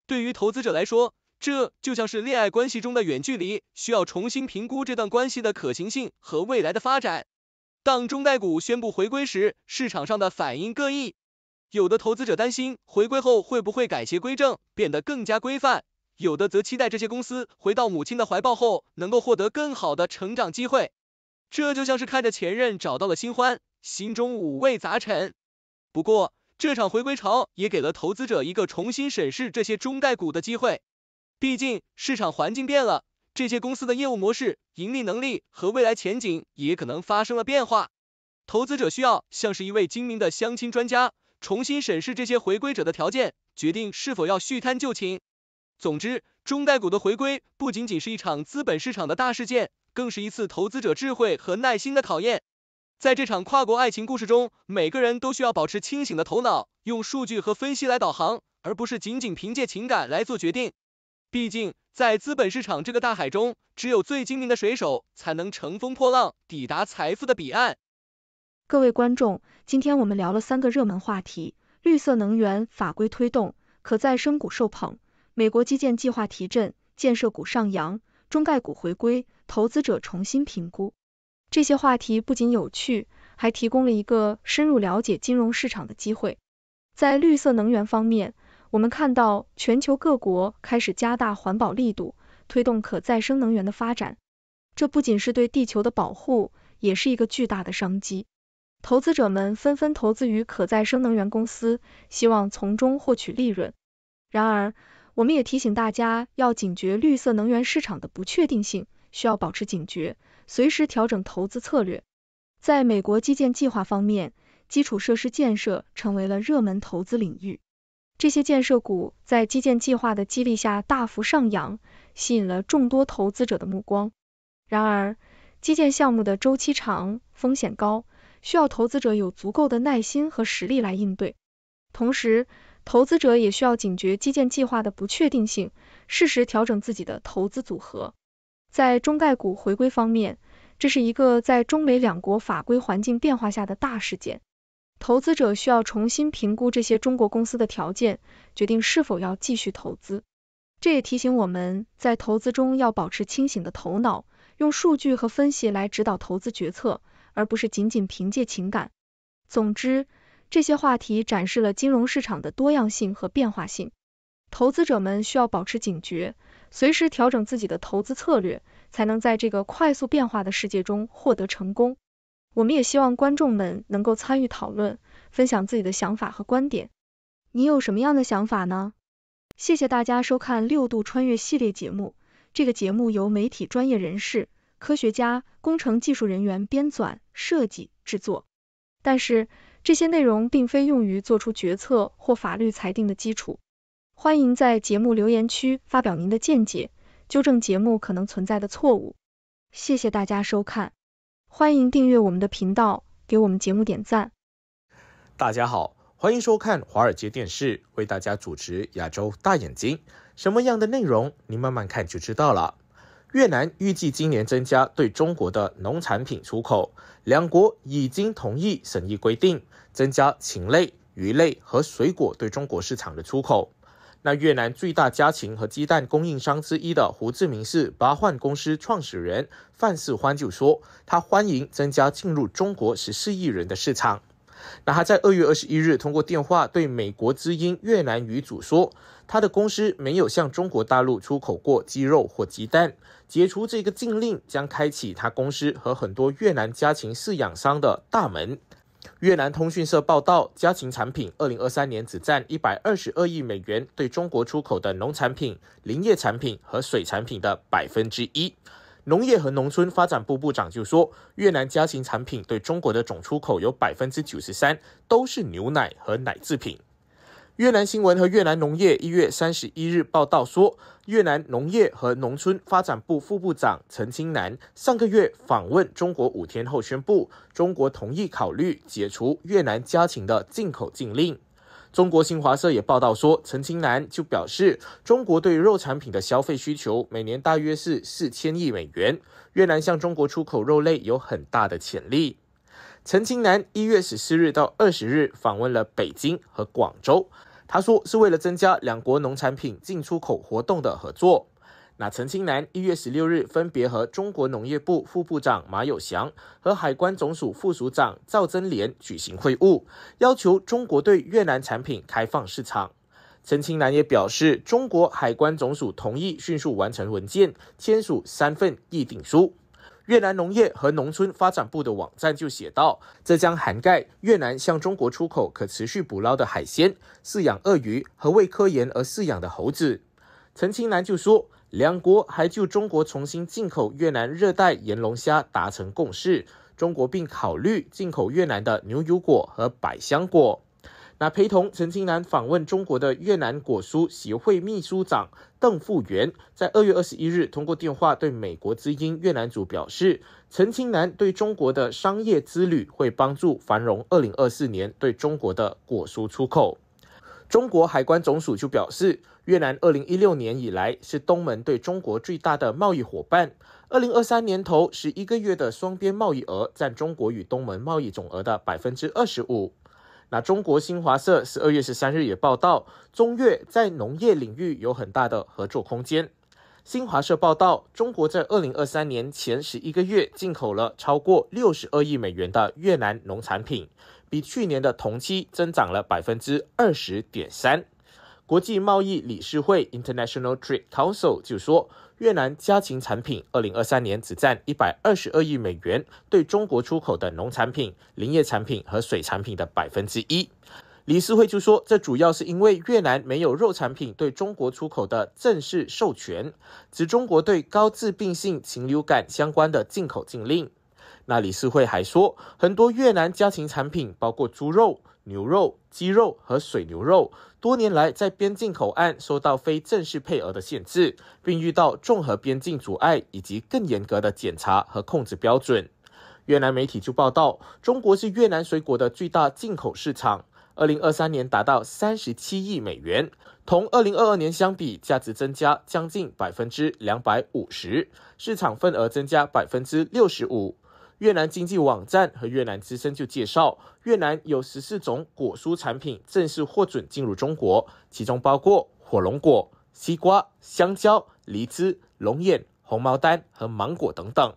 对于投资者来说，这就像是恋爱关系中的远距离，需要重新评估这段关系的可行性和未来的发展。当中概股宣布回归时，市场上的反应各异，有的投资者担心回归后会不会改邪归正，变得更加规范，有的则期待这些公司回到母亲的怀抱后能够获得更好的成长机会。这就像是看着前任找到了新欢，心中五味杂陈。不过，这场回归潮也给了投资者一个重新审视这些中概股的机会。毕竟市场环境变了，这些公司的业务模式、盈利能力和未来前景也可能发生了变化。投资者需要像是一位精明的相亲专家，重新审视这些回归者的条件，决定是否要续摊旧情。总之，中概股的回归不仅仅是一场资本市场的大事件，更是一次投资者智慧和耐心的考验。在这场跨国爱情故事中，每个人都需要保持清醒的头脑，用数据和分析来导航，而不是仅仅凭借情感来做决定。毕竟，在资本市场这个大海中，只有最精明的水手才能乘风破浪，抵达财富的彼岸。各位观众，今天我们聊了三个热门话题：绿色能源法规推动可再生股受捧，美国基建计划提振建设股上扬，中概股回归投资者重新评估。这些话题不仅有趣，还提供了一个深入了解金融市场的机会。在绿色能源方面，我们看到，全球各国开始加大环保力度，推动可再生能源的发展。这不仅是对地球的保护，也是一个巨大的商机。投资者们纷纷投资于可再生能源公司，希望从中获取利润。然而，我们也提醒大家要警觉绿色能源市场的不确定性，需要保持警觉，随时调整投资策略。在美国基建计划方面，基础设施建设成为了热门投资领域。这些建设股在基建计划的激励下大幅上扬，吸引了众多投资者的目光。然而，基建项目的周期长、风险高，需要投资者有足够的耐心和实力来应对。同时，投资者也需要警觉基建计划的不确定性，适时调整自己的投资组合。在中概股回归方面，这是一个在中美两国法规环境变化下的大事件。投资者需要重新评估这些中国公司的条件，决定是否要继续投资。这也提醒我们在投资中要保持清醒的头脑，用数据和分析来指导投资决策，而不是仅仅凭借情感。总之，这些话题展示了金融市场的多样性和变化性。投资者们需要保持警觉，随时调整自己的投资策略，才能在这个快速变化的世界中获得成功。我们也希望观众们能够参与讨论，分享自己的想法和观点。你有什么样的想法呢？谢谢大家收看六度穿越系列节目。这个节目由媒体专业人士、科学家、工程技术人员编纂、设计、制作，但是这些内容并非用于做出决策或法律裁定的基础。欢迎在节目留言区发表您的见解，纠正节目可能存在的错误。谢谢大家收看。欢迎订阅我们的频道，给我们节目点赞。大家好，欢迎收看华尔街电视，为大家主持《亚洲大眼睛》，什么样的内容，您慢慢看就知道了。越南预计今年增加对中国的农产品出口，两国已经同意审议规定，增加禽类、鱼类和水果对中国市场的出口。那越南最大家禽和鸡蛋供应商之一的胡志明市八幻公司创始人范世欢就说，他欢迎增加进入中国十四亿人的市场。那他在二月二十一日通过电话对美国之音越南语组说，他的公司没有向中国大陆出口过鸡肉或鸡蛋。解除这个禁令将开启他公司和很多越南家禽饲养商的大门。越南通讯社报道，家禽产品二零二三年只占一百二十二亿美元对中国出口的农产品、林业产品和水产品的百分之一。农业和农村发展部部长就说，越南家禽产品对中国的总出口有百分之九十三都是牛奶和奶制品。越南新闻和越南农业一月三十一日报道说，越南农业和农村发展部副部长陈清南上个月访问中国五天后宣布，中国同意考虑解除越南家禽的进口禁令。中国新华社也报道说，陈清南就表示，中国对肉产品的消费需求每年大约是四千亿美元，越南向中国出口肉类有很大的潜力。陈清南一月十四日到二十日访问了北京和广州，他说是为了增加两国农产品进出口活动的合作。那陈清南一月十六日分别和中国农业部副部长马友祥和海关总署副署长赵增连举行会晤，要求中国对越南产品开放市场。陈清南也表示，中国海关总署同意迅速完成文件签署三份议定书。越南农业和农村发展部的网站就写道，这将涵盖越南向中国出口可持续捕捞的海鲜、饲养鳄鱼和为科研而饲养的猴子。陈青南就说，两国还就中国重新进口越南热带盐龙虾达成共识，中国并考虑进口越南的牛油果和百香果。那陪同陈青南访问中国的越南果蔬协会秘书长。邓富源在二月二十一日通过电话对美国之音越南组表示，陈清南对中国的商业之旅会帮助繁荣二零二四年对中国的果蔬出口。中国海关总署就表示，越南二零一六年以来是东盟对中国最大的贸易伙伴，二零二三年头十一个月的双边贸易额占中国与东盟贸易总额的百分之二十五。那中国新华社十二月十三日也报道，中越在农业领域有很大的合作空间。新华社报道，中国在二零二三年前十一个月进口了超过六十二亿美元的越南农产品，比去年的同期增长了百分之二十点三。国际贸易理事会 （International Trade Council） 就说。越南家禽产品二零二三年只占一百二十二亿美元对中国出口的农产品、林业产品和水产品的百分之一。理事会就说，这主要是因为越南没有肉产品对中国出口的正式授权，及中国对高致病性禽流感相关的进口禁令。那理事会还说，很多越南家禽产品，包括猪肉。牛肉、鸡肉和水牛肉多年来在边境口岸受到非正式配额的限制，并遇到综合边境阻碍以及更严格的检查和控制标准。越南媒体就报道，中国是越南水果的最大进口市场，二零二三年达到三十七亿美元，同二零二二年相比，价值增加将近百分之两百五十，市场份额增加百分之六十五。越南经济网站和越南之声就介绍，越南有十四种果蔬产品正式获准进入中国，其中包括火龙果、西瓜、香蕉、梨汁、龙眼、红毛丹和芒果等等。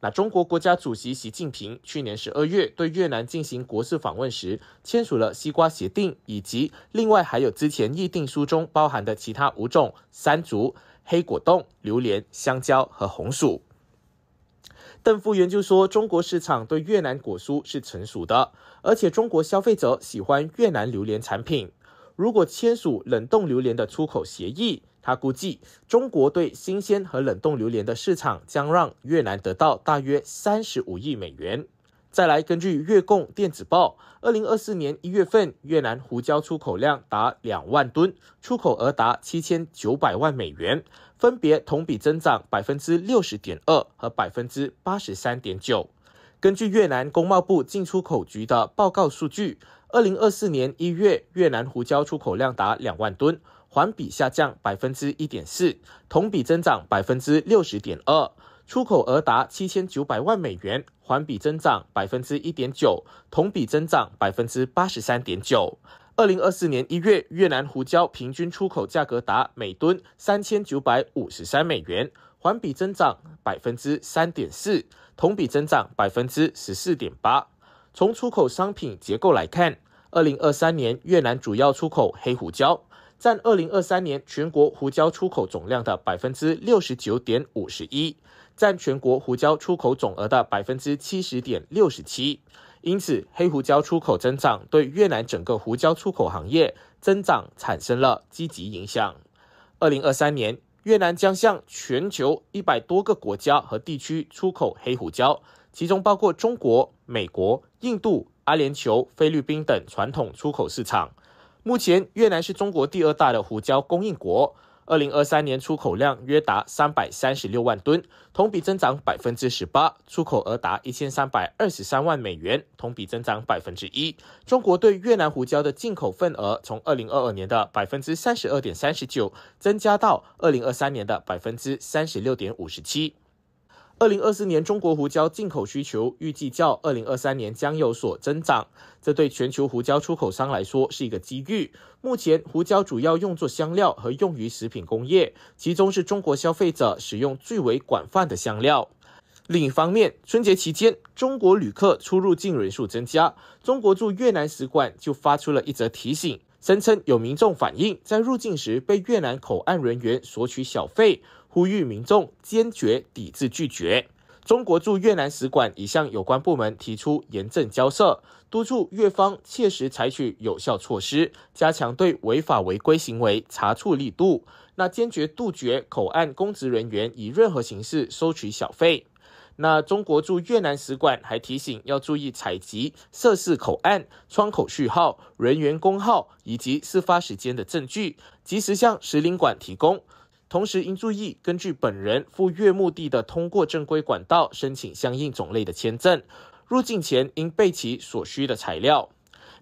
那中国国家主席习近平去年十二月对越南进行国事访问时，签署了西瓜协定，以及另外还有之前议定书中包含的其他五种：山竹、黑果冻、榴莲、香蕉和红薯。邓富源就说，中国市场对越南果蔬是成熟的，而且中国消费者喜欢越南榴莲产品。如果签署冷冻榴莲的出口协议，他估计中国对新鲜和冷冻榴莲的市场将让越南得到大约三十五亿美元。再来，根据月供电子报，二零二四年一月份，越南胡椒出口量达两万吨，出口额达七千九百万美元，分别同比增长百分之六十点二和百分之八十三点九。根据越南工贸部进出口局的报告数据，二零二四年一月，越南胡椒出口量达两万吨，环比下降百分之一点四，同比增长百分之六十点二。出口额达七千九百万美元，环比增长百分之一点九，同比增长百分之八十三点九。二零二四年一月，越南胡椒平均出口价格达每吨三千九百五十三美元，环比增长百分之三点四，同比增长百分之十四点八。从出口商品结构来看，二零二三年越南主要出口黑胡椒，占二零二三年全国胡椒出口总量的百分之六十九点五十一。占全国胡椒出口总额的百分之七十点六十七，因此黑胡椒出口增长对越南整个胡椒出口行业增长产生了积极影响。二零二三年，越南将向全球一百多个国家和地区出口黑胡椒，其中包括中国、美国、印度、阿联酋、菲律宾等传统出口市场。目前，越南是中国第二大的胡椒供应国。二零二三年出口量约达三百三十六万吨，同比增长百分之十八，出口额达一千三百二十三万美元，同比增长百分之一。中国对越南胡椒的进口份额从二零二二年的百分之三十二点三十九增加到二零二三年的百分之三十六点五十七。二零二四年中国胡椒进口需求预计较二零二三年将有所增长。这对全球胡椒出口商来说是一个机遇。目前，胡椒主要用作香料和用于食品工业，其中是中国消费者使用最为广泛的香料。另一方面，春节期间，中国旅客出入境人数增加，中国驻越南使馆就发出了一则提醒，声称有民众反映在入境时被越南口岸人员索取小费，呼吁民众坚决抵制拒绝。中国驻越南使馆已向有关部门提出严正交涉。督促越方切实采取有效措施，加强对违法违规行为查处力度。那坚决杜绝口岸公职人员以任何形式收取小费。那中国驻越南使馆还提醒要注意采集涉事口岸窗口序号、人员工号以及事发时间的证据，及时向使领馆提供。同时应注意，根据本人赴越目的的，通过正规管道申请相应种类的签证。入境前应备齐所需的材料。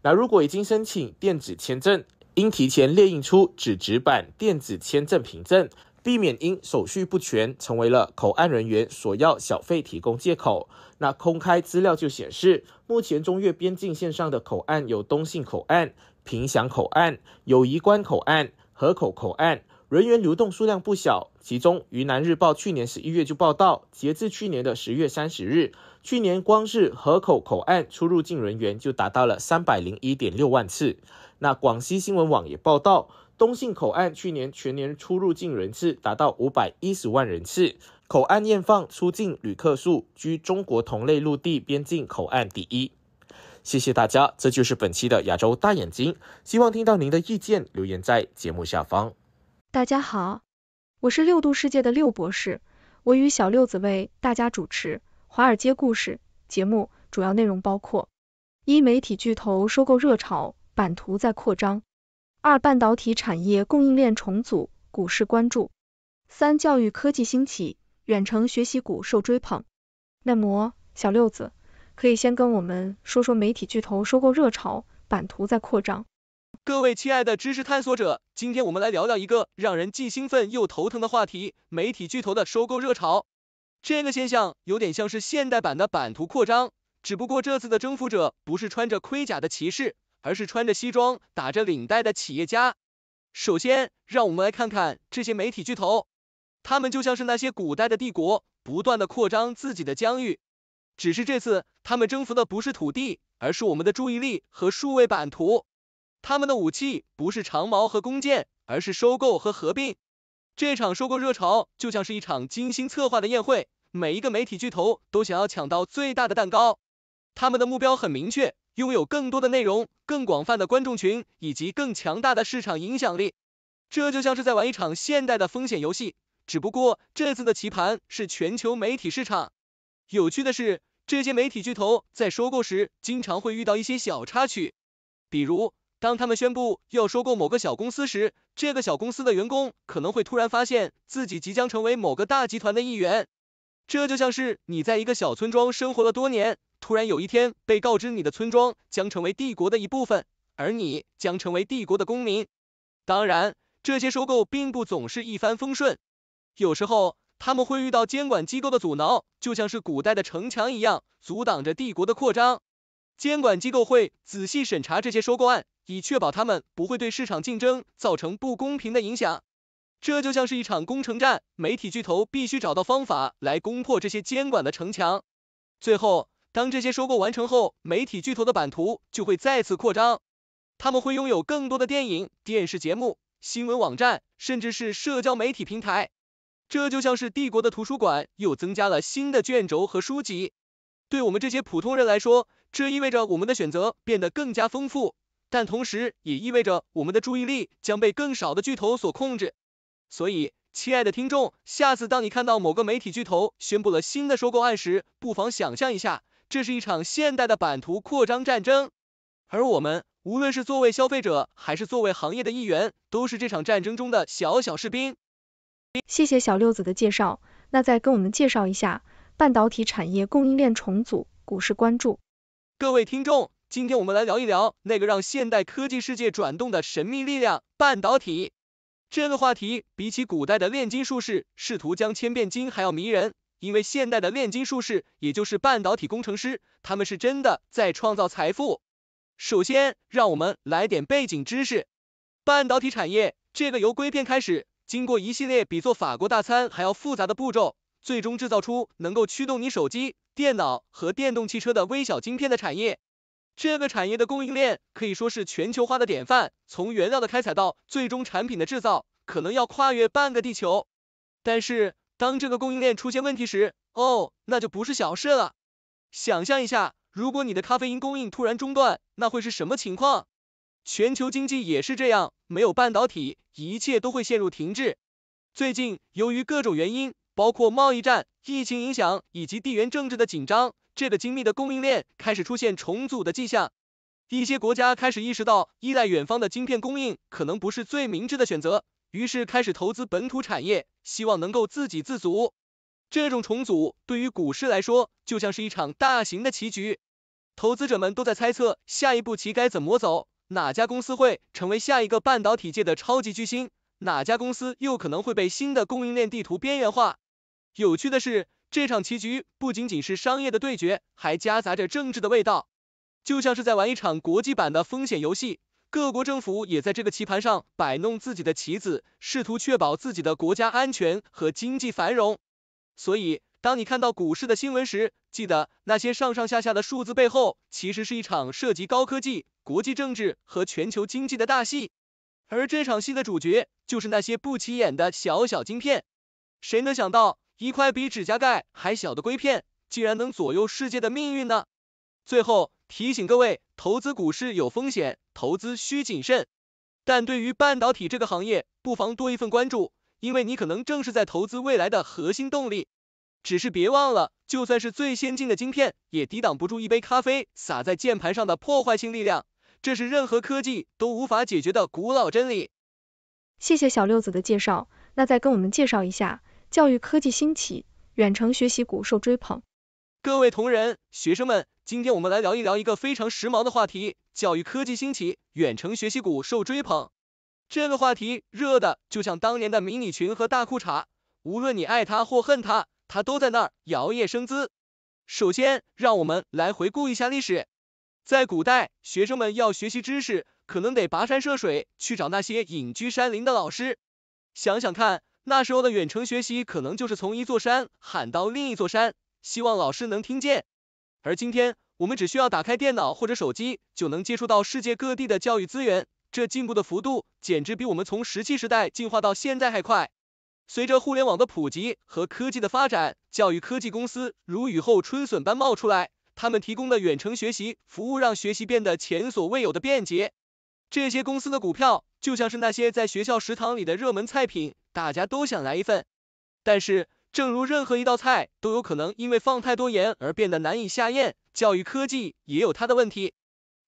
那如果已经申请电子签证，应提前列印出纸质版电子签证凭证，避免因手续不全成为了口岸人员索要小费提供借口。那公开资料就显示，目前中越边境线上的口岸有东信口岸、平祥口岸、友谊关口岸、河口口岸。人员流动数量不小，其中云南日报去年十一月就报道，截至去年的十月三十日，去年光是河口口岸出入境人员就达到了三百零一点六万次。那广西新闻网也报道，东信口岸去年全年出入境人次达到五百一十万人次，口岸验放出境旅客数居中国同类陆地边境口岸第一。谢谢大家，这就是本期的亚洲大眼睛，希望听到您的意见，留言在节目下方。大家好，我是六度世界的六博士，我与小六子为大家主持《华尔街故事》节目，主要内容包括：一、媒体巨头收购热潮版图在扩张；二、半导体产业供应链重组，股市关注；三、教育科技兴起，远程学习股受追捧。那么，小六子可以先跟我们说说媒体巨头收购热潮版图在扩张。各位亲爱的知识探索者，今天我们来聊聊一个让人既兴奋又头疼的话题——媒体巨头的收购热潮。这个现象有点像是现代版的版图扩张，只不过这次的征服者不是穿着盔甲的骑士，而是穿着西装打着领带的企业家。首先，让我们来看看这些媒体巨头，他们就像是那些古代的帝国，不断的扩张自己的疆域。只是这次，他们征服的不是土地，而是我们的注意力和数位版图。他们的武器不是长矛和弓箭，而是收购和合并。这场收购热潮就像是一场精心策划的宴会，每一个媒体巨头都想要抢到最大的蛋糕。他们的目标很明确，拥有更多的内容、更广泛的观众群以及更强大的市场影响力。这就像是在玩一场现代的风险游戏，只不过这次的棋盘是全球媒体市场。有趣的是，这些媒体巨头在收购时经常会遇到一些小插曲，比如。当他们宣布要收购某个小公司时，这个小公司的员工可能会突然发现自己即将成为某个大集团的一员。这就像是你在一个小村庄生活了多年，突然有一天被告知你的村庄将成为帝国的一部分，而你将成为帝国的公民。当然，这些收购并不总是一帆风顺，有时候他们会遇到监管机构的阻挠，就像是古代的城墙一样，阻挡着帝国的扩张。监管机构会仔细审查这些收购案，以确保他们不会对市场竞争造成不公平的影响。这就像是一场攻城战，媒体巨头必须找到方法来攻破这些监管的城墙。最后，当这些收购完成后，媒体巨头的版图就会再次扩张，他们会拥有更多的电影、电视节目、新闻网站，甚至是社交媒体平台。这就像是帝国的图书馆又增加了新的卷轴和书籍。对我们这些普通人来说，这意味着我们的选择变得更加丰富，但同时也意味着我们的注意力将被更少的巨头所控制。所以，亲爱的听众，下次当你看到某个媒体巨头宣布了新的收购案时，不妨想象一下，这是一场现代的版图扩张战争。而我们，无论是作为消费者，还是作为行业的一员，都是这场战争中的小小士兵。谢谢小六子的介绍，那再跟我们介绍一下半导体产业供应链重组，股市关注。各位听众，今天我们来聊一聊那个让现代科技世界转动的神秘力量——半导体。这个话题比起古代的炼金术士试图将铅变金还要迷人，因为现代的炼金术士，也就是半导体工程师，他们是真的在创造财富。首先，让我们来点背景知识。半导体产业这个由硅片开始，经过一系列比做法国大餐还要复杂的步骤。最终制造出能够驱动你手机、电脑和电动汽车的微小晶片的产业，这个产业的供应链可以说是全球化的典范。从原料的开采到最终产品的制造，可能要跨越半个地球。但是当这个供应链出现问题时，哦，那就不是小事了。想象一下，如果你的咖啡因供应突然中断，那会是什么情况？全球经济也是这样，没有半导体，一切都会陷入停滞。最近由于各种原因。包括贸易战、疫情影响以及地缘政治的紧张，这个精密的供应链开始出现重组的迹象。一些国家开始意识到依赖远方的晶片供应可能不是最明智的选择，于是开始投资本土产业，希望能够自给自足。这种重组对于股市来说，就像是一场大型的棋局，投资者们都在猜测下一步棋该怎么走，哪家公司会成为下一个半导体界的超级巨星，哪家公司又可能会被新的供应链地图边缘化。有趣的是，这场棋局不仅仅是商业的对决，还夹杂着政治的味道，就像是在玩一场国际版的风险游戏。各国政府也在这个棋盘上摆弄自己的棋子，试图确保自己的国家安全和经济繁荣。所以，当你看到股市的新闻时，记得那些上上下下的数字背后，其实是一场涉及高科技、国际政治和全球经济的大戏。而这场戏的主角，就是那些不起眼的小小晶片。谁能想到？一块比指甲盖还小的硅片，竟然能左右世界的命运呢？最后提醒各位，投资股市有风险，投资需谨慎。但对于半导体这个行业，不妨多一份关注，因为你可能正是在投资未来的核心动力。只是别忘了，就算是最先进的晶片，也抵挡不住一杯咖啡洒在键盘上的破坏性力量。这是任何科技都无法解决的古老真理。谢谢小六子的介绍，那再跟我们介绍一下。教育科技兴起，远程学习谷受追捧。各位同仁、学生们，今天我们来聊一聊一个非常时髦的话题，教育科技兴起，远程学习谷受追捧。这个话题热的就像当年的迷你裙和大裤衩，无论你爱它或恨它，它都在那儿摇曳生姿。首先，让我们来回顾一下历史，在古代，学生们要学习知识，可能得跋山涉水去找那些隐居山林的老师，想想看。那时候的远程学习可能就是从一座山喊到另一座山，希望老师能听见。而今天，我们只需要打开电脑或者手机，就能接触到世界各地的教育资源。这进步的幅度简直比我们从石器时代进化到现在还快。随着互联网的普及和科技的发展，教育科技公司如雨后春笋般冒出来，他们提供的远程学习服务让学习变得前所未有的便捷。这些公司的股票就像是那些在学校食堂里的热门菜品，大家都想来一份。但是，正如任何一道菜都有可能因为放太多盐而变得难以下咽，教育科技也有它的问题。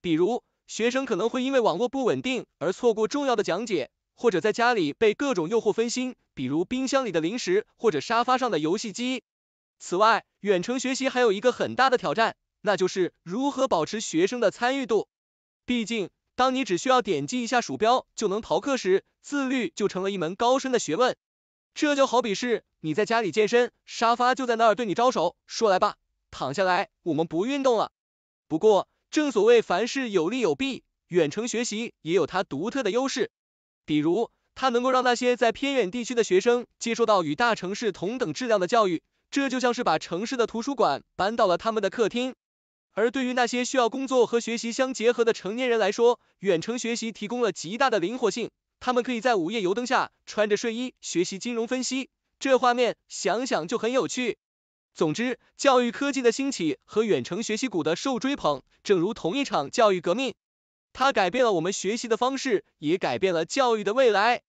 比如，学生可能会因为网络不稳定而错过重要的讲解，或者在家里被各种诱惑分心，比如冰箱里的零食或者沙发上的游戏机。此外，远程学习还有一个很大的挑战，那就是如何保持学生的参与度。毕竟，当你只需要点击一下鼠标就能逃课时，自律就成了一门高深的学问。这就好比是你在家里健身，沙发就在那儿对你招手，说来吧，躺下来，我们不运动了。不过，正所谓凡事有利有弊，远程学习也有它独特的优势，比如它能够让那些在偏远地区的学生接受到与大城市同等质量的教育，这就像是把城市的图书馆搬到了他们的客厅。而对于那些需要工作和学习相结合的成年人来说，远程学习提供了极大的灵活性。他们可以在午夜油灯下穿着睡衣学习金融分析，这画面想想就很有趣。总之，教育科技的兴起和远程学习股的受追捧，正如同一场教育革命，它改变了我们学习的方式，也改变了教育的未来。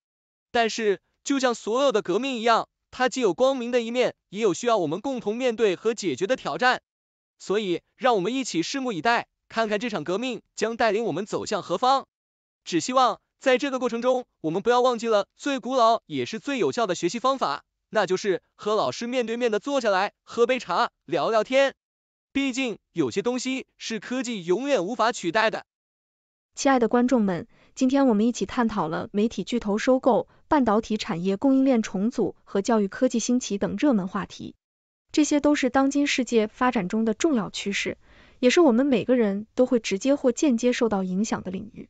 但是，就像所有的革命一样，它既有光明的一面，也有需要我们共同面对和解决的挑战。所以，让我们一起拭目以待，看看这场革命将带领我们走向何方。只希望在这个过程中，我们不要忘记了最古老也是最有效的学习方法，那就是和老师面对面的坐下来，喝杯茶，聊聊天。毕竟，有些东西是科技永远无法取代的。亲爱的观众们，今天我们一起探讨了媒体巨头收购、半导体产业供应链重组和教育科技兴起等热门话题。这些都是当今世界发展中的重要趋势，也是我们每个人都会直接或间接受到影响的领域。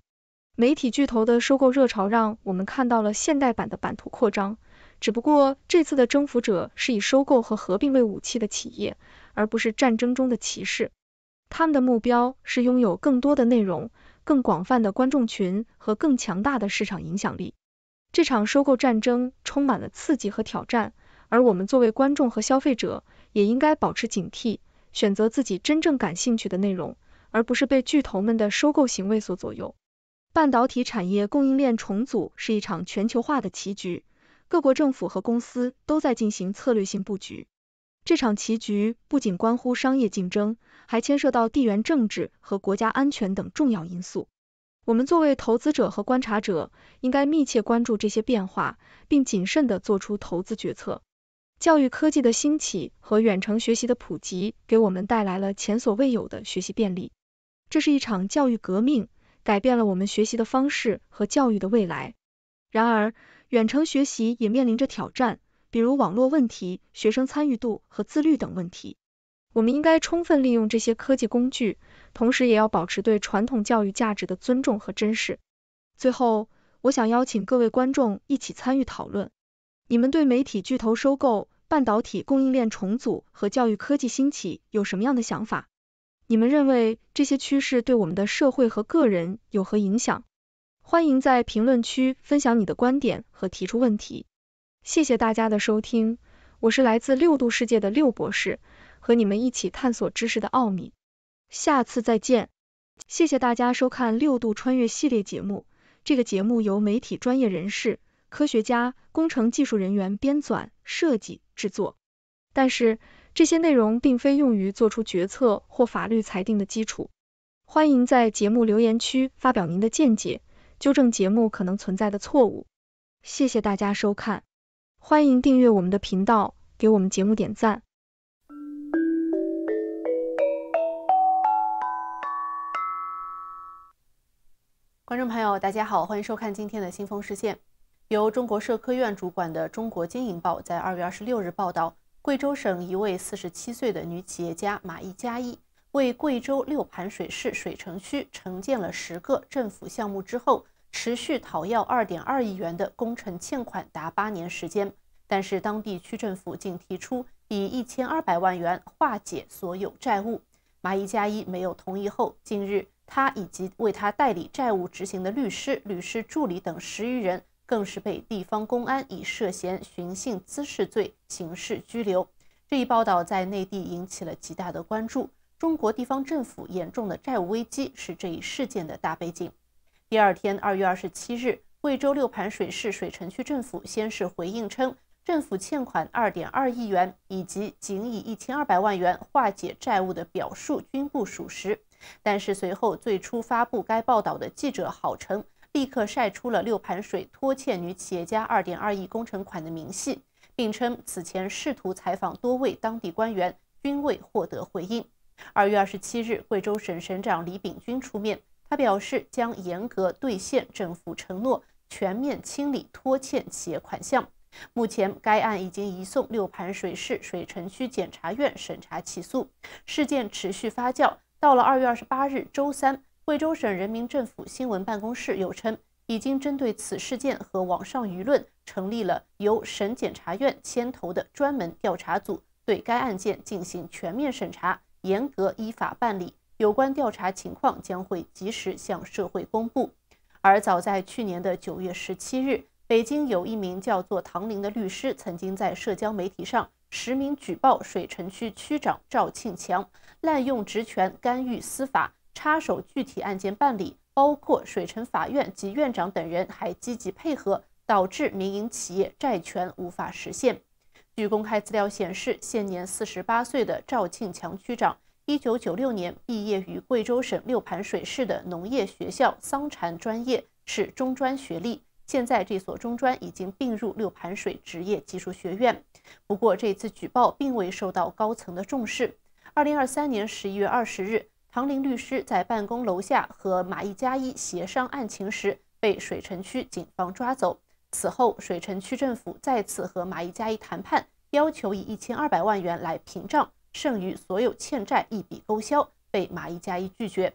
媒体巨头的收购热潮让我们看到了现代版的版图扩张，只不过这次的征服者是以收购和合并为武器的企业，而不是战争中的骑士。他们的目标是拥有更多的内容、更广泛的观众群和更强大的市场影响力。这场收购战争充满了刺激和挑战，而我们作为观众和消费者，也应该保持警惕，选择自己真正感兴趣的内容，而不是被巨头们的收购行为所左右。半导体产业供应链重组是一场全球化的棋局，各国政府和公司都在进行策略性布局。这场棋局不仅关乎商业竞争，还牵涉到地缘政治和国家安全等重要因素。我们作为投资者和观察者，应该密切关注这些变化，并谨慎地做出投资决策。教育科技的兴起和远程学习的普及，给我们带来了前所未有的学习便利。这是一场教育革命，改变了我们学习的方式和教育的未来。然而，远程学习也面临着挑战，比如网络问题、学生参与度和自律等问题。我们应该充分利用这些科技工具，同时也要保持对传统教育价值的尊重和珍视。最后，我想邀请各位观众一起参与讨论。你们对媒体巨头收购、半导体供应链重组和教育科技兴起有什么样的想法？你们认为这些趋势对我们的社会和个人有何影响？欢迎在评论区分享你的观点和提出问题。谢谢大家的收听，我是来自六度世界的六博士，和你们一起探索知识的奥秘。下次再见。谢谢大家收看六度穿越系列节目。这个节目由媒体专业人士。科学家、工程技术人员编纂、设计、制作，但是这些内容并非用于做出决策或法律裁定的基础。欢迎在节目留言区发表您的见解，纠正节目可能存在的错误。谢谢大家收看，欢迎订阅我们的频道，给我们节目点赞。观众朋友，大家好，欢迎收看今天的《新风视线》。由中国社科院主管的《中国经营报》在二月二十六日报道，贵州省一位四十七岁的女企业家马一加一为贵州六盘水市水城区承建了十个政府项目之后，持续讨要二点二亿元的工程欠款达八年时间。但是当地区政府竟提出以一千二百万元化解所有债务，马一加一没有同意后，近日他以及为他代理债务执行的律师、律师助理等十余人。更是被地方公安以涉嫌寻衅滋事罪刑事拘留。这一报道在内地引起了极大的关注。中国地方政府严重的债务危机是这一事件的大背景。第二天，二月二十七日，贵州六盘水市水城区政府先是回应称，政府欠款二点二亿元以及仅以一千二百万元化解债务的表述均不属实。但是随后，最初发布该报道的记者郝称。立刻晒出了六盘水拖欠女企业家二点二亿工程款的明细，并称此前试图采访多位当地官员均未获得回应。二月二十七日，贵州省省长李炳军出面，他表示将严格兑现政府承诺，全面清理拖欠企业款项。目前，该案已经移送六盘水市水城区检察院审查起诉。事件持续发酵，到了二月二十八日周三。贵州省人民政府新闻办公室又称，已经针对此事件和网上舆论，成立了由省检察院牵头的专门调查组，对该案件进行全面审查，严格依法办理。有关调查情况将会及时向社会公布。而早在去年的九月十七日，北京有一名叫做唐林的律师，曾经在社交媒体上实名举报水城区区长赵庆强滥用职权干预司法。插手具体案件办理，包括水城法院及院长等人还积极配合，导致民营企业债权无法实现。据公开资料显示，现年四十八岁的赵庆强区长，一九九六年毕业于贵州省六盘水市的农业学校，桑蚕专业是中专学历。现在这所中专已经并入六盘水职业技术学院。不过，这次举报并未受到高层的重视。二零二三年十一月二十日。唐林律师在办公楼下和马一加一协商案情时，被水城区警方抓走。此后，水城区政府再次和马一加一谈判，要求以一千二百万元来平账，剩余所有欠债一笔勾销，被马一加一拒绝。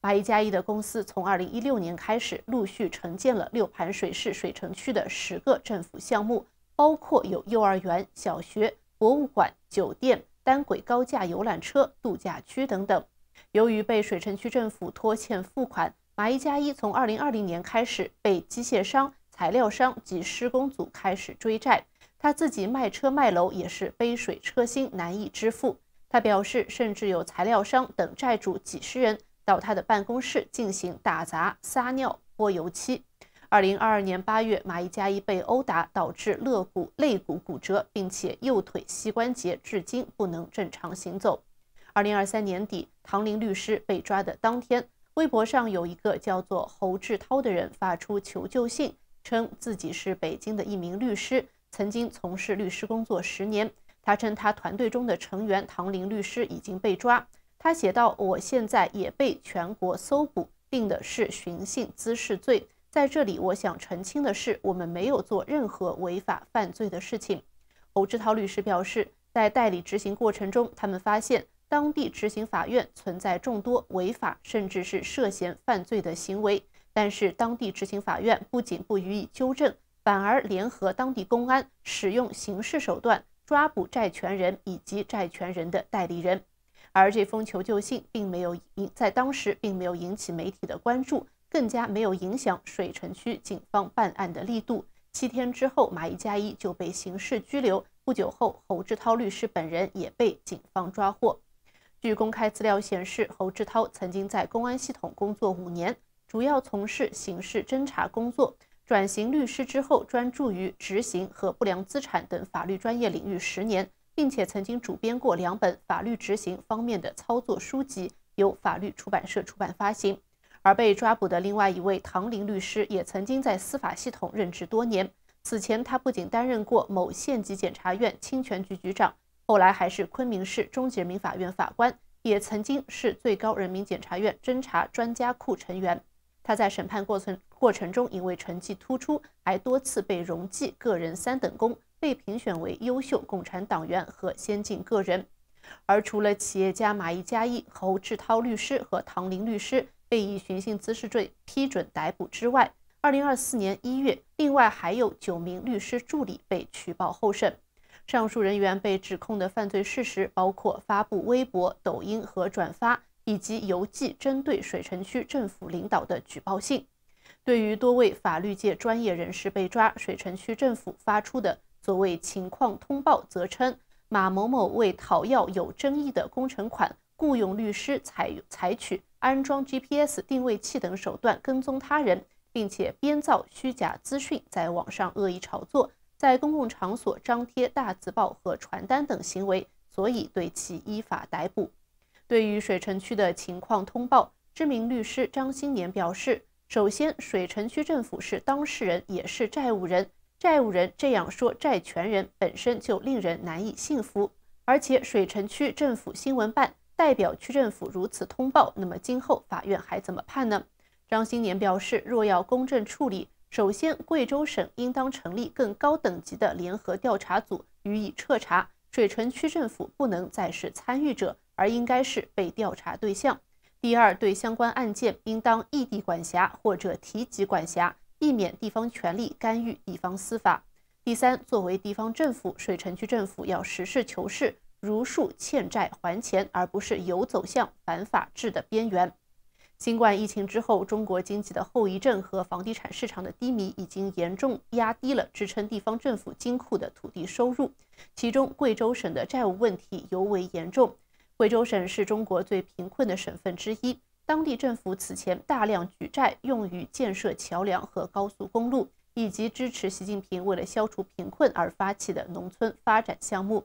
马一加一的公司从二零一六年开始，陆续承建了六盘水市水城区的十个政府项目，包括有幼儿园、小学、博物馆、酒店、单轨高架游览车、度假区等等。由于被水城区政府拖欠付款，马一加一从二零二零年开始被机械商、材料商及施工组开始追债。他自己卖车卖楼也是杯水车薪，难以支付。他表示，甚至有材料商等债主几十人到他的办公室进行打砸、撒尿、泼油漆。二零二二年八月，马一加一被殴打，导致肋骨、肋骨骨折，并且右腿膝关节至今不能正常行走。二零二三年底，唐林律师被抓的当天，微博上有一个叫做侯志涛的人发出求救信，称自己是北京的一名律师，曾经从事律师工作十年。他称他团队中的成员唐林律师已经被抓。他写道：“我现在也被全国搜捕，定的是寻衅滋事罪。”在这里，我想澄清的是，我们没有做任何违法犯罪的事情。侯志涛律师表示，在代理执行过程中，他们发现。当地执行法院存在众多违法，甚至是涉嫌犯罪的行为，但是当地执行法院不仅不予以纠正，反而联合当地公安使用刑事手段抓捕债权人以及债权人的代理人。而这封求救信并没有引在当时并没有引起媒体的关注，更加没有影响水城区警方办案的力度。七天之后，马一加一就被刑事拘留，不久后，侯志涛律师本人也被警方抓获。据公开资料显示，侯志涛曾经在公安系统工作五年，主要从事刑事侦查工作。转型律师之后，专注于执行和不良资产等法律专业领域十年，并且曾经主编过两本法律执行方面的操作书籍，由法律出版社出版发行。而被抓捕的另外一位唐林律师，也曾经在司法系统任职多年。此前，他不仅担任过某县级检察院侵权局局长。后来还是昆明市中级人民法院法官，也曾经是最高人民检察院侦查专家库成员。他在审判过程过程中，因为成绩突出，还多次被荣记个人三等功，被评选为优秀共产党员和先进个人。而除了企业家马一嘉、一、侯志涛律师和唐林律师被以寻衅滋事罪批准逮捕之外，二零二四年一月，另外还有九名律师助理被取保候审。上述人员被指控的犯罪事实包括发布微博、抖音和转发，以及邮寄针对水城区政府领导的举报信。对于多位法律界专业人士被抓，水城区政府发出的所谓情况通报则称，马某某为讨要有争议的工程款，雇佣律师采采取安装 GPS 定位器等手段跟踪他人，并且编造虚假资讯，在网上恶意炒作。在公共场所张贴大字报和传单等行为，所以对其依法逮捕。对于水城区的情况通报，知名律师张新年表示：首先，水城区政府是当事人，也是债务人，债务人这样说，债权人本身就令人难以信服。而且，水城区政府新闻办代表区政府如此通报，那么今后法院还怎么判呢？张新年表示，若要公正处理。首先，贵州省应当成立更高等级的联合调查组予以彻查。水城区政府不能再是参与者，而应该是被调查对象。第二，对相关案件应当异地管辖或者提级管辖，避免地方权力干预地方司法。第三，作为地方政府，水城区政府要实事求是，如数欠债还钱，而不是游走向反法治的边缘。新冠疫情之后，中国经济的后遗症和房地产市场的低迷已经严重压低了支撑地方政府金库的土地收入。其中，贵州省的债务问题尤为严重。贵州省是中国最贫困的省份之一，当地政府此前大量举债用于建设桥梁和高速公路，以及支持习近平为了消除贫困而发起的农村发展项目。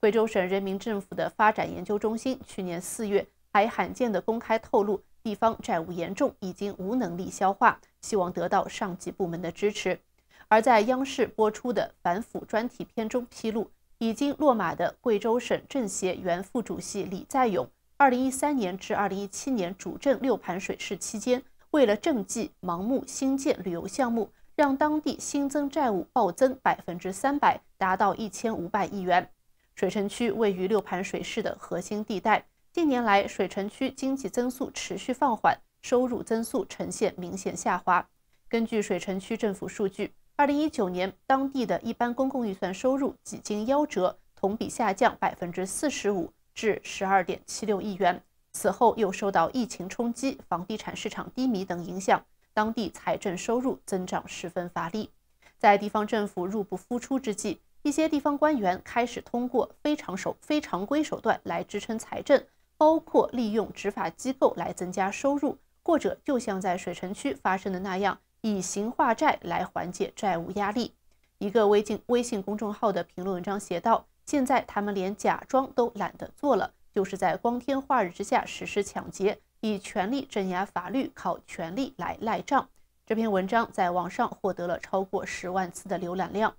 贵州省人民政府的发展研究中心去年四月还罕见地公开透露。地方债务严重，已经无能力消化，希望得到上级部门的支持。而在央视播出的反腐专题片中披露，已经落马的贵州省政协原副主席李在勇，二零一三年至二零一七年主政六盘水市期间，为了政绩，盲目新建旅游项目，让当地新增债务暴增百分之三百，达到一千五百亿元。水城区位于六盘水市的核心地带。近年来，水城区经济增速持续放缓，收入增速呈现明显下滑。根据水城区政府数据，二零一九年当地的一般公共预算收入几经夭折，同比下降百分之四十五至十二点七六亿元。此后又受到疫情冲击、房地产市场低迷等影响，当地财政收入增长十分乏力。在地方政府入不敷出之际，一些地方官员开始通过非常手非常规手段来支撑财政。包括利用执法机构来增加收入，或者就像在水城区发生的那样，以刑化债来缓解债务压力。一个微信微信公众号的评论文章写道：“现在他们连假装都懒得做了，就是在光天化日之下实施抢劫，以权力镇压法律，靠权力来赖账。”这篇文章在网上获得了超过十万次的浏览量。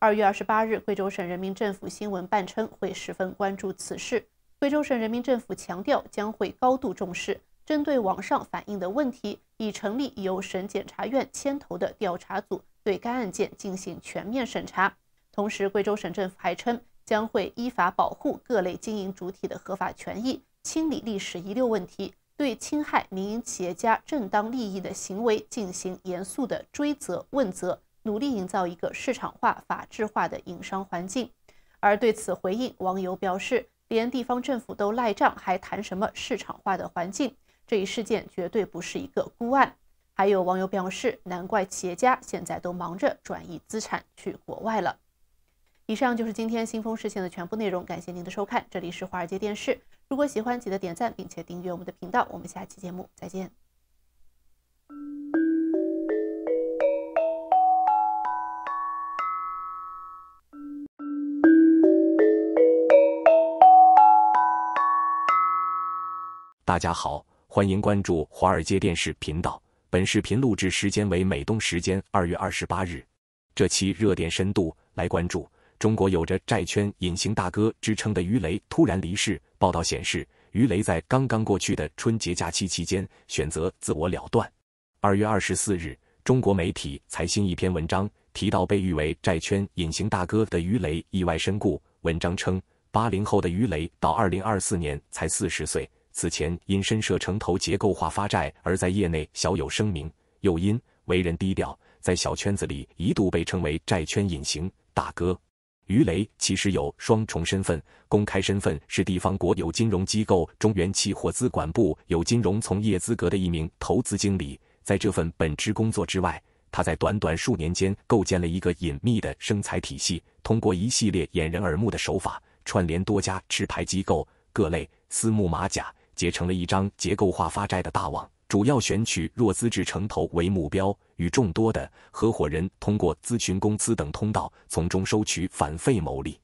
二月二十八日，贵州省人民政府新闻办称会十分关注此事。贵州省人民政府强调将会高度重视，针对网上反映的问题，已成立由省检察院牵头的调查组，对该案件进行全面审查。同时，贵州省政府还称将会依法保护各类经营主体的合法权益，清理历史遗留问题，对侵害民营企业家正当利益的行为进行严肃的追责问责，努力营造一个市场化、法治化的营商环境。而对此回应，网友表示。连地方政府都赖账，还谈什么市场化的环境？这一事件绝对不是一个孤案。还有网友表示，难怪企业家现在都忙着转移资产去国外了。以上就是今天新风事件的全部内容，感谢您的收看，这里是华尔街电视。如果喜欢，记得点赞并且订阅我们的频道。我们下期节目再见。大家好，欢迎关注华尔街电视频道。本视频录制时间为美东时间二月二十八日。这期热点深度来关注中国有着“债券隐形大哥”之称的鱼雷突然离世。报道显示，鱼雷在刚刚过去的春节假期期间选择自我了断。二月二十四日，中国媒体财新一篇文章提到，被誉为“债券隐形大哥”的鱼雷意外身故。文章称，八零后的鱼雷到二零二四年才四十岁。此前因深涉城投结构化发债而在业内小有声名，又因为人低调，在小圈子里一度被称为“债圈隐形大哥”。于雷其实有双重身份，公开身份是地方国有金融机构中原期货资管部有金融从业资格的一名投资经理。在这份本职工作之外，他在短短数年间构建了一个隐秘的生财体系，通过一系列掩人耳目的手法，串联多家持牌机构、各类私募马甲。结成了一张结构化发债的大网，主要选取弱资质城投为目标，与众多的合伙人通过咨询公司等通道从中收取返费牟利。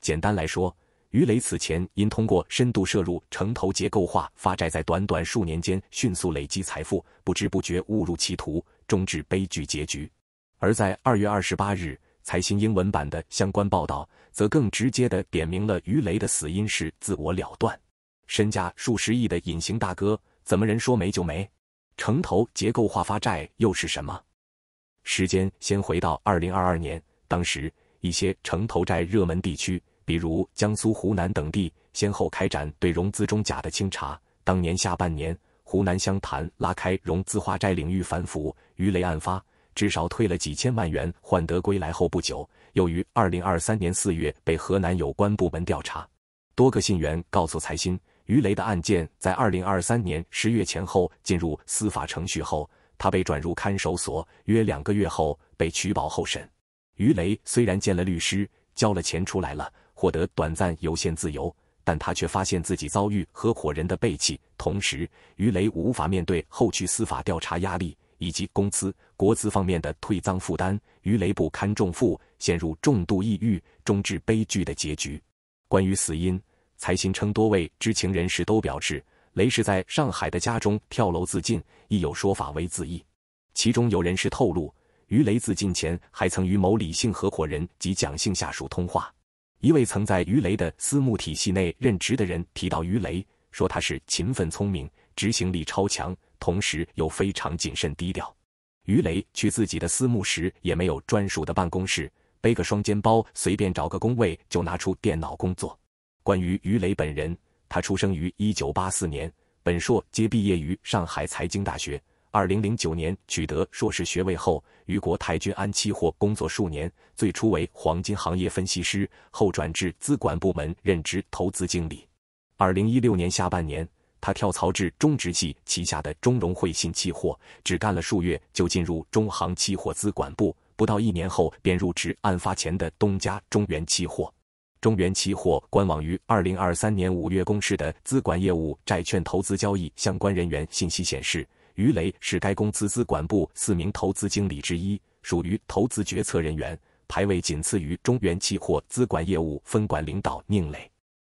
简单来说，鱼雷此前因通过深度涉入城投结构化发债，在短短数年间迅速累积财富，不知不觉误入歧途，终至悲剧结局。而在二月二十八日财新英文版的相关报道，则更直接的点明了鱼雷的死因是自我了断。身价数十亿的隐形大哥，怎么人说没就没？城投结构化发债又是什么？时间先回到二零二二年，当时一些城投债热门地区，比如江苏、湖南等地，先后开展对融资中甲的清查。当年下半年，湖南湘潭拉开融资化债领域反腐鱼雷案发，至少退了几千万元。换得归来后不久，又于二零二三年四月被河南有关部门调查。多个信源告诉财新。于雷的案件在二零二三年十月前后进入司法程序后，他被转入看守所，约两个月后被取保候审。于雷虽然见了律师，交了钱出来了，获得短暂有限自由，但他却发现自己遭遇合伙人的背弃。同时，于雷无法面对后续司法调查压力以及公司国资方面的退赃负担，于雷不堪重负，陷入重度抑郁，终至悲剧的结局。关于死因。财新称，多位知情人士都表示，雷是在上海的家中跳楼自尽，亦有说法为自缢。其中有人士透露，于雷自尽前还曾与某李姓合伙人及蒋姓下属通话。一位曾在于雷的私募体系内任职的人提到，于雷说他是勤奋、聪明、执行力超强，同时又非常谨慎低调。于雷去自己的私募时也没有专属的办公室，背个双肩包，随便找个工位就拿出电脑工作。关于于雷本人，他出生于1984年，本硕皆毕业于上海财经大学。2009年取得硕士学位后，于国泰君安期货工作数年，最初为黄金行业分析师，后转至资管部门任职投资经理。2016年下半年，他跳槽至中植系旗下的中融汇信期货，只干了数月就进入中行期货资管部，不到一年后便入职案发前的东家中原期货。中原期货官网于二零二三年五月公示的资管业务债券投资交易相关人员信息显示，于雷是该公司资管部四名投资经理之一，属于投资决策人员，排位仅次于中原期货资管业务分管领导宁磊。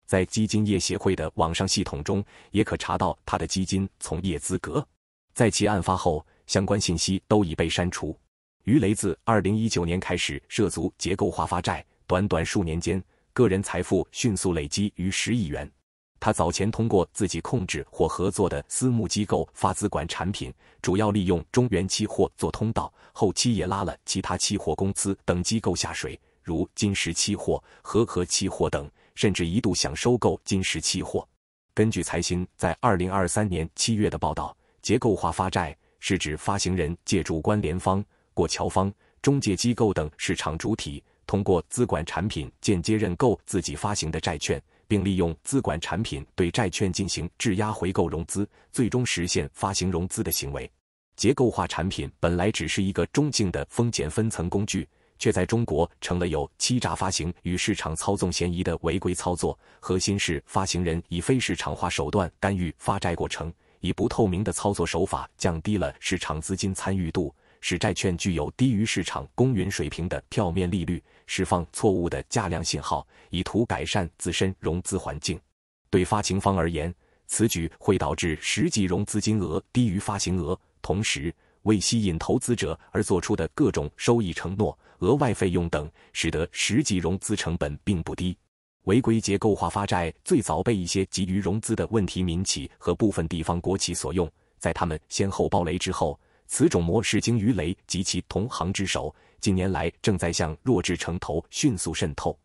在基金业协会的网上系统中，也可查到他的基金从业资格。在其案发后，相关信息都已被删除。于雷自二零一九年开始涉足结构化发债，短短数年间。个人财富迅速累积逾十亿元。他早前通过自己控制或合作的私募机构发资管产品，主要利用中原期货做通道，后期也拉了其他期货公司等机构下水，如金石期货、和合期货等，甚至一度想收购金石期货。根据财新在二零二三年七月的报道，结构化发债是指发行人借助关联方、过桥方、中介机构等市场主体。通过资管产品间接认购自己发行的债券，并利用资管产品对债券进行质押回购融资，最终实现发行融资的行为。结构化产品本来只是一个中性的风险分层工具，却在中国成了有欺诈发行与市场操纵嫌疑的违规操作。核心是发行人以非市场化手段干预发债过程，以不透明的操作手法降低了市场资金参与度。使债券具有低于市场公允水平的票面利率，释放错误的价量信号，以图改善自身融资环境。对发行方而言，此举会导致实际融资金额低于发行额，同时为吸引投资者而做出的各种收益承诺、额外费用等，使得实际融资成本并不低。违规结构化发债最早被一些急于融资的问题民企和部分地方国企所用，在他们先后爆雷之后。此种模式经鱼雷及其同行之手，近年来正在向弱智城投迅速渗透。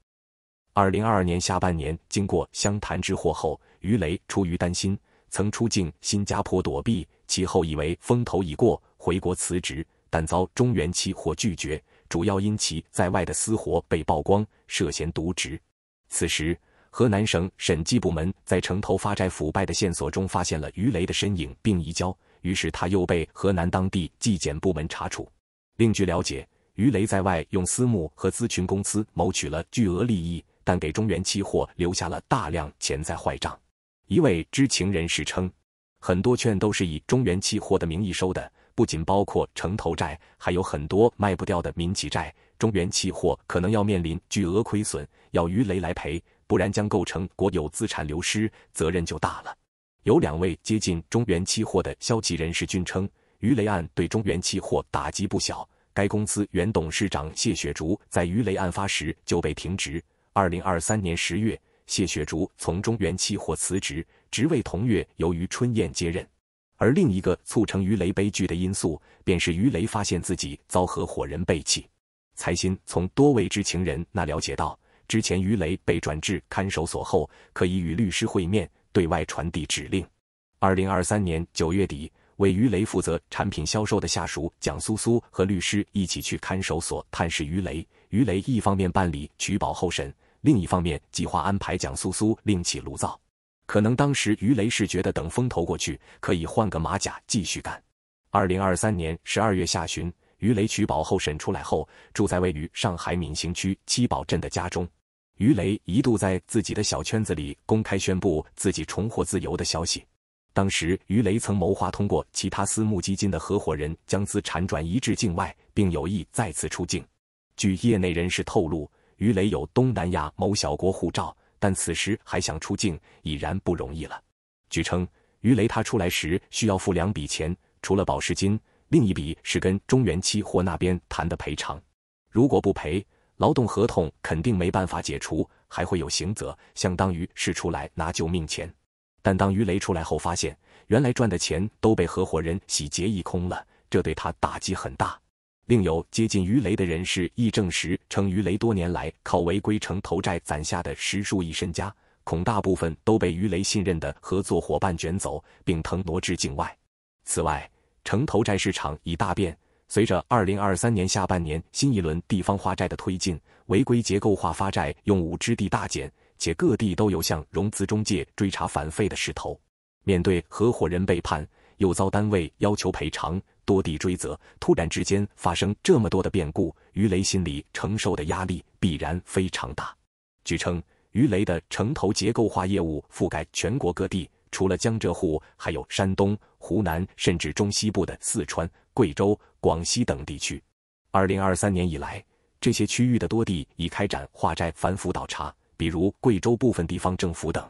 二零二二年下半年，经过湘潭之祸后，鱼雷出于担心，曾出境新加坡躲避，其后以为风头已过，回国辞职，但遭中原期货拒绝，主要因其在外的私活被曝光，涉嫌渎职。此时，河南省审计部门在城投发债腐败的线索中发现了鱼雷的身影，并移交。于是他又被河南当地纪检部门查处。另据了解，于雷在外用私募和咨询公司谋取了巨额利益，但给中原期货留下了大量潜在坏账。一位知情人士称，很多券都是以中原期货的名义收的，不仅包括城投债，还有很多卖不掉的民企债。中原期货可能要面临巨额亏损，要于雷来赔，不然将构成国有资产流失，责任就大了。有两位接近中原期货的消极人士均称，鱼雷案对中原期货打击不小。该公司原董事长谢雪竹在鱼雷案发时就被停职。二零二三年十月，谢雪竹从中原期货辞职，职位同月由于春燕接任。而另一个促成鱼雷悲剧的因素，便是鱼雷发现自己遭合伙人背弃。财新从多位知情人那了解到，之前鱼雷被转至看守所后，可以与律师会面。对外传递指令。二零二三年九月底，为鱼雷负责产品销售的下属蒋苏苏和律师一起去看守所探视鱼雷。鱼雷一方面办理取保候审，另一方面计划安排蒋苏苏另起炉灶。可能当时鱼雷是觉得等风头过去，可以换个马甲继续干。二零二三年十二月下旬，鱼雷取保候审出来后，住在位于上海闵行区七宝镇的家中。于雷一度在自己的小圈子里公开宣布自己重获自由的消息。当时，于雷曾谋划通过其他私募基金的合伙人将资产转移至境外，并有意再次出境。据业内人士透露，于雷有东南亚某小国护照，但此时还想出境已然不容易了。据称，于雷他出来时需要付两笔钱，除了保释金，另一笔是跟中原期货那边谈的赔偿，如果不赔。劳动合同肯定没办法解除，还会有刑责，相当于是出来拿救命钱。但当鱼雷出来后，发现原来赚的钱都被合伙人洗劫一空了，这对他打击很大。另有接近鱼雷的人士亦证实，称鱼雷多年来靠违规城投债攒下的十数亿身家，恐大部分都被鱼雷信任的合作伙伴卷走，并腾挪至境外。此外，城投债市场已大变。随着二零二三年下半年新一轮地方发债的推进，违规结构化发债用武之地大减，且各地都有向融资中介追查返费的势头。面对合伙人背叛，又遭单位要求赔偿，多地追责，突然之间发生这么多的变故，于雷心里承受的压力必然非常大。据称，于雷的城投结构化业务覆盖全国各地，除了江浙沪，还有山东。湖南，甚至中西部的四川、贵州、广西等地区。二零二三年以来，这些区域的多地已开展化债反腐倒查，比如贵州部分地方政府等。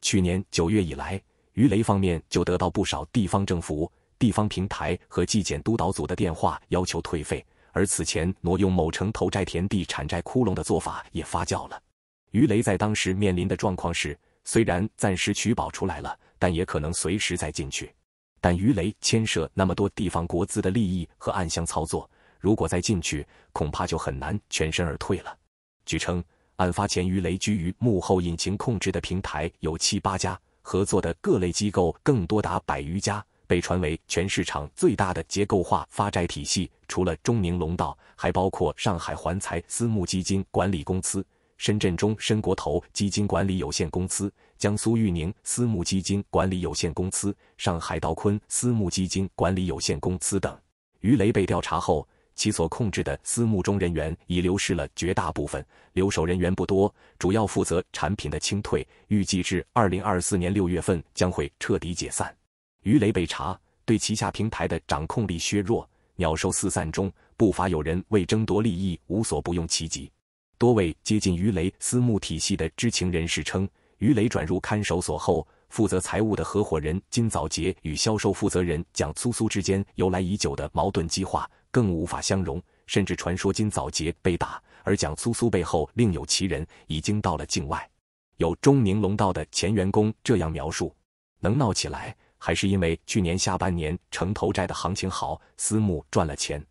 去年九月以来，鱼雷方面就得到不少地方政府、地方平台和纪检督导组的电话要求退费，而此前挪用某城投债田地产债窟窿的做法也发酵了。鱼雷在当时面临的状况是，虽然暂时取保出来了，但也可能随时再进去。但鱼雷牵涉那么多地方国资的利益和暗箱操作，如果再进去，恐怕就很难全身而退了。据称，案发前鱼雷居于幕后引擎控制的平台有七八家，合作的各类机构更多达百余家，被传为全市场最大的结构化发债体系。除了中宁龙道，还包括上海环财私募基金管理公司、深圳中深国投基金管理有限公司。江苏玉宁私募基金管理有限公司、上海道坤私募基金管理有限公司等鱼雷被调查后，其所控制的私募中人员已流失了绝大部分，留守人员不多，主要负责产品的清退，预计至2024年6月份将会彻底解散。鱼雷被查，对旗下平台的掌控力削弱，鸟兽四散中不乏有人为争夺利益无所不用其极。多位接近鱼雷私募体系的知情人士称。于雷转入看守所后，负责财务的合伙人金早杰与销售负责人蒋苏苏之间由来已久的矛盾激化，更无法相容，甚至传说金早杰被打，而蒋苏苏背后另有其人，已经到了境外。有中宁龙道的前员工这样描述：能闹起来，还是因为去年下半年城投债的行情好，私募赚了钱。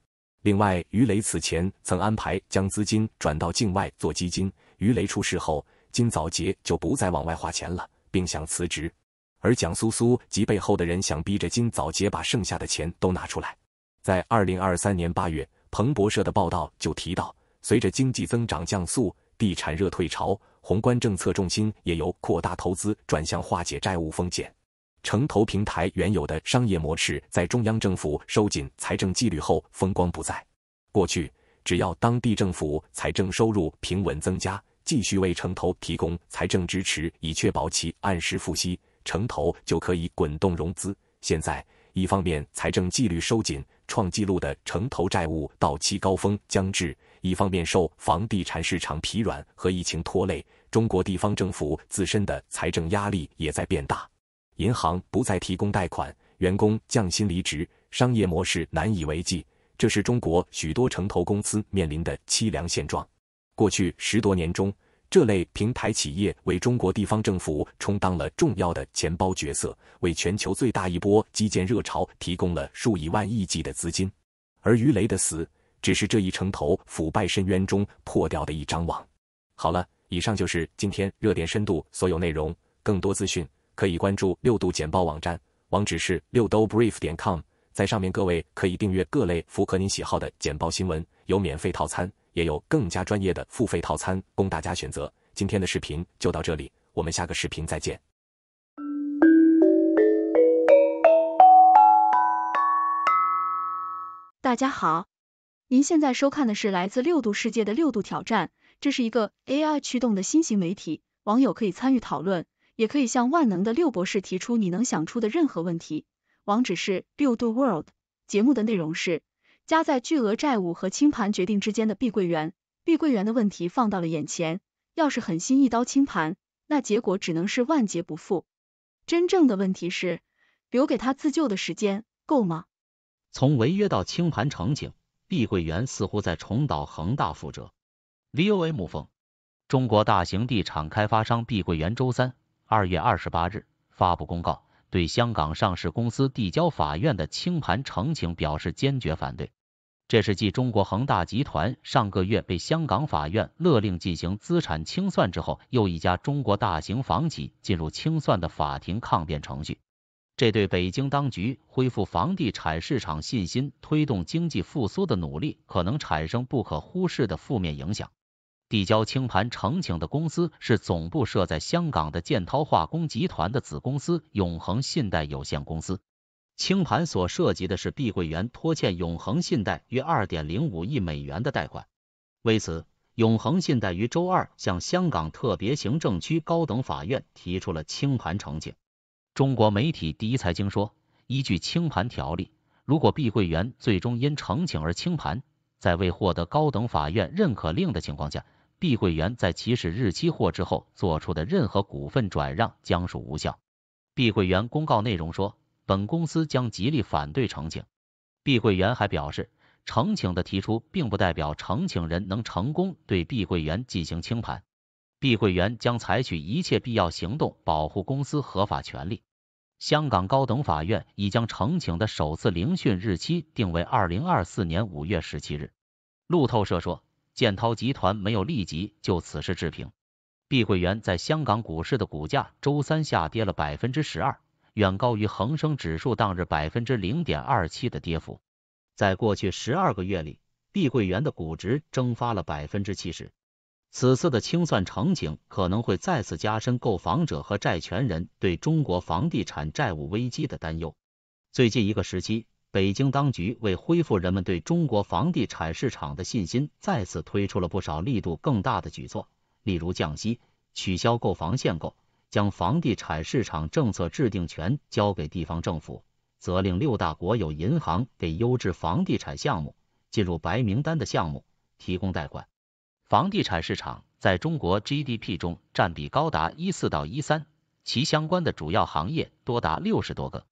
另外，于雷此前曾安排将资金转到境外做基金，于雷出事后。金早杰就不再往外花钱了，并想辞职，而蒋苏苏及背后的人想逼着金早杰把剩下的钱都拿出来。在二零二三年八月，彭博社的报道就提到，随着经济增长降速、地产热退潮，宏观政策重心也由扩大投资转向化解债务风险。城投平台原有的商业模式，在中央政府收紧财政纪律后风光不再。过去，只要当地政府财政收入平稳增加。继续为城投提供财政支持，以确保其按时付息，城投就可以滚动融资。现在，一方面财政纪律收紧，创纪录的城投债务到期高峰将至；一方面受房地产市场疲软和疫情拖累，中国地方政府自身的财政压力也在变大。银行不再提供贷款，员工降薪离职，商业模式难以为继，这是中国许多城投公司面临的凄凉现状。过去十多年中，这类平台企业为中国地方政府充当了重要的钱包角色，为全球最大一波基建热潮提供了数以万亿计的资金。而鱼雷的死，只是这一城头腐败深渊中破掉的一张网。好了，以上就是今天热点深度所有内容。更多资讯可以关注六度简报网站，网址是六度 brief 点 com，在上面各位可以订阅各类符合您喜好的简报新闻，有免费套餐。也有更加专业的付费套餐供大家选择。今天的视频就到这里，我们下个视频再见。大家好，您现在收看的是来自六度世界的六度挑战，这是一个 AI 驱动的新型媒体，网友可以参与讨论，也可以向万能的六博士提出你能想出的任何问题。网址是六度 World。节目的内容是。夹在巨额债务和清盘决定之间的碧桂园，碧桂园的问题放到了眼前。要是狠心一刀清盘，那结果只能是万劫不复。真正的问题是，留给他自救的时间够吗？从违约到清盘澄清，碧桂园似乎在重蹈恒大覆辙。VOA 木峰，中国大型地产开发商碧桂园周三二月二十八日发布公告，对香港上市公司递交法院的清盘澄请表示坚决反对。这是继中国恒大集团上个月被香港法院勒令进行资产清算之后，又一家中国大型房企进入清算的法庭抗辩程序。这对北京当局恢复房地产市场信心、推动经济复苏的努力，可能产生不可忽视的负面影响。递交清盘呈请的公司是总部设在香港的建滔化工集团的子公司永恒信贷有限公司。清盘所涉及的是碧桂园拖欠永恒信贷约二点零五亿美元的贷款。为此，永恒信贷于周二向香港特别行政区高等法院提出了清盘呈请。中国媒体第一财经说，依据清盘条例，如果碧桂园最终因呈请而清盘，在未获得高等法院认可令的情况下，碧桂园在起始日期或之后做出的任何股份转让将属无效。碧桂园公告内容说。本公司将极力反对澄清。碧桂园还表示，澄清的提出并不代表澄清人能成功对碧桂园进行清盘。碧桂园将采取一切必要行动保护公司合法权利。香港高等法院已将澄请的首次聆讯日期定为二零二四年五月十七日。路透社说，建滔集团没有立即就此事置评。碧桂园在香港股市的股价周三下跌了百分之十二。远高于恒生指数当日百分之零点二七的跌幅。在过去十二个月里，碧桂园的股值蒸发了百分之七十。此次的清算场景可能会再次加深购房者和债权人对中国房地产债务危机的担忧。最近一个时期，北京当局为恢复人们对中国房地产市场的信心，再次推出了不少力度更大的举措，例如降息、取消购房限购。将房地产市场政策制定权交给地方政府，责令六大国有银行给优质房地产项目、进入白名单的项目提供贷款。房地产市场在中国 GDP 中占比高达一四到一三，其相关的主要行业多达六十多个。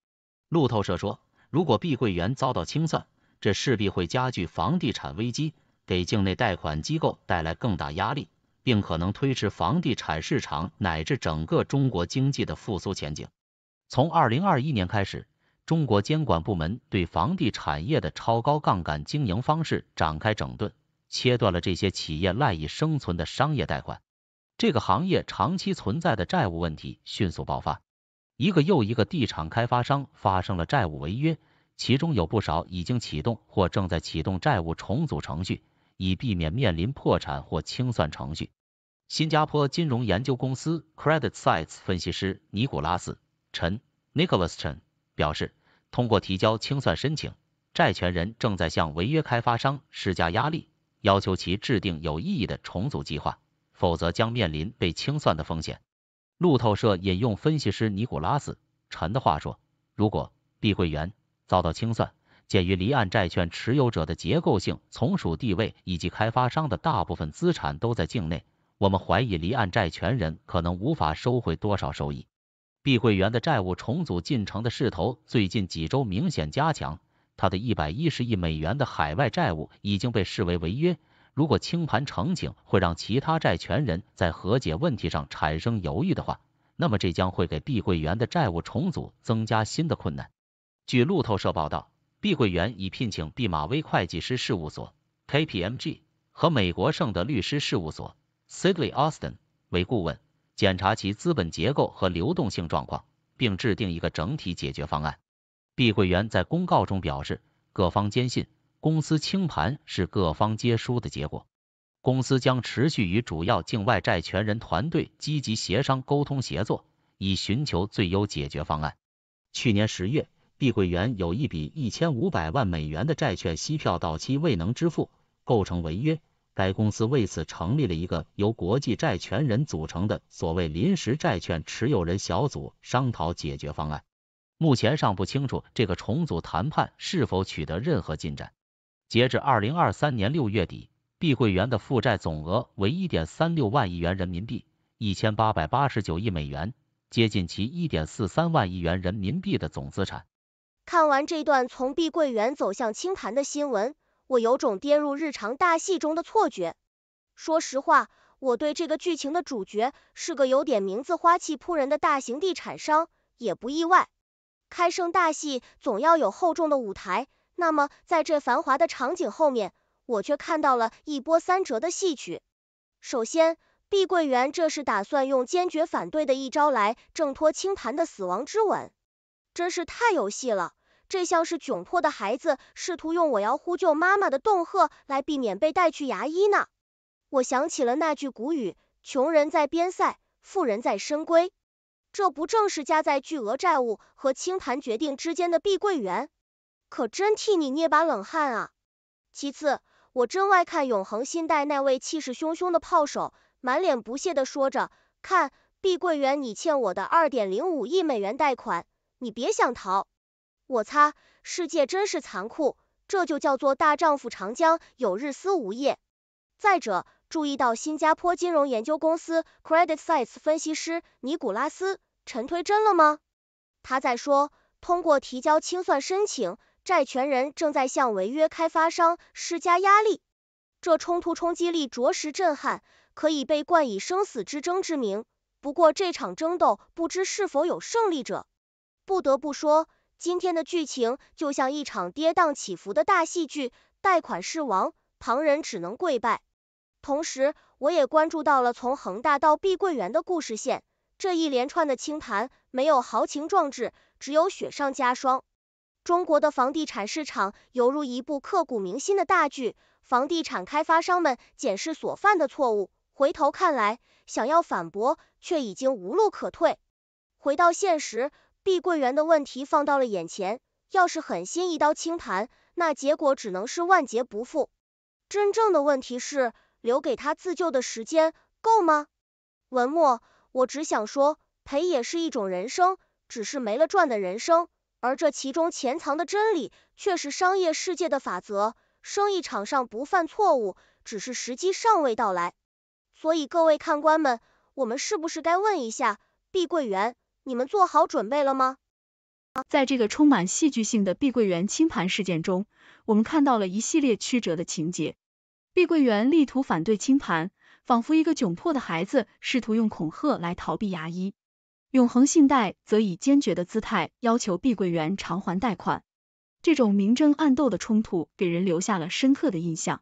路透社说，如果碧桂园遭到清算，这势必会加剧房地产危机，给境内贷款机构带来更大压力。并可能推迟房地产市场乃至整个中国经济的复苏前景。从二零二一年开始，中国监管部门对房地产业的超高杠杆经营方式展开整顿，切断了这些企业赖以生存的商业贷款，这个行业长期存在的债务问题迅速爆发，一个又一个地产开发商发生了债务违约，其中有不少已经启动或正在启动债务重组程序。以避免面临破产或清算程序。新加坡金融研究公司 Credit Sights 分析师尼古拉斯·陈 （Nicholas Chen） 表示，通过提交清算申请，债权人正在向违约开发商施加压力，要求其制定有意义的重组计划，否则将面临被清算的风险。路透社引用分析师尼古拉斯·陈的话说：“如果碧桂园遭到清算，”鉴于离岸债券持有者的结构性从属地位，以及开发商的大部分资产都在境内，我们怀疑离岸债权人可能无法收回多少收益。碧桂园的债务重组进程的势头最近几周明显加强，它的一百一十亿美元的海外债务已经被视为违约。如果清盘澄清会让其他债权人在和解问题上产生犹豫的话，那么这将会给碧桂园的债务重组增加新的困难。据路透社报道。碧桂园已聘请毕马威会计师事务所 （KPMG） 和美国圣德律师事务所 （Sidley Austin） 为顾问，检查其资本结构和流动性状况，并制定一个整体解决方案。碧桂园在公告中表示，各方坚信公司清盘是各方皆输的结果。公司将持续与主要境外债权人团队积极协商沟通协作，以寻求最优解决方案。去年十月。碧桂园有一笔一千五百万美元的债券息票到期未能支付，构成违约。该公司为此成立了一个由国际债权人组成的所谓临时债券持有人小组，商讨解决方案。目前尚不清楚这个重组谈判是否取得任何进展。截至二零二三年六月底，碧桂园的负债总额为一点三六万亿元人民币，一千八百八十九亿美元，接近其一点四三万亿元人民币的总资产。看完这段从碧桂园走向清盘的新闻，我有种跌入日常大戏中的错觉。说实话，我对这个剧情的主角是个有点名字花气扑人的大型地产商，也不意外。开盛大戏总要有厚重的舞台，那么在这繁华的场景后面，我却看到了一波三折的戏曲。首先，碧桂园这是打算用坚决反对的一招来挣脱清盘的死亡之吻。真是太有戏了！这像是窘迫的孩子试图用我要呼救妈妈的恫吓来避免被带去牙医呢。我想起了那句古语：穷人在边塞，富人在深闺。这不正是夹在巨额债务和清盘决定之间的碧桂园？可真替你捏把冷汗啊！其次，我真外看永恒信贷那位气势汹汹的炮手，满脸不屑的说着：“看，碧桂园，你欠我的二点零五亿美元贷款。”你别想逃！我擦，世界真是残酷，这就叫做大丈夫长江有日思无夜。再者，注意到新加坡金融研究公司 Credit Sights 分析师尼古拉斯陈推真了吗？他在说，通过提交清算申请，债权人正在向违约开发商施加压力。这冲突冲击力着实震撼，可以被冠以生死之争之名。不过这场争斗不知是否有胜利者。不得不说，今天的剧情就像一场跌宕起伏的大戏剧，贷款是王，旁人只能跪拜。同时，我也关注到了从恒大到碧桂园的故事线，这一连串的清盘没有豪情壮志，只有雪上加霜。中国的房地产市场犹如一部刻骨铭心的大剧，房地产开发商们检视所犯的错误，回头看来，想要反驳却已经无路可退。回到现实。碧桂园的问题放到了眼前，要是狠心一刀清盘，那结果只能是万劫不复。真正的问题是，留给他自救的时间够吗？文末，我只想说，赔也是一种人生，只是没了赚的人生。而这其中潜藏的真理，却是商业世界的法则。生意场上不犯错误，只是时机尚未到来。所以各位看官们，我们是不是该问一下碧桂园？你们做好准备了吗？在这个充满戏剧性的碧桂园清盘事件中，我们看到了一系列曲折的情节。碧桂园力图反对清盘，仿佛一个窘迫的孩子试图用恐吓来逃避牙医；永恒信贷则以坚决的姿态要求碧桂园偿还贷款。这种明争暗斗的冲突给人留下了深刻的印象。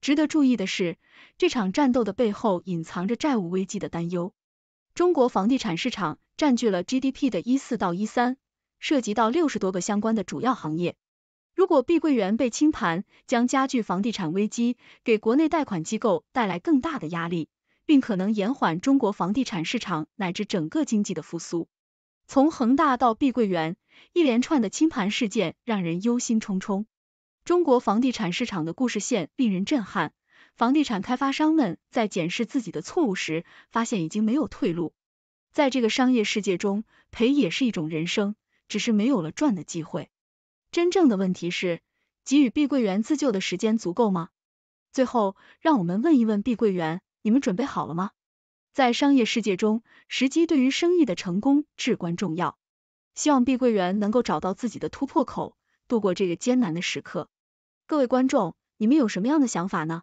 值得注意的是，这场战斗的背后隐藏着债务危机的担忧。中国房地产市场占据了 GDP 的1.4到1.3，涉及到六十多个相关的主要行业。如果碧桂园被清盘，将加剧房地产危机，给国内贷款机构带来更大的压力，并可能延缓中国房地产市场乃至整个经济的复苏。从恒大到碧桂园，一连串的清盘事件让人忧心忡忡。中国房地产市场的故事线令人震撼。房地产开发商们在检视自己的错误时，发现已经没有退路。在这个商业世界中，赔也是一种人生，只是没有了赚的机会。真正的问题是，给予碧桂园自救的时间足够吗？最后，让我们问一问碧桂园：你们准备好了吗？在商业世界中，时机对于生意的成功至关重要。希望碧桂园能够找到自己的突破口，度过这个艰难的时刻。各位观众，你们有什么样的想法呢？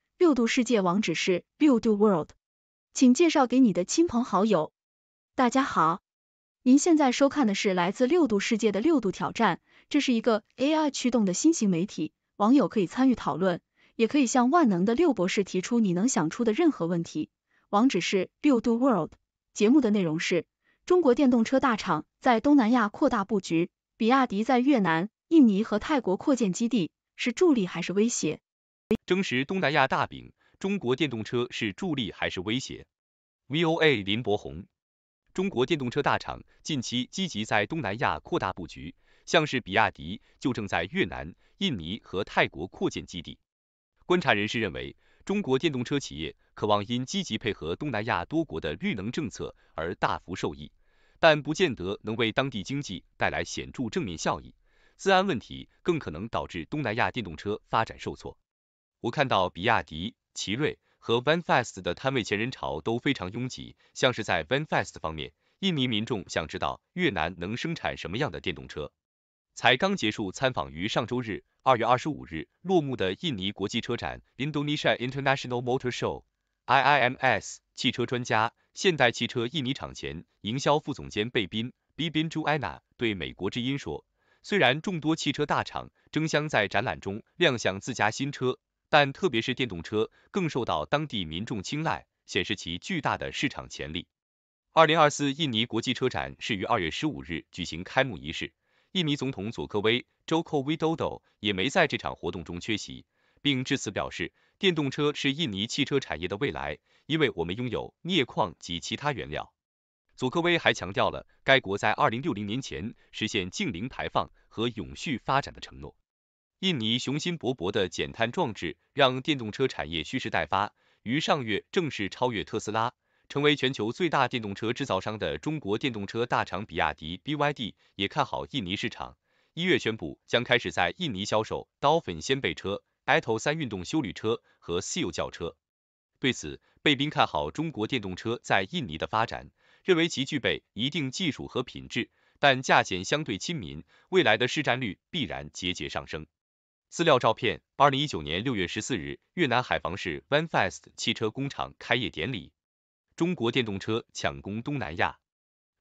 六度世界网址是六度 world，请介绍给你的亲朋好友。大家好，您现在收看的是来自六度世界的六度挑战，这是一个 AI 驱动的新型媒体，网友可以参与讨论，也可以向万能的六博士提出你能想出的任何问题。网址是六度 world。节目的内容是中国电动车大厂在东南亚扩大布局，比亚迪在越南、印尼和泰国扩建基地，是助力还是威胁？争食东南亚大饼，中国电动车是助力还是威胁？VOA 林博宏，中国电动车大厂近期积极在东南亚扩大布局，像是比亚迪就正在越南、印尼和泰国扩建基地。观察人士认为，中国电动车企业渴望因积极配合东南亚多国的绿能政策而大幅受益，但不见得能为当地经济带来显著正面效益，治安问题更可能导致东南亚电动车发展受挫。我看到比亚迪、奇瑞和 Vanfast 的摊位前人潮都非常拥挤，像是在 Vanfast 方面，印尼民众想知道越南能生产什么样的电动车。才刚结束参访于上周日，二月二十五日落幕的印尼国际车展 Indonesia International Motor Show (IIMS)，汽车专家现代汽车印尼厂前营销副总监贝宾 Bibin Juwana 对美国之音说，虽然众多汽车大厂争相在展览中亮相自家新车。但特别是电动车更受到当地民众青睐，显示其巨大的市场潜力。二零二四印尼国际车展是于二月十五日举行开幕仪式，印尼总统佐科威 （Joko Widodo） 也没在这场活动中缺席，并致辞表示，电动车是印尼汽车产业的未来，因为我们拥有镍矿及其他原料。佐科威还强调了该国在二零六零年前实现净零排放和永续发展的承诺。印尼雄心勃勃的减碳壮志，让电动车产业蓄势待发。于上月正式超越特斯拉，成为全球最大电动车制造商的中国电动车大厂比亚迪 BYD 也看好印尼市场。一月宣布将开始在印尼销售刀粉掀背车、iTO 三运动休旅车和 c e o 轿车。对此，贝宾看好中国电动车在印尼的发展，认为其具备一定技术和品质，但价钱相对亲民，未来的市占率必然节节上升。资料照片，二零一九年六月十四日，越南海防市 Vanfast 汽车工厂开业典礼。中国电动车抢攻东南亚。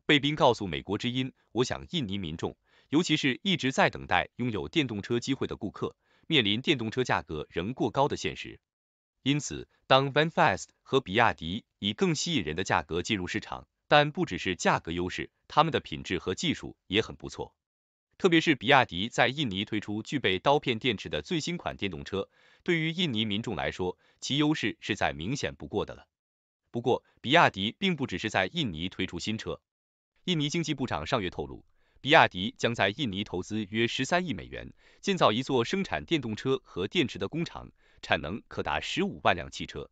贝宾告诉美国之音，我想印尼民众，尤其是一直在等待拥有电动车机会的顾客，面临电动车价格仍过高的现实。因此，当 Vanfast 和比亚迪以更吸引人的价格进入市场，但不只是价格优势，他们的品质和技术也很不错。特别是比亚迪在印尼推出具备刀片电池的最新款电动车，对于印尼民众来说，其优势是再明显不过的了。不过，比亚迪并不只是在印尼推出新车。印尼经济部长上月透露，比亚迪将在印尼投资约十三亿美元，建造一座生产电动车和电池的工厂，产能可达十五万辆汽车。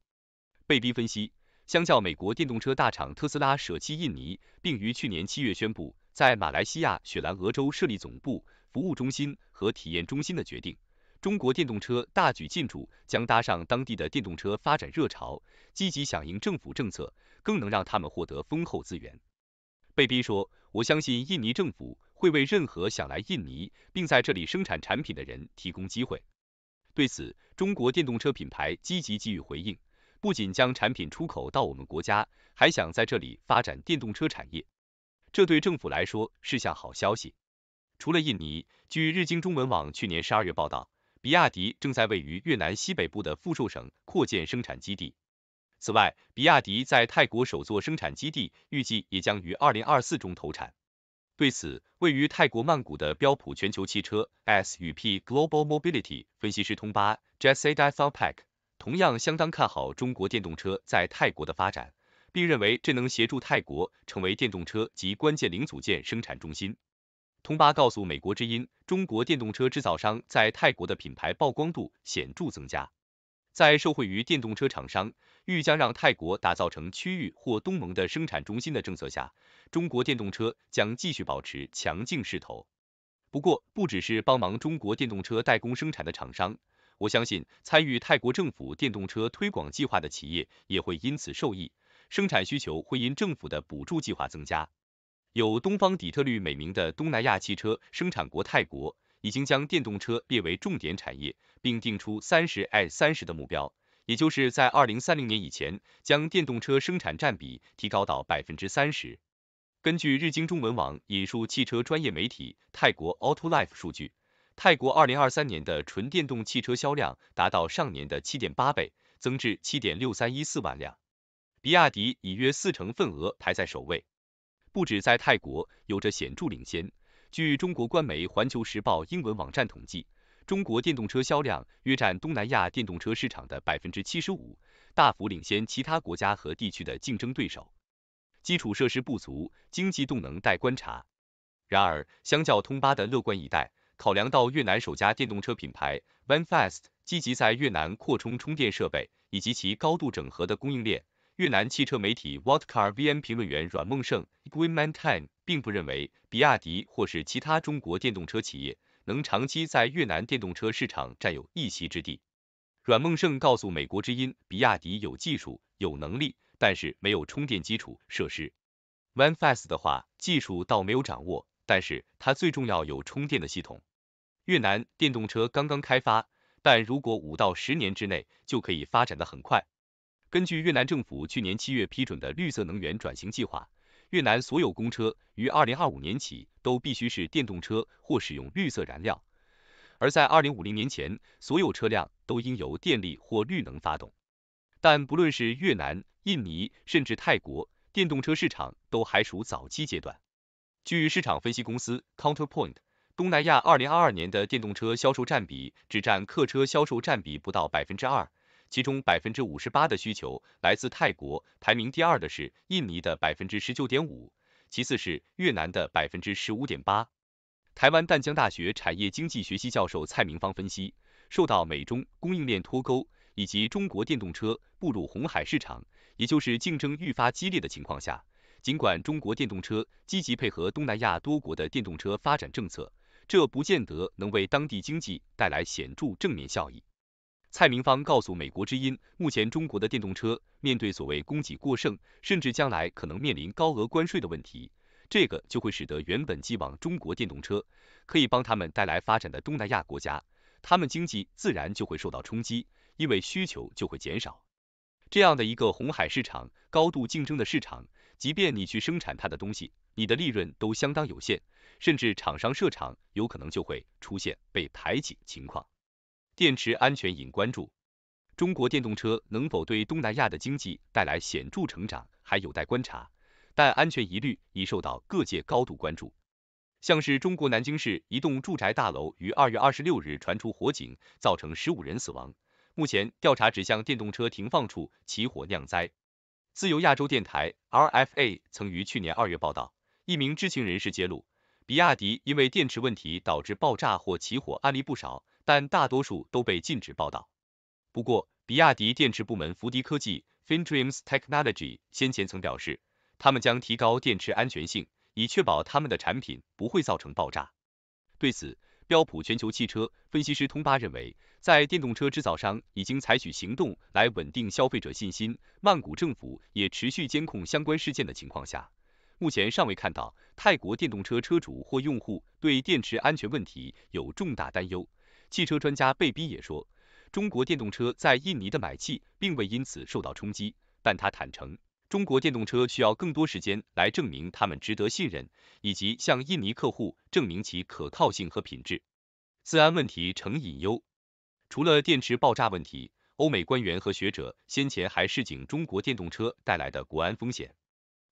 贝逼分析，相较美国电动车大厂特斯拉舍弃印尼，并于去年七月宣布。在马来西亚雪兰莪州设立总部、服务中心和体验中心的决定，中国电动车大举进驻，将搭上当地的电动车发展热潮，积极响应政府政策，更能让他们获得丰厚资源。贝斌说：“我相信印尼政府会为任何想来印尼并在这里生产产品的人提供机会。”对此，中国电动车品牌积极给予回应，不仅将产品出口到我们国家，还想在这里发展电动车产业。这对政府来说是项好消息。除了印尼，据日经中文网去年十二月报道，比亚迪正在位于越南西北部的富寿省扩建生产基地。此外，比亚迪在泰国首座生产基地预计也将于二零二四中投产。对此，位于泰国曼谷的标普全球汽车 S&P 与 Global Mobility 分析师通巴 j e s s e d i p a k 同样相当看好中国电动车在泰国的发展。并认为这能协助泰国成为电动车及关键零组件生产中心。通巴告诉美国之音，中国电动车制造商在泰国的品牌曝光度显著增加。在受惠于电动车厂商欲将让泰国打造成区域或东盟的生产中心的政策下，中国电动车将继续保持强劲势头。不过，不只是帮忙中国电动车代工生产的厂商，我相信参与泰国政府电动车推广计划的企业也会因此受益。生产需求会因政府的补助计划增加。有“东方底特律”美名的东南亚汽车生产国泰国，已经将电动车列为重点产业，并定出三十至三十的目标，也就是在二零三零年以前，将电动车生产占比提高到百分之三十。根据日经中文网引述汽车专业媒体泰国 Auto Life 数据，泰国二零二三年的纯电动汽车销量达到上年的七点八倍，增至七点六三一四万辆。比亚迪以约四成份额排在首位，不止在泰国有着显著领先。据中国官媒《环球时报》英文网站统计，中国电动车销量约占东南亚电动车市场的百分之七十五，大幅领先其他国家和地区的竞争对手。基础设施不足，经济动能待观察。然而，相较通巴的乐观，一带考量到越南首家电动车品牌 Vanfast 积极在越南扩充充电设备，以及其高度整合的供应链。越南汽车媒体 What Car VN 评论员阮梦胜 g r e e n Man t m e 并不认为比亚迪或是其他中国电动车企业能长期在越南电动车市场占有一席之地。阮梦胜告诉美国之音，比亚迪有技术、有能力，但是没有充电基础设施。Van f h a t 的话，技术倒没有掌握，但是它最重要有充电的系统。越南电动车刚刚开发，但如果五到十年之内就可以发展的很快。根据越南政府去年七月批准的绿色能源转型计划，越南所有公车于二零二五年起都必须是电动车或使用绿色燃料，而在二零五零年前，所有车辆都应由电力或绿能发动。但不论是越南、印尼，甚至泰国，电动车市场都还属早期阶段。据市场分析公司 Counterpoint，东南亚二零二二年的电动车销售占比只占客车销售占比不到百分之二。其中百分之五十八的需求来自泰国，排名第二的是印尼的百分之十九点五，其次是越南的百分之十五点八。台湾淡江大学产业经济学系教授蔡明芳分析，受到美中供应链脱钩以及中国电动车步入红海市场，也就是竞争愈发激烈的情况下，尽管中国电动车积极配合东南亚多国的电动车发展政策，这不见得能为当地经济带来显著正面效益。蔡明芳告诉美国之音，目前中国的电动车面对所谓供给过剩，甚至将来可能面临高额关税的问题，这个就会使得原本寄往中国电动车可以帮他们带来发展的东南亚国家，他们经济自然就会受到冲击，因为需求就会减少。这样的一个红海市场，高度竞争的市场，即便你去生产它的东西，你的利润都相当有限，甚至厂商设厂有可能就会出现被排挤情况。电池安全引关注，中国电动车能否对东南亚的经济带来显著成长还有待观察，但安全疑虑已受到各界高度关注。像是中国南京市一栋住宅大楼于二月二十六日传出火警，造成十五人死亡，目前调查指向电动车停放处起火酿灾。自由亚洲电台 （RFA） 曾于去年二月报道，一名知情人士揭露，比亚迪因为电池问题导致爆炸或起火案例不少。但大多数都被禁止报道。不过，比亚迪电池部门福迪科技 （Fin Dreams Technology） 先前曾表示，他们将提高电池安全性，以确保他们的产品不会造成爆炸。对此，标普全球汽车分析师通巴认为，在电动车制造商已经采取行动来稳定消费者信心，曼谷政府也持续监控相关事件的情况下，目前尚未看到泰国电动车车主或用户对电池安全问题有重大担忧。汽车专家贝比也说，中国电动车在印尼的买气并未因此受到冲击，但他坦诚，中国电动车需要更多时间来证明他们值得信任，以及向印尼客户证明其可靠性和品质。自安问题成隐忧，除了电池爆炸问题，欧美官员和学者先前还示警中国电动车带来的国安风险。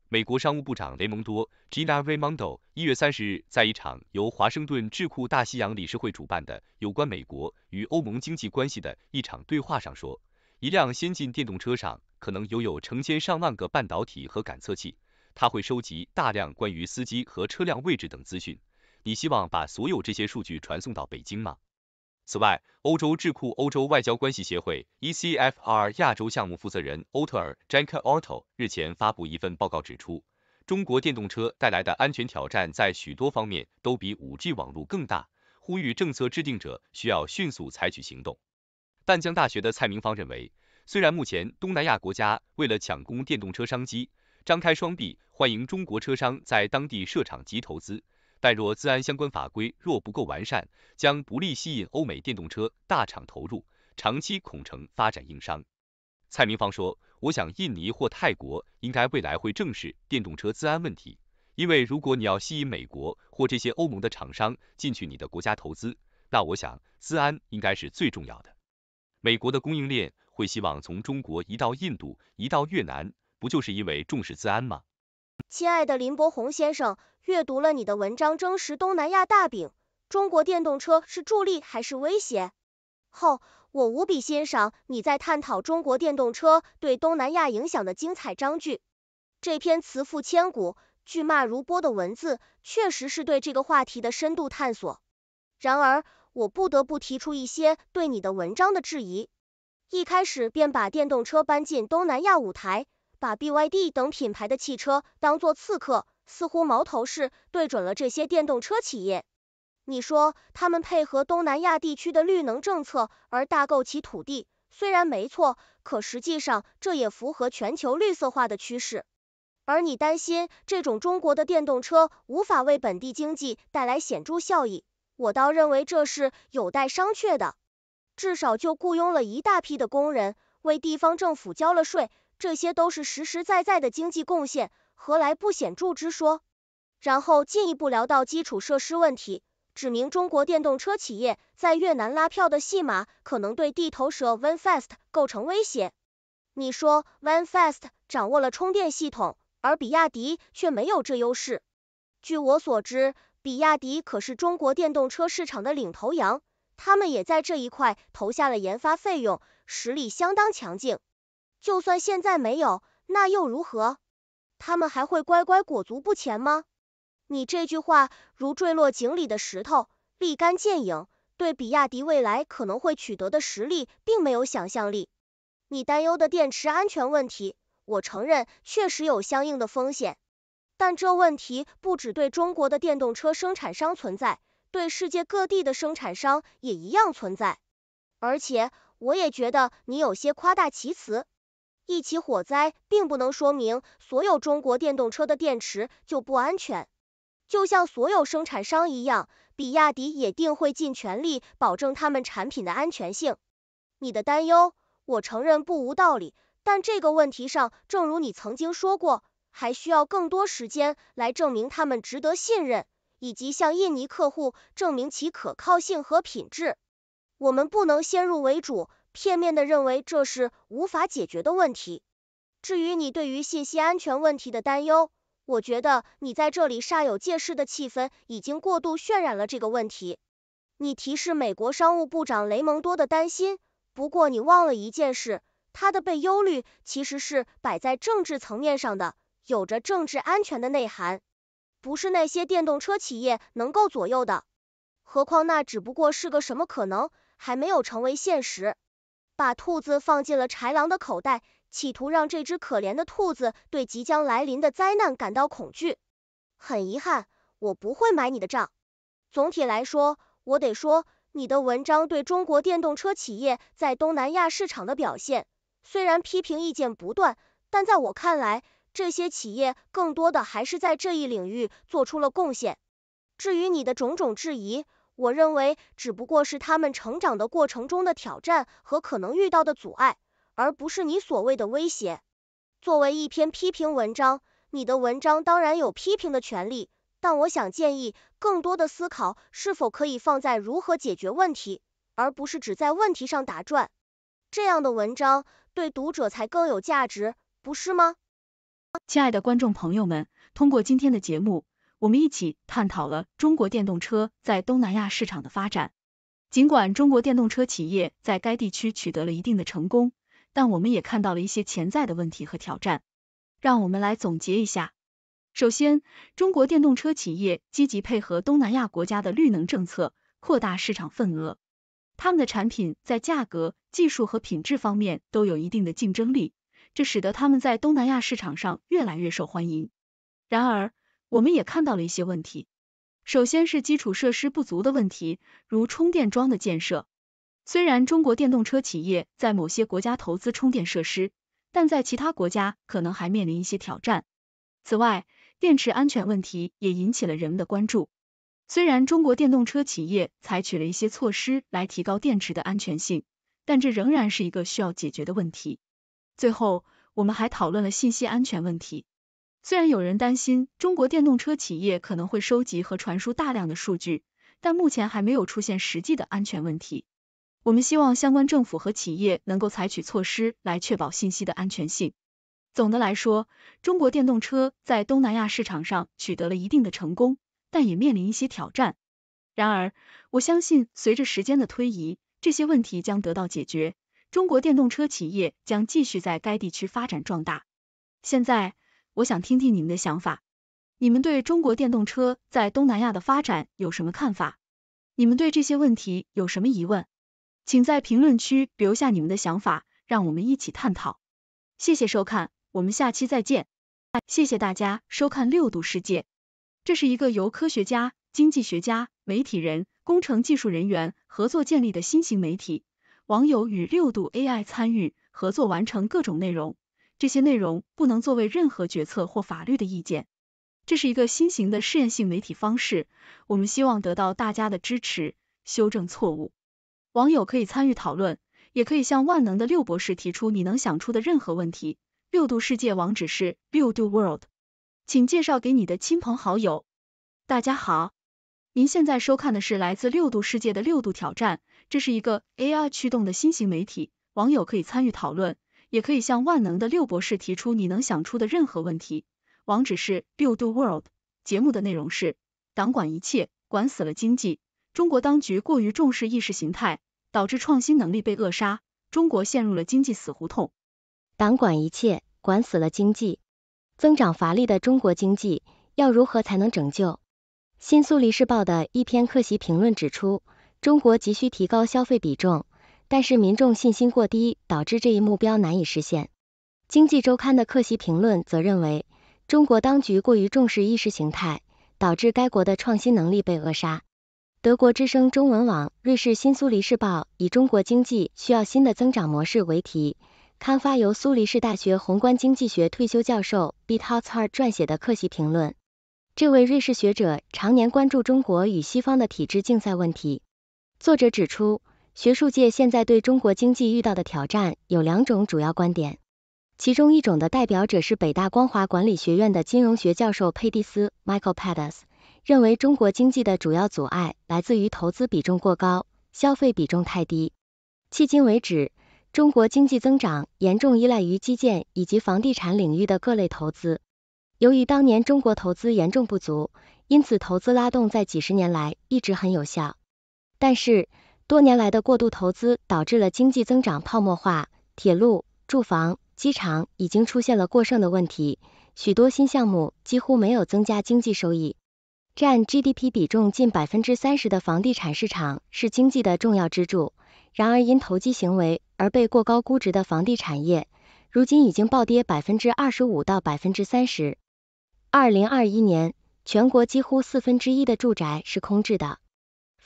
美国商务部长雷蒙多 （Gina Raimondo） 一月三十日在一场由华盛顿智库大西洋理事会主办的有关美国与欧盟经济关系的一场对话上说：“一辆先进电动车上可能拥有成千上万个半导体和感测器，它会收集大量关于司机和车辆位置等资讯。你希望把所有这些数据传送到北京吗？”此外，欧洲智库欧洲外交关系协会 （ECFR） 亚洲项目负责人欧特尔·詹肯 o t t o 日前发布一份报告指出，中国电动车带来的安全挑战在许多方面都比五 G 网络更大，呼吁政策制定者需要迅速采取行动。淡江大学的蔡明芳认为，虽然目前东南亚国家为了抢攻电动车商机，张开双臂欢迎中国车商在当地设厂及投资。但若自安相关法规若不够完善，将不利吸引欧美电动车大厂投入，长期恐成发展硬伤。蔡明芳说：“我想印尼或泰国应该未来会正视电动车自安问题，因为如果你要吸引美国或这些欧盟的厂商进去你的国家投资，那我想自安应该是最重要的。美国的供应链会希望从中国移到印度，移到越南，不就是因为重视自安吗？”亲爱的林伯宏先生，阅读了你的文章《争食东南亚大饼：中国电动车是助力还是威胁》后，我无比欣赏你在探讨中国电动车对东南亚影响的精彩章句。这篇辞赋千古、巨骂如波的文字，确实是对这个话题的深度探索。然而，我不得不提出一些对你的文章的质疑。一开始便把电动车搬进东南亚舞台。把 BYD 等品牌的汽车当作刺客，似乎矛头是对准了这些电动车企业。你说他们配合东南亚地区的绿能政策而大购其土地，虽然没错，可实际上这也符合全球绿色化的趋势。而你担心这种中国的电动车无法为本地经济带来显著效益，我倒认为这是有待商榷的。至少就雇佣了一大批的工人，为地方政府交了税。这些都是实实在在的经济贡献，何来不显著之说？然后进一步聊到基础设施问题，指明中国电动车企业在越南拉票的戏码可能对地头蛇 Vanfast 构成威胁。你说 Vanfast 掌握了充电系统，而比亚迪却没有这优势。据我所知，比亚迪可是中国电动车市场的领头羊，他们也在这一块投下了研发费用，实力相当强劲。就算现在没有，那又如何？他们还会乖乖裹足不前吗？你这句话如坠落井里的石头，立竿见影，对比亚迪未来可能会取得的实力并没有想象力。你担忧的电池安全问题，我承认确实有相应的风险，但这问题不只对中国的电动车生产商存在，对世界各地的生产商也一样存在。而且，我也觉得你有些夸大其词。一起火灾并不能说明所有中国电动车的电池就不安全。就像所有生产商一样，比亚迪也定会尽全力保证他们产品的安全性。你的担忧，我承认不无道理，但这个问题上，正如你曾经说过，还需要更多时间来证明他们值得信任，以及向印尼客户证明其可靠性和品质。我们不能先入为主。片面的认为这是无法解决的问题。至于你对于信息安全问题的担忧，我觉得你在这里煞有介事的气氛已经过度渲染了这个问题。你提示美国商务部长雷蒙多的担心，不过你忘了一件事，他的被忧虑其实是摆在政治层面上的，有着政治安全的内涵，不是那些电动车企业能够左右的。何况那只不过是个什么可能，还没有成为现实。把兔子放进了豺狼的口袋，企图让这只可怜的兔子对即将来临的灾难感到恐惧。很遗憾，我不会买你的账。总体来说，我得说，你的文章对中国电动车企业在东南亚市场的表现，虽然批评意见不断，但在我看来，这些企业更多的还是在这一领域做出了贡献。至于你的种种质疑，我认为只不过是他们成长的过程中的挑战和可能遇到的阻碍，而不是你所谓的威胁。作为一篇批评文章，你的文章当然有批评的权利，但我想建议更多的思考是否可以放在如何解决问题，而不是只在问题上打转。这样的文章对读者才更有价值，不是吗？亲爱的观众朋友们，通过今天的节目。我们一起探讨了中国电动车在东南亚市场的发展。尽管中国电动车企业在该地区取得了一定的成功，但我们也看到了一些潜在的问题和挑战。让我们来总结一下：首先，中国电动车企业积极配合东南亚国家的绿能政策，扩大市场份额。他们的产品在价格、技术和品质方面都有一定的竞争力，这使得他们在东南亚市场上越来越受欢迎。然而，我们也看到了一些问题，首先是基础设施不足的问题，如充电桩的建设。虽然中国电动车企业在某些国家投资充电设施，但在其他国家可能还面临一些挑战。此外，电池安全问题也引起了人们的关注。虽然中国电动车企业采取了一些措施来提高电池的安全性，但这仍然是一个需要解决的问题。最后，我们还讨论了信息安全问题。虽然有人担心中国电动车企业可能会收集和传输大量的数据，但目前还没有出现实际的安全问题。我们希望相关政府和企业能够采取措施来确保信息的安全性。总的来说，中国电动车在东南亚市场上取得了一定的成功，但也面临一些挑战。然而，我相信随着时间的推移，这些问题将得到解决，中国电动车企业将继续在该地区发展壮大。现在。我想听听你们的想法，你们对中国电动车在东南亚的发展有什么看法？你们对这些问题有什么疑问？请在评论区留下你们的想法，让我们一起探讨。谢谢收看，我们下期再见。谢谢大家收看六度世界，这是一个由科学家、经济学家、媒体人、工程技术人员合作建立的新型媒体，网友与六度 AI 参与合作完成各种内容。这些内容不能作为任何决策或法律的意见。这是一个新型的试验性媒体方式，我们希望得到大家的支持，修正错误。网友可以参与讨论，也可以向万能的六博士提出你能想出的任何问题。六度世界网址是六度 world，请介绍给你的亲朋好友。大家好，您现在收看的是来自六度世界的六度挑战，这是一个 a i 驱动的新型媒体，网友可以参与讨论。也可以向万能的六博士提出你能想出的任何问题。网址是 buildworld。节目的内容是党管一切，管死了经济。中国当局过于重视意识形态，导致创新能力被扼杀，中国陷入了经济死胡同。党管一切，管死了经济，增长乏力的中国经济要如何才能拯救？新苏黎世报的一篇客席评论指出，中国急需提高消费比重。但是民众信心过低，导致这一目标难以实现。经济周刊的客席评论则认为，中国当局过于重视意识形态，导致该国的创新能力被扼杀。德国之声中文网、瑞士《新苏黎世报》以“中国经济需要新的增长模式”为题，刊发由苏黎世大学宏观经济学退休教授 B. Hossart 撰写的客席评论。这位瑞士学者常年关注中国与西方的体制竞赛问题。作者指出。学术界现在对中国经济遇到的挑战有两种主要观点，其中一种的代表者是北大光华管理学院的金融学教授佩蒂斯 （Michael Pettis），认为中国经济的主要阻碍来自于投资比重过高、消费比重太低。迄今为止，中国经济增长严重依赖于基建以及房地产领域的各类投资。由于当年中国投资严重不足，因此投资拉动在几十年来一直很有效，但是。多年来的过度投资导致了经济增长泡沫化，铁路、住房、机场已经出现了过剩的问题，许多新项目几乎没有增加经济收益。占 GDP 比重近百分之三十的房地产市场是经济的重要支柱，然而因投机行为而被过高估值的房地产业，如今已经暴跌百分之二十五到百分之三十。二零二一年，全国几乎四分之一的住宅是空置的。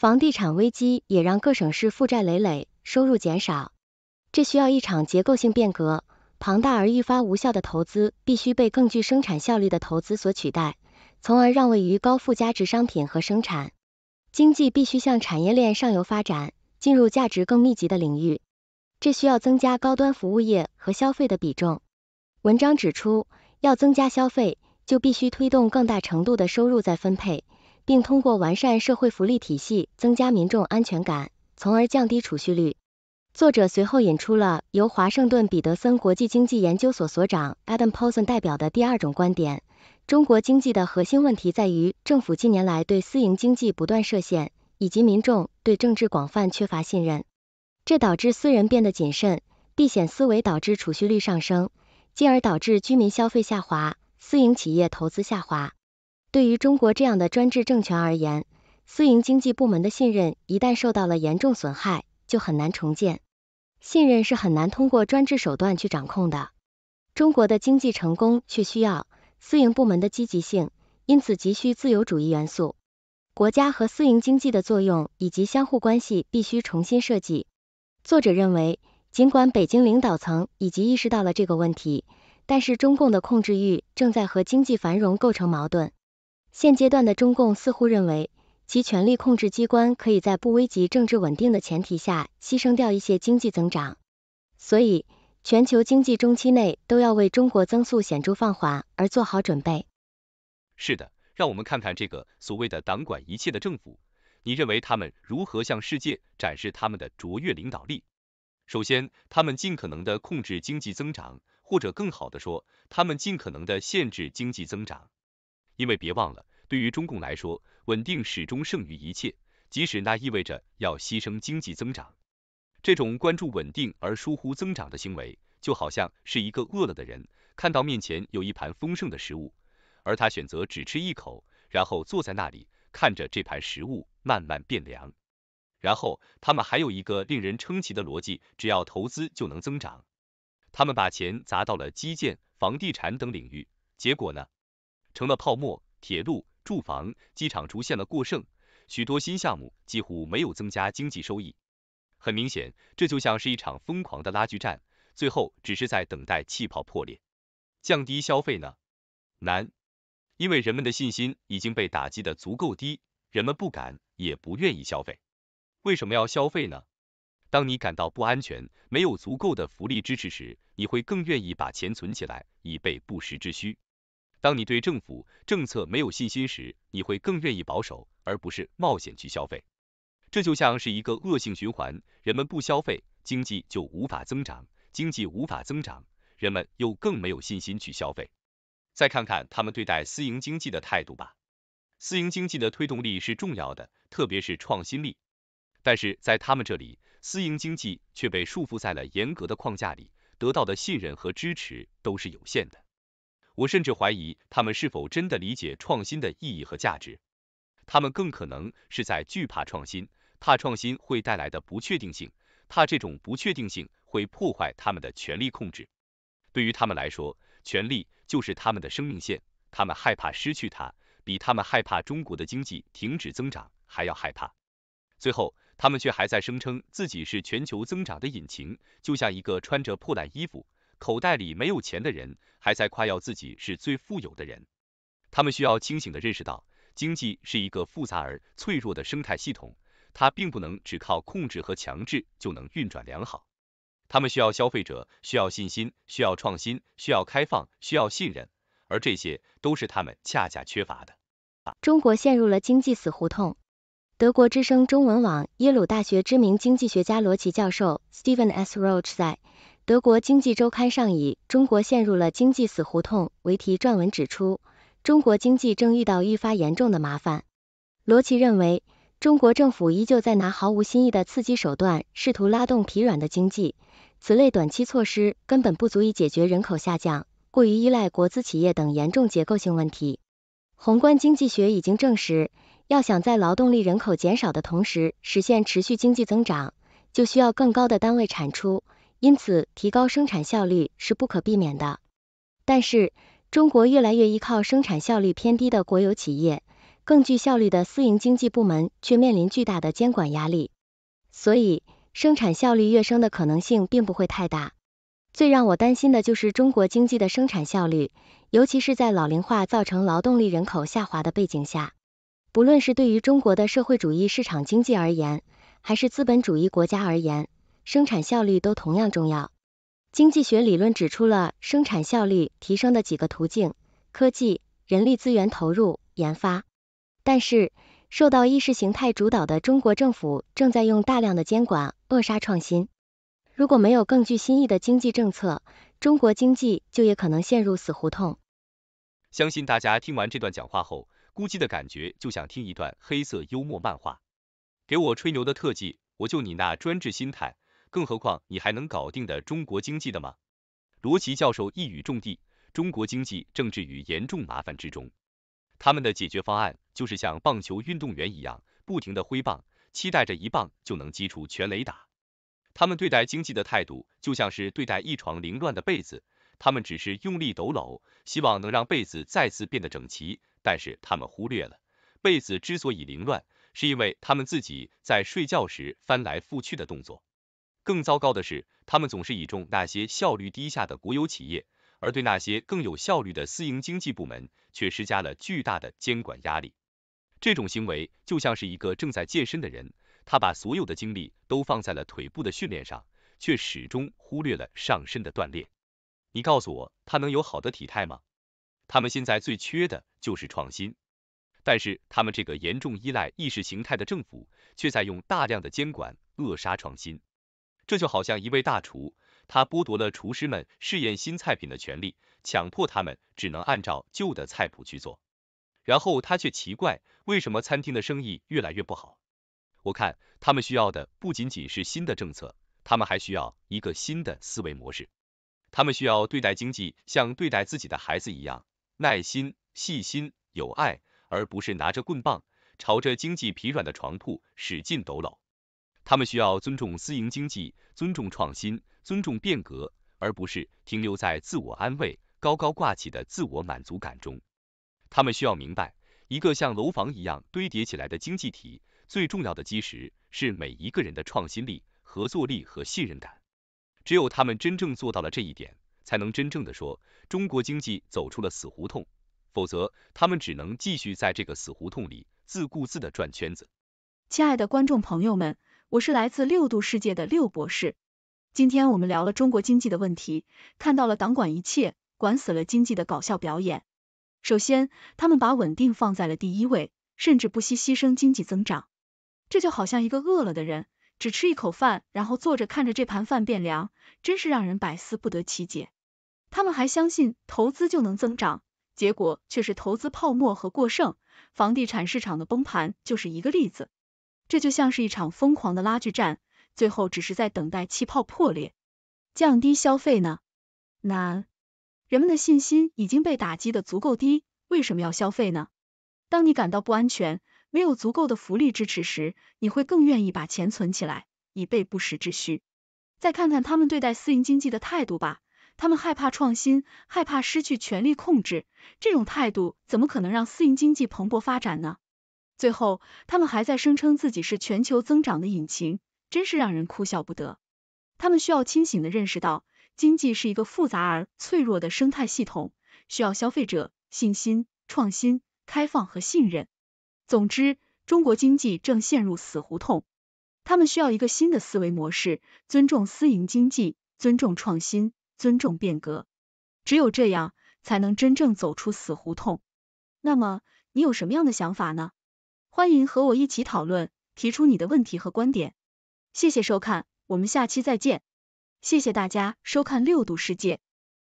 房地产危机也让各省市负债累累，收入减少。这需要一场结构性变革，庞大而愈发无效的投资必须被更具生产效率的投资所取代，从而让位于高附加值商品和生产。经济必须向产业链上游发展，进入价值更密集的领域。这需要增加高端服务业和消费的比重。文章指出，要增加消费，就必须推动更大程度的收入再分配。并通过完善社会福利体系，增加民众安全感，从而降低储蓄率。作者随后引出了由华盛顿彼得森国际经济研究所所长 Adam Posen 代表的第二种观点：中国经济的核心问题在于政府近年来对私营经济不断设限，以及民众对政治广泛缺乏信任，这导致私人变得谨慎，避险思维导致储蓄率上升，进而导致居民消费下滑、私营企业投资下滑。对于中国这样的专制政权而言，私营经济部门的信任一旦受到了严重损害，就很难重建。信任是很难通过专制手段去掌控的。中国的经济成功却需要私营部门的积极性，因此急需自由主义元素。国家和私营经济的作用以及相互关系必须重新设计。作者认为，尽管北京领导层已经意识到了这个问题，但是中共的控制欲正在和经济繁荣构成矛盾。现阶段的中共似乎认为，其权力控制机关可以在不危及政治稳定的前提下，牺牲掉一些经济增长。所以，全球经济中期内都要为中国增速显著放缓而做好准备。是的，让我们看看这个所谓的党管一切的政府，你认为他们如何向世界展示他们的卓越领导力？首先，他们尽可能的控制经济增长，或者更好的说，他们尽可能的限制经济增长。因为别忘了，对于中共来说，稳定始终胜于一切，即使那意味着要牺牲经济增长。这种关注稳定而疏忽增长的行为，就好像是一个饿了的人看到面前有一盘丰盛的食物，而他选择只吃一口，然后坐在那里看着这盘食物慢慢变凉。然后他们还有一个令人称奇的逻辑，只要投资就能增长。他们把钱砸到了基建、房地产等领域，结果呢？成了泡沫，铁路、住房、机场出现了过剩，许多新项目几乎没有增加经济收益。很明显，这就像是一场疯狂的拉锯战，最后只是在等待气泡破裂。降低消费呢？难，因为人们的信心已经被打击的足够低，人们不敢也不愿意消费。为什么要消费呢？当你感到不安全，没有足够的福利支持时，你会更愿意把钱存起来，以备不时之需。当你对政府政策没有信心时，你会更愿意保守，而不是冒险去消费。这就像是一个恶性循环，人们不消费，经济就无法增长，经济无法增长，人们又更没有信心去消费。再看看他们对待私营经济的态度吧，私营经济的推动力是重要的，特别是创新力。但是在他们这里，私营经济却被束缚在了严格的框架里，得到的信任和支持都是有限的。我甚至怀疑他们是否真的理解创新的意义和价值，他们更可能是在惧怕创新，怕创新会带来的不确定性，怕这种不确定性会破坏他们的权力控制。对于他们来说，权力就是他们的生命线，他们害怕失去它，比他们害怕中国的经济停止增长还要害怕。最后，他们却还在声称自己是全球增长的引擎，就像一个穿着破烂衣服。口袋里没有钱的人，还在夸耀自己是最富有的人。他们需要清醒的认识到，经济是一个复杂而脆弱的生态系统，它并不能只靠控制和强制就能运转良好。他们需要消费者，需要信心，需要创新，需要开放，需要信任，而这些都是他们恰恰缺乏的。中国陷入了经济死胡同。德国之声中文网，耶鲁大学知名经济学家罗奇教授 s t e v e n S. Roach 在。德国经济周刊上以“中国陷入了经济死胡同”为题撰文指出，中国经济正遇到愈发严重的麻烦。罗奇认为，中国政府依旧在拿毫无新意的刺激手段试图拉动疲软的经济，此类短期措施根本不足以解决人口下降、过于依赖国资企业等严重结构性问题。宏观经济学已经证实，要想在劳动力人口减少的同时实现持续经济增长，就需要更高的单位产出。因此，提高生产效率是不可避免的。但是，中国越来越依靠生产效率偏低的国有企业，更具效率的私营经济部门却面临巨大的监管压力。所以，生产效率跃升的可能性并不会太大。最让我担心的就是中国经济的生产效率，尤其是在老龄化造成劳动力人口下滑的背景下。不论是对于中国的社会主义市场经济而言，还是资本主义国家而言。生产效率都同样重要。经济学理论指出了生产效率提升的几个途径：科技、人力资源投入、研发。但是，受到意识形态主导的中国政府正在用大量的监管扼杀创新。如果没有更具新意的经济政策，中国经济就也可能陷入死胡同。相信大家听完这段讲话后，估计的感觉就像听一段黑色幽默漫画。给我吹牛的特技，我就你那专制心态。更何况，你还能搞定的中国经济的吗？罗奇教授一语中的，中国经济正置于严重麻烦之中。他们的解决方案就是像棒球运动员一样，不停的挥棒，期待着一棒就能击出全垒打。他们对待经济的态度，就像是对待一床凌乱的被子，他们只是用力抖搂，希望能让被子再次变得整齐。但是他们忽略了，被子之所以凌乱，是因为他们自己在睡觉时翻来覆去的动作。更糟糕的是，他们总是倚重那些效率低下的国有企业，而对那些更有效率的私营经济部门却施加了巨大的监管压力。这种行为就像是一个正在健身的人，他把所有的精力都放在了腿部的训练上，却始终忽略了上身的锻炼。你告诉我，他能有好的体态吗？他们现在最缺的就是创新，但是他们这个严重依赖意识形态的政府，却在用大量的监管扼杀创新。这就好像一位大厨，他剥夺了厨师们试验新菜品的权利，强迫他们只能按照旧的菜谱去做。然后他却奇怪，为什么餐厅的生意越来越不好？我看他们需要的不仅仅是新的政策，他们还需要一个新的思维模式。他们需要对待经济像对待自己的孩子一样，耐心、细心、有爱，而不是拿着棍棒朝着经济疲软的床铺使劲抖搂。他们需要尊重私营经济，尊重创新，尊重变革，而不是停留在自我安慰、高高挂起的自我满足感中。他们需要明白，一个像楼房一样堆叠起来的经济体，最重要的基石是每一个人的创新力、合作力和信任感。只有他们真正做到了这一点，才能真正的说中国经济走出了死胡同，否则他们只能继续在这个死胡同里自顾自的转圈子。亲爱的观众朋友们。我是来自六度世界的六博士。今天我们聊了中国经济的问题，看到了党管一切、管死了经济的搞笑表演。首先，他们把稳定放在了第一位，甚至不惜牺牲经济增长。这就好像一个饿了的人只吃一口饭，然后坐着看着这盘饭变凉，真是让人百思不得其解。他们还相信投资就能增长，结果却是投资泡沫和过剩，房地产市场的崩盘就是一个例子。这就像是一场疯狂的拉锯战，最后只是在等待气泡破裂，降低消费呢？难，人们的信心已经被打击的足够低，为什么要消费呢？当你感到不安全，没有足够的福利支持时，你会更愿意把钱存起来，以备不时之需。再看看他们对待私营经济的态度吧，他们害怕创新，害怕失去权力控制，这种态度怎么可能让私营经济蓬勃发展呢？最后，他们还在声称自己是全球增长的引擎，真是让人哭笑不得。他们需要清醒的认识到，经济是一个复杂而脆弱的生态系统，需要消费者信心、创新、开放和信任。总之，中国经济正陷入死胡同，他们需要一个新的思维模式，尊重私营经济，尊重创新，尊重变革。只有这样，才能真正走出死胡同。那么，你有什么样的想法呢？欢迎和我一起讨论，提出你的问题和观点。谢谢收看，我们下期再见。谢谢大家收看六度世界，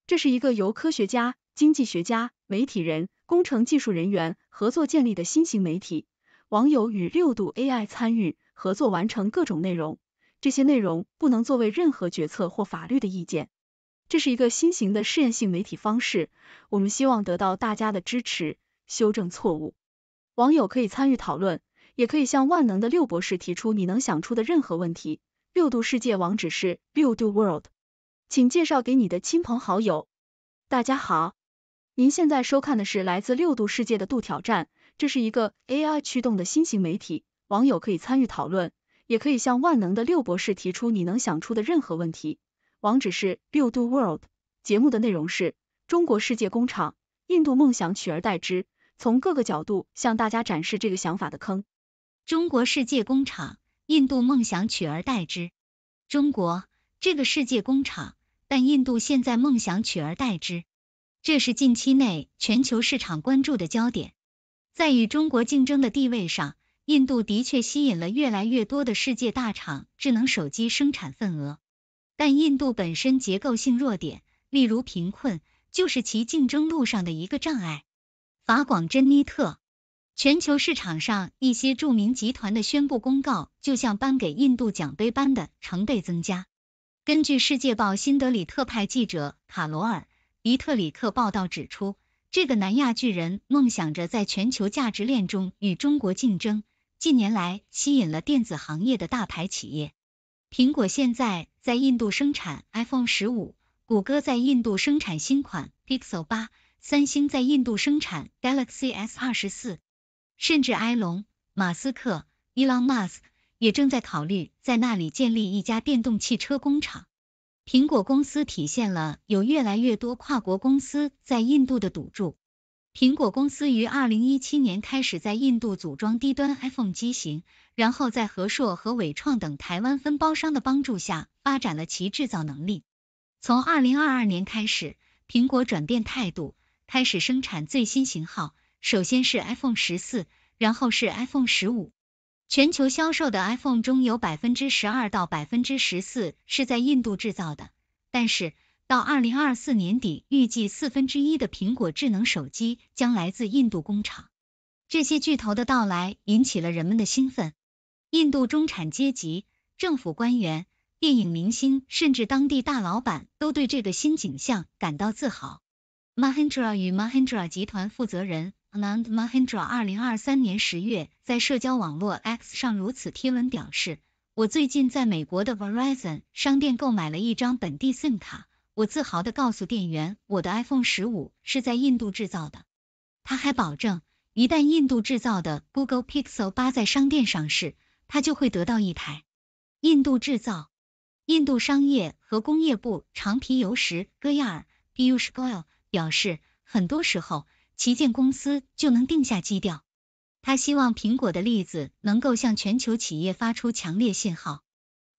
这是一个由科学家、经济学家、媒体人、工程技术人员合作建立的新型媒体。网友与六度 AI 参与合作完成各种内容，这些内容不能作为任何决策或法律的意见。这是一个新型的试验性媒体方式，我们希望得到大家的支持，修正错误。网友可以参与讨论，也可以向万能的六博士提出你能想出的任何问题。六度世界网址是六度 world，请介绍给你的亲朋好友。大家好，您现在收看的是来自六度世界的度挑战，这是一个 AI 驱动的新型媒体。网友可以参与讨论，也可以向万能的六博士提出你能想出的任何问题。网址是六度 world。节目的内容是中国世界工厂，印度梦想取而代之。从各个角度向大家展示这个想法的坑。中国世界工厂，印度梦想取而代之。中国这个世界工厂，但印度现在梦想取而代之，这是近期内全球市场关注的焦点。在与中国竞争的地位上，印度的确吸引了越来越多的世界大厂智能手机生产份额，但印度本身结构性弱点，例如贫困，就是其竞争路上的一个障碍。法广珍妮特：全球市场上一些著名集团的宣布公告，就像颁给印度奖杯般的成倍增加。根据《世界报》新德里特派记者卡罗尔·迪特里克报道指出，这个南亚巨人梦想着在全球价值链中与中国竞争，近年来吸引了电子行业的大牌企业。苹果现在在印度生产 iPhone 十五，谷歌在印度生产新款 Pixel 八。三星在印度生产 Galaxy S 二十四，甚至埃隆马斯克 （Elon Musk） 也正在考虑在那里建立一家电动汽车工厂。苹果公司体现了有越来越多跨国公司在印度的赌注。苹果公司于二零一七年开始在印度组装低端 iPhone 机型，然后在和硕和伟创等台湾分包商的帮助下发展了其制造能力。从二零二二年开始，苹果转变态度。开始生产最新型号，首先是 iPhone 十四，然后是 iPhone 十五。全球销售的 iPhone 中有百分之十二到百分之十四是在印度制造的，但是到二零二四年底，预计四分之一的苹果智能手机将来自印度工厂。这些巨头的到来引起了人们的兴奋，印度中产阶级、政府官员、电影明星，甚至当地大老板都对这个新景象感到自豪。Mahindra 与 Mahindra 集团负责人 Anand Mahindra 二零二三年十月在社交网络 X 上如此贴文表示：“我最近在美国的 Verizon 商店购买了一张本地 SIM 卡，我自豪地告诉店员我的 iPhone 十五是在印度制造的。”他还保证，一旦印度制造的 Google Pixel 八在商店上市，他就会得到一台印度制造。印度商业和工业部长皮尤什戈亚尔 （Piyush Goyal）。表示，很多时候，旗舰公司就能定下基调。他希望苹果的例子能够向全球企业发出强烈信号。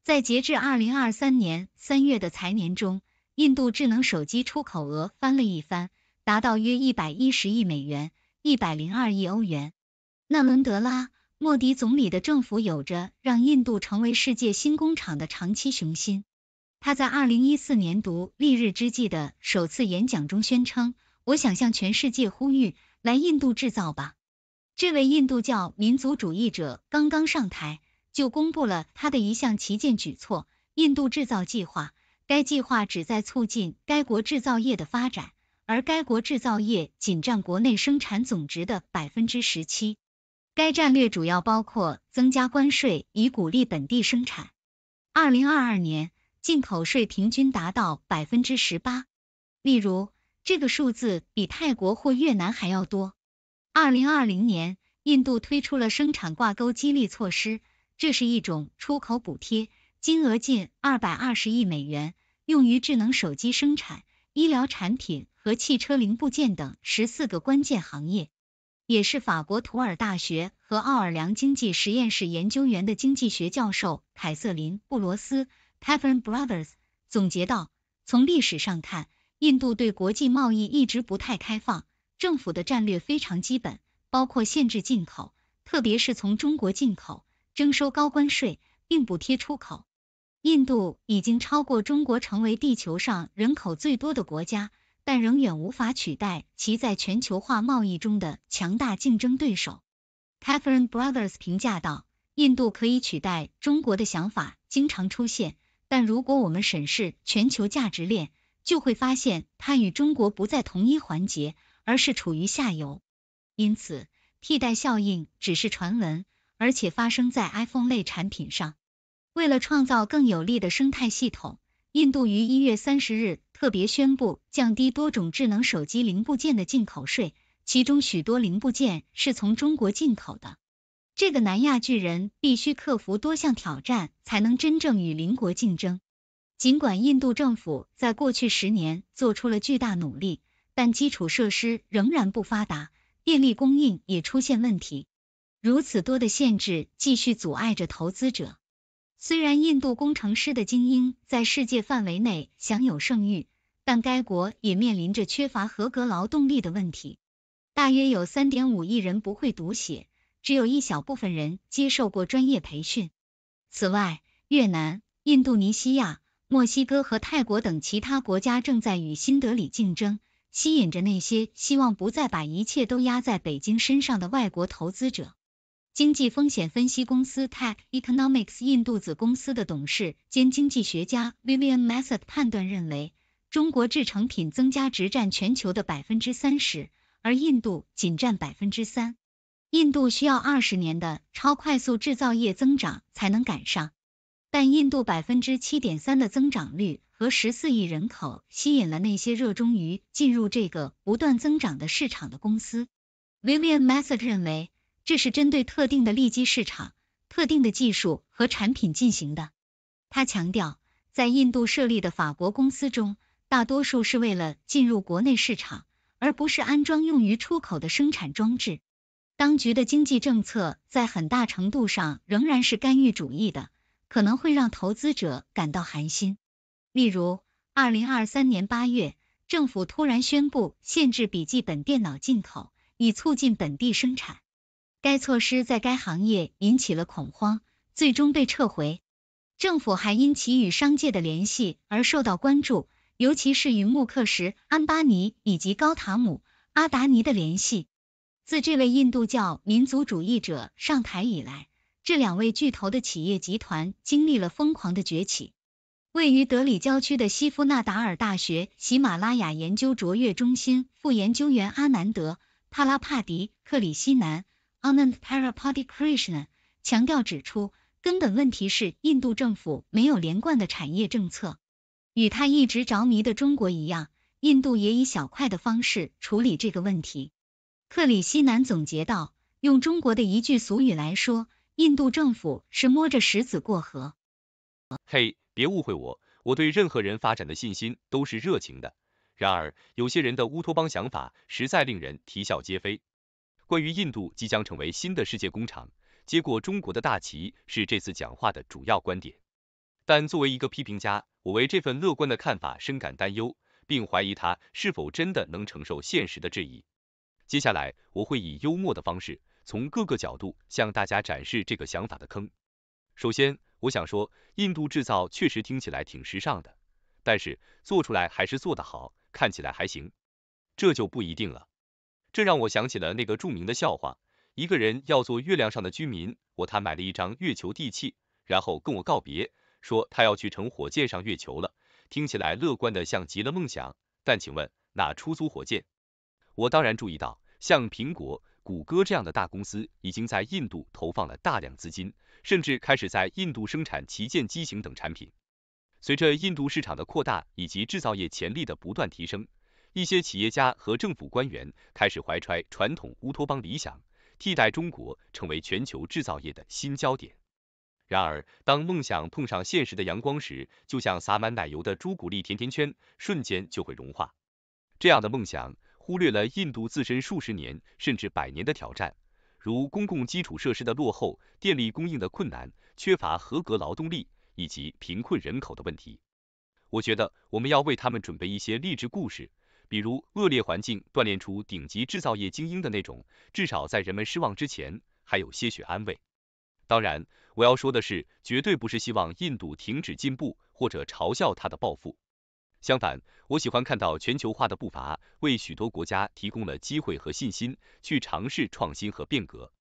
在截至二零二三年三月的财年中，印度智能手机出口额翻了一番，达到约一百一十亿美元，一百零二亿欧元。纳伦德拉·莫迪总理的政府有着让印度成为世界新工厂的长期雄心。他在二零一四年读立日之际的首次演讲中宣称：“我想向全世界呼吁，来印度制造吧。”这位印度教民族主义者刚刚上台就公布了他的一项旗舰举措——印度制造计划。该计划旨在促进该国制造业的发展，而该国制造业仅占国内生产总值的百分之十七。该战略主要包括增加关税以鼓励本地生产。二零二二年。进口税平均达到百分之十八，例如这个数字比泰国或越南还要多。二零二零年，印度推出了生产挂钩激励措施，这是一种出口补贴，金额近二百二十亿美元，用于智能手机生产、医疗产品和汽车零部件等十四个关键行业。也是法国图尔大学和奥尔良经济实验室研究员的经济学教授凯瑟琳·布罗斯。Tavern Brothers 总结道：从历史上看，印度对国际贸易一直不太开放，政府的战略非常基本，包括限制进口，特别是从中国进口，征收高关税，并补贴出口。印度已经超过中国成为地球上人口最多的国家，但仍远无法取代其在全球化贸易中的强大竞争对手。Tavern Brothers 评价道：“印度可以取代中国的想法经常出现。但如果我们审视全球价值链，就会发现它与中国不在同一环节，而是处于下游。因此，替代效应只是传闻，而且发生在 iPhone 类产品上。为了创造更有力的生态系统，印度于一月三十日特别宣布降低多种智能手机零部件的进口税，其中许多零部件是从中国进口的。这个南亚巨人必须克服多项挑战，才能真正与邻国竞争。尽管印度政府在过去十年做出了巨大努力，但基础设施仍然不发达，电力供应也出现问题。如此多的限制继续阻碍着投资者。虽然印度工程师的精英在世界范围内享有盛誉，但该国也面临着缺乏合格劳动力的问题。大约有三点五亿人不会读写。只有一小部分人接受过专业培训。此外，越南、印度尼西亚、墨西哥和泰国等其他国家正在与新德里竞争，吸引着那些希望不再把一切都压在北京身上的外国投资者。经济风险分析公司 Tech Economics 印度子公司的董事兼经济学家 Vivian m a t h e t 判断认为，中国制成品增加值占全球的百分之三十，而印度仅占百分之三。印度需要二十年的超快速制造业增长才能赶上，但印度百分之七点三的增长率和十四亿人口吸引了那些热衷于进入这个不断增长的市场的公司。William Massett 认为，这是针对特定的利基市场、特定的技术和产品进行的。他强调，在印度设立的法国公司中，大多数是为了进入国内市场，而不是安装用于出口的生产装置。当局的经济政策在很大程度上仍然是干预主义的，可能会让投资者感到寒心。例如，二零二三年八月，政府突然宣布限制笔记本电脑进口，以促进本地生产。该措施在该行业引起了恐慌，最终被撤回。政府还因其与商界的联系而受到关注，尤其是与穆克什·安巴尼以及高塔姆·阿达尼的联系。自这位印度教民族主义者上台以来，这两位巨头的企业集团经历了疯狂的崛起。位于德里郊区的西夫纳达尔大学喜马拉雅研究卓越中心副研究员阿南德·帕拉帕迪克里希南 （Anand Parapadi k r i s h n a 强调指出，根本问题是印度政府没有连贯的产业政策。与他一直着迷的中国一样，印度也以小块的方式处理这个问题。克里希南总结道：“用中国的一句俗语来说，印度政府是摸着石子过河。”嘿，别误会我，我对任何人发展的信心都是热情的。然而，有些人的乌托邦想法实在令人啼笑皆非。关于印度即将成为新的世界工厂，接过中国的大旗是这次讲话的主要观点。但作为一个批评家，我为这份乐观的看法深感担忧，并怀疑他是否真的能承受现实的质疑。接下来我会以幽默的方式，从各个角度向大家展示这个想法的坑。首先，我想说，印度制造确实听起来挺时尚的，但是做出来还是做得好，看起来还行，这就不一定了。这让我想起了那个著名的笑话：一个人要做月亮上的居民，我他买了一张月球地契，然后跟我告别，说他要去乘火箭上月球了，听起来乐观的像极了梦想。但请问，哪出租火箭？我当然注意到，像苹果、谷歌这样的大公司已经在印度投放了大量资金，甚至开始在印度生产旗舰机型等产品。随着印度市场的扩大以及制造业潜力的不断提升，一些企业家和政府官员开始怀揣传统乌托邦理想，替代中国成为全球制造业的新焦点。然而，当梦想碰上现实的阳光时，就像洒满奶油的朱古力甜甜圈，瞬间就会融化。这样的梦想。忽略了印度自身数十年甚至百年的挑战，如公共基础设施的落后、电力供应的困难、缺乏合格劳动力以及贫困人口的问题。我觉得我们要为他们准备一些励志故事，比如恶劣环境锻炼出顶级制造业精英的那种，至少在人们失望之前还有些许安慰。当然，我要说的是，绝对不是希望印度停止进步或者嘲笑他的暴富。相反，我喜欢看到全球化的步伐为许多国家提供了机会和信心，去尝试创新和变革。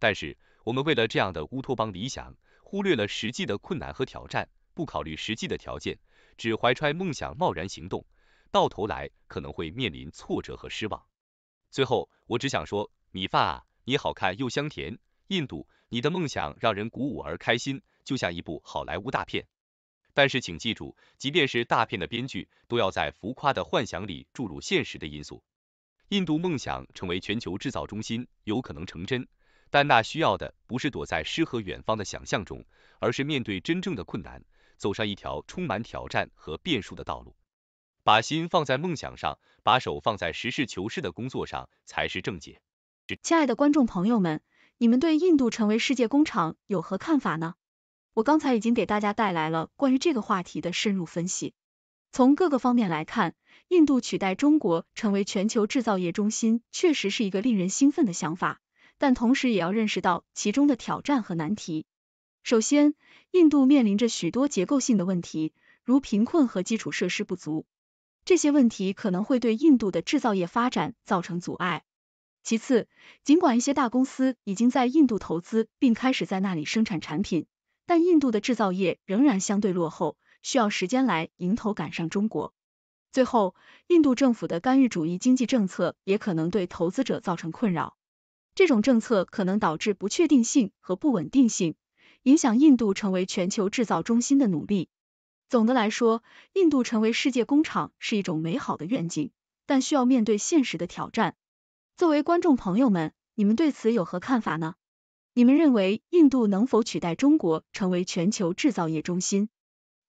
但是，我们为了这样的乌托邦理想，忽略了实际的困难和挑战，不考虑实际的条件，只怀揣梦想贸然行动，到头来可能会面临挫折和失望。最后，我只想说，米饭啊，你好看又香甜；印度，你的梦想让人鼓舞而开心，就像一部好莱坞大片。但是请记住，即便是大片的编剧，都要在浮夸的幻想里注入现实的因素。印度梦想成为全球制造中心，有可能成真，但那需要的不是躲在诗和远方的想象中，而是面对真正的困难，走上一条充满挑战和变数的道路。把心放在梦想上，把手放在实事求是的工作上，才是正解。亲爱的观众朋友们，你们对印度成为世界工厂有何看法呢？我刚才已经给大家带来了关于这个话题的深入分析。从各个方面来看，印度取代中国成为全球制造业中心确实是一个令人兴奋的想法，但同时也要认识到其中的挑战和难题。首先，印度面临着许多结构性的问题，如贫困和基础设施不足，这些问题可能会对印度的制造业发展造成阻碍。其次，尽管一些大公司已经在印度投资并开始在那里生产产品，但印度的制造业仍然相对落后，需要时间来迎头赶上中国。最后，印度政府的干预主义经济政策也可能对投资者造成困扰，这种政策可能导致不确定性和不稳定性，影响印度成为全球制造中心的努力。总的来说，印度成为世界工厂是一种美好的愿景，但需要面对现实的挑战。作为观众朋友们，你们对此有何看法呢？你们认为印度能否取代中国成为全球制造业中心？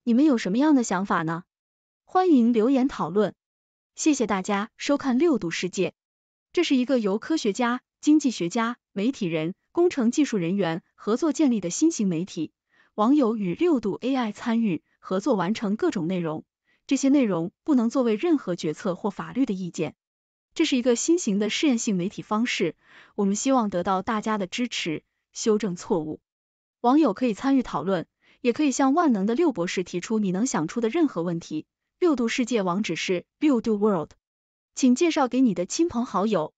你们有什么样的想法呢？欢迎留言讨论。谢谢大家收看六度世界。这是一个由科学家、经济学家、媒体人、工程技术人员合作建立的新型媒体，网友与六度 AI 参与合作完成各种内容。这些内容不能作为任何决策或法律的意见。这是一个新型的试验性媒体方式，我们希望得到大家的支持。修正错误，网友可以参与讨论，也可以向万能的六博士提出你能想出的任何问题。六度世界网址是 Build World，请介绍给你的亲朋好友。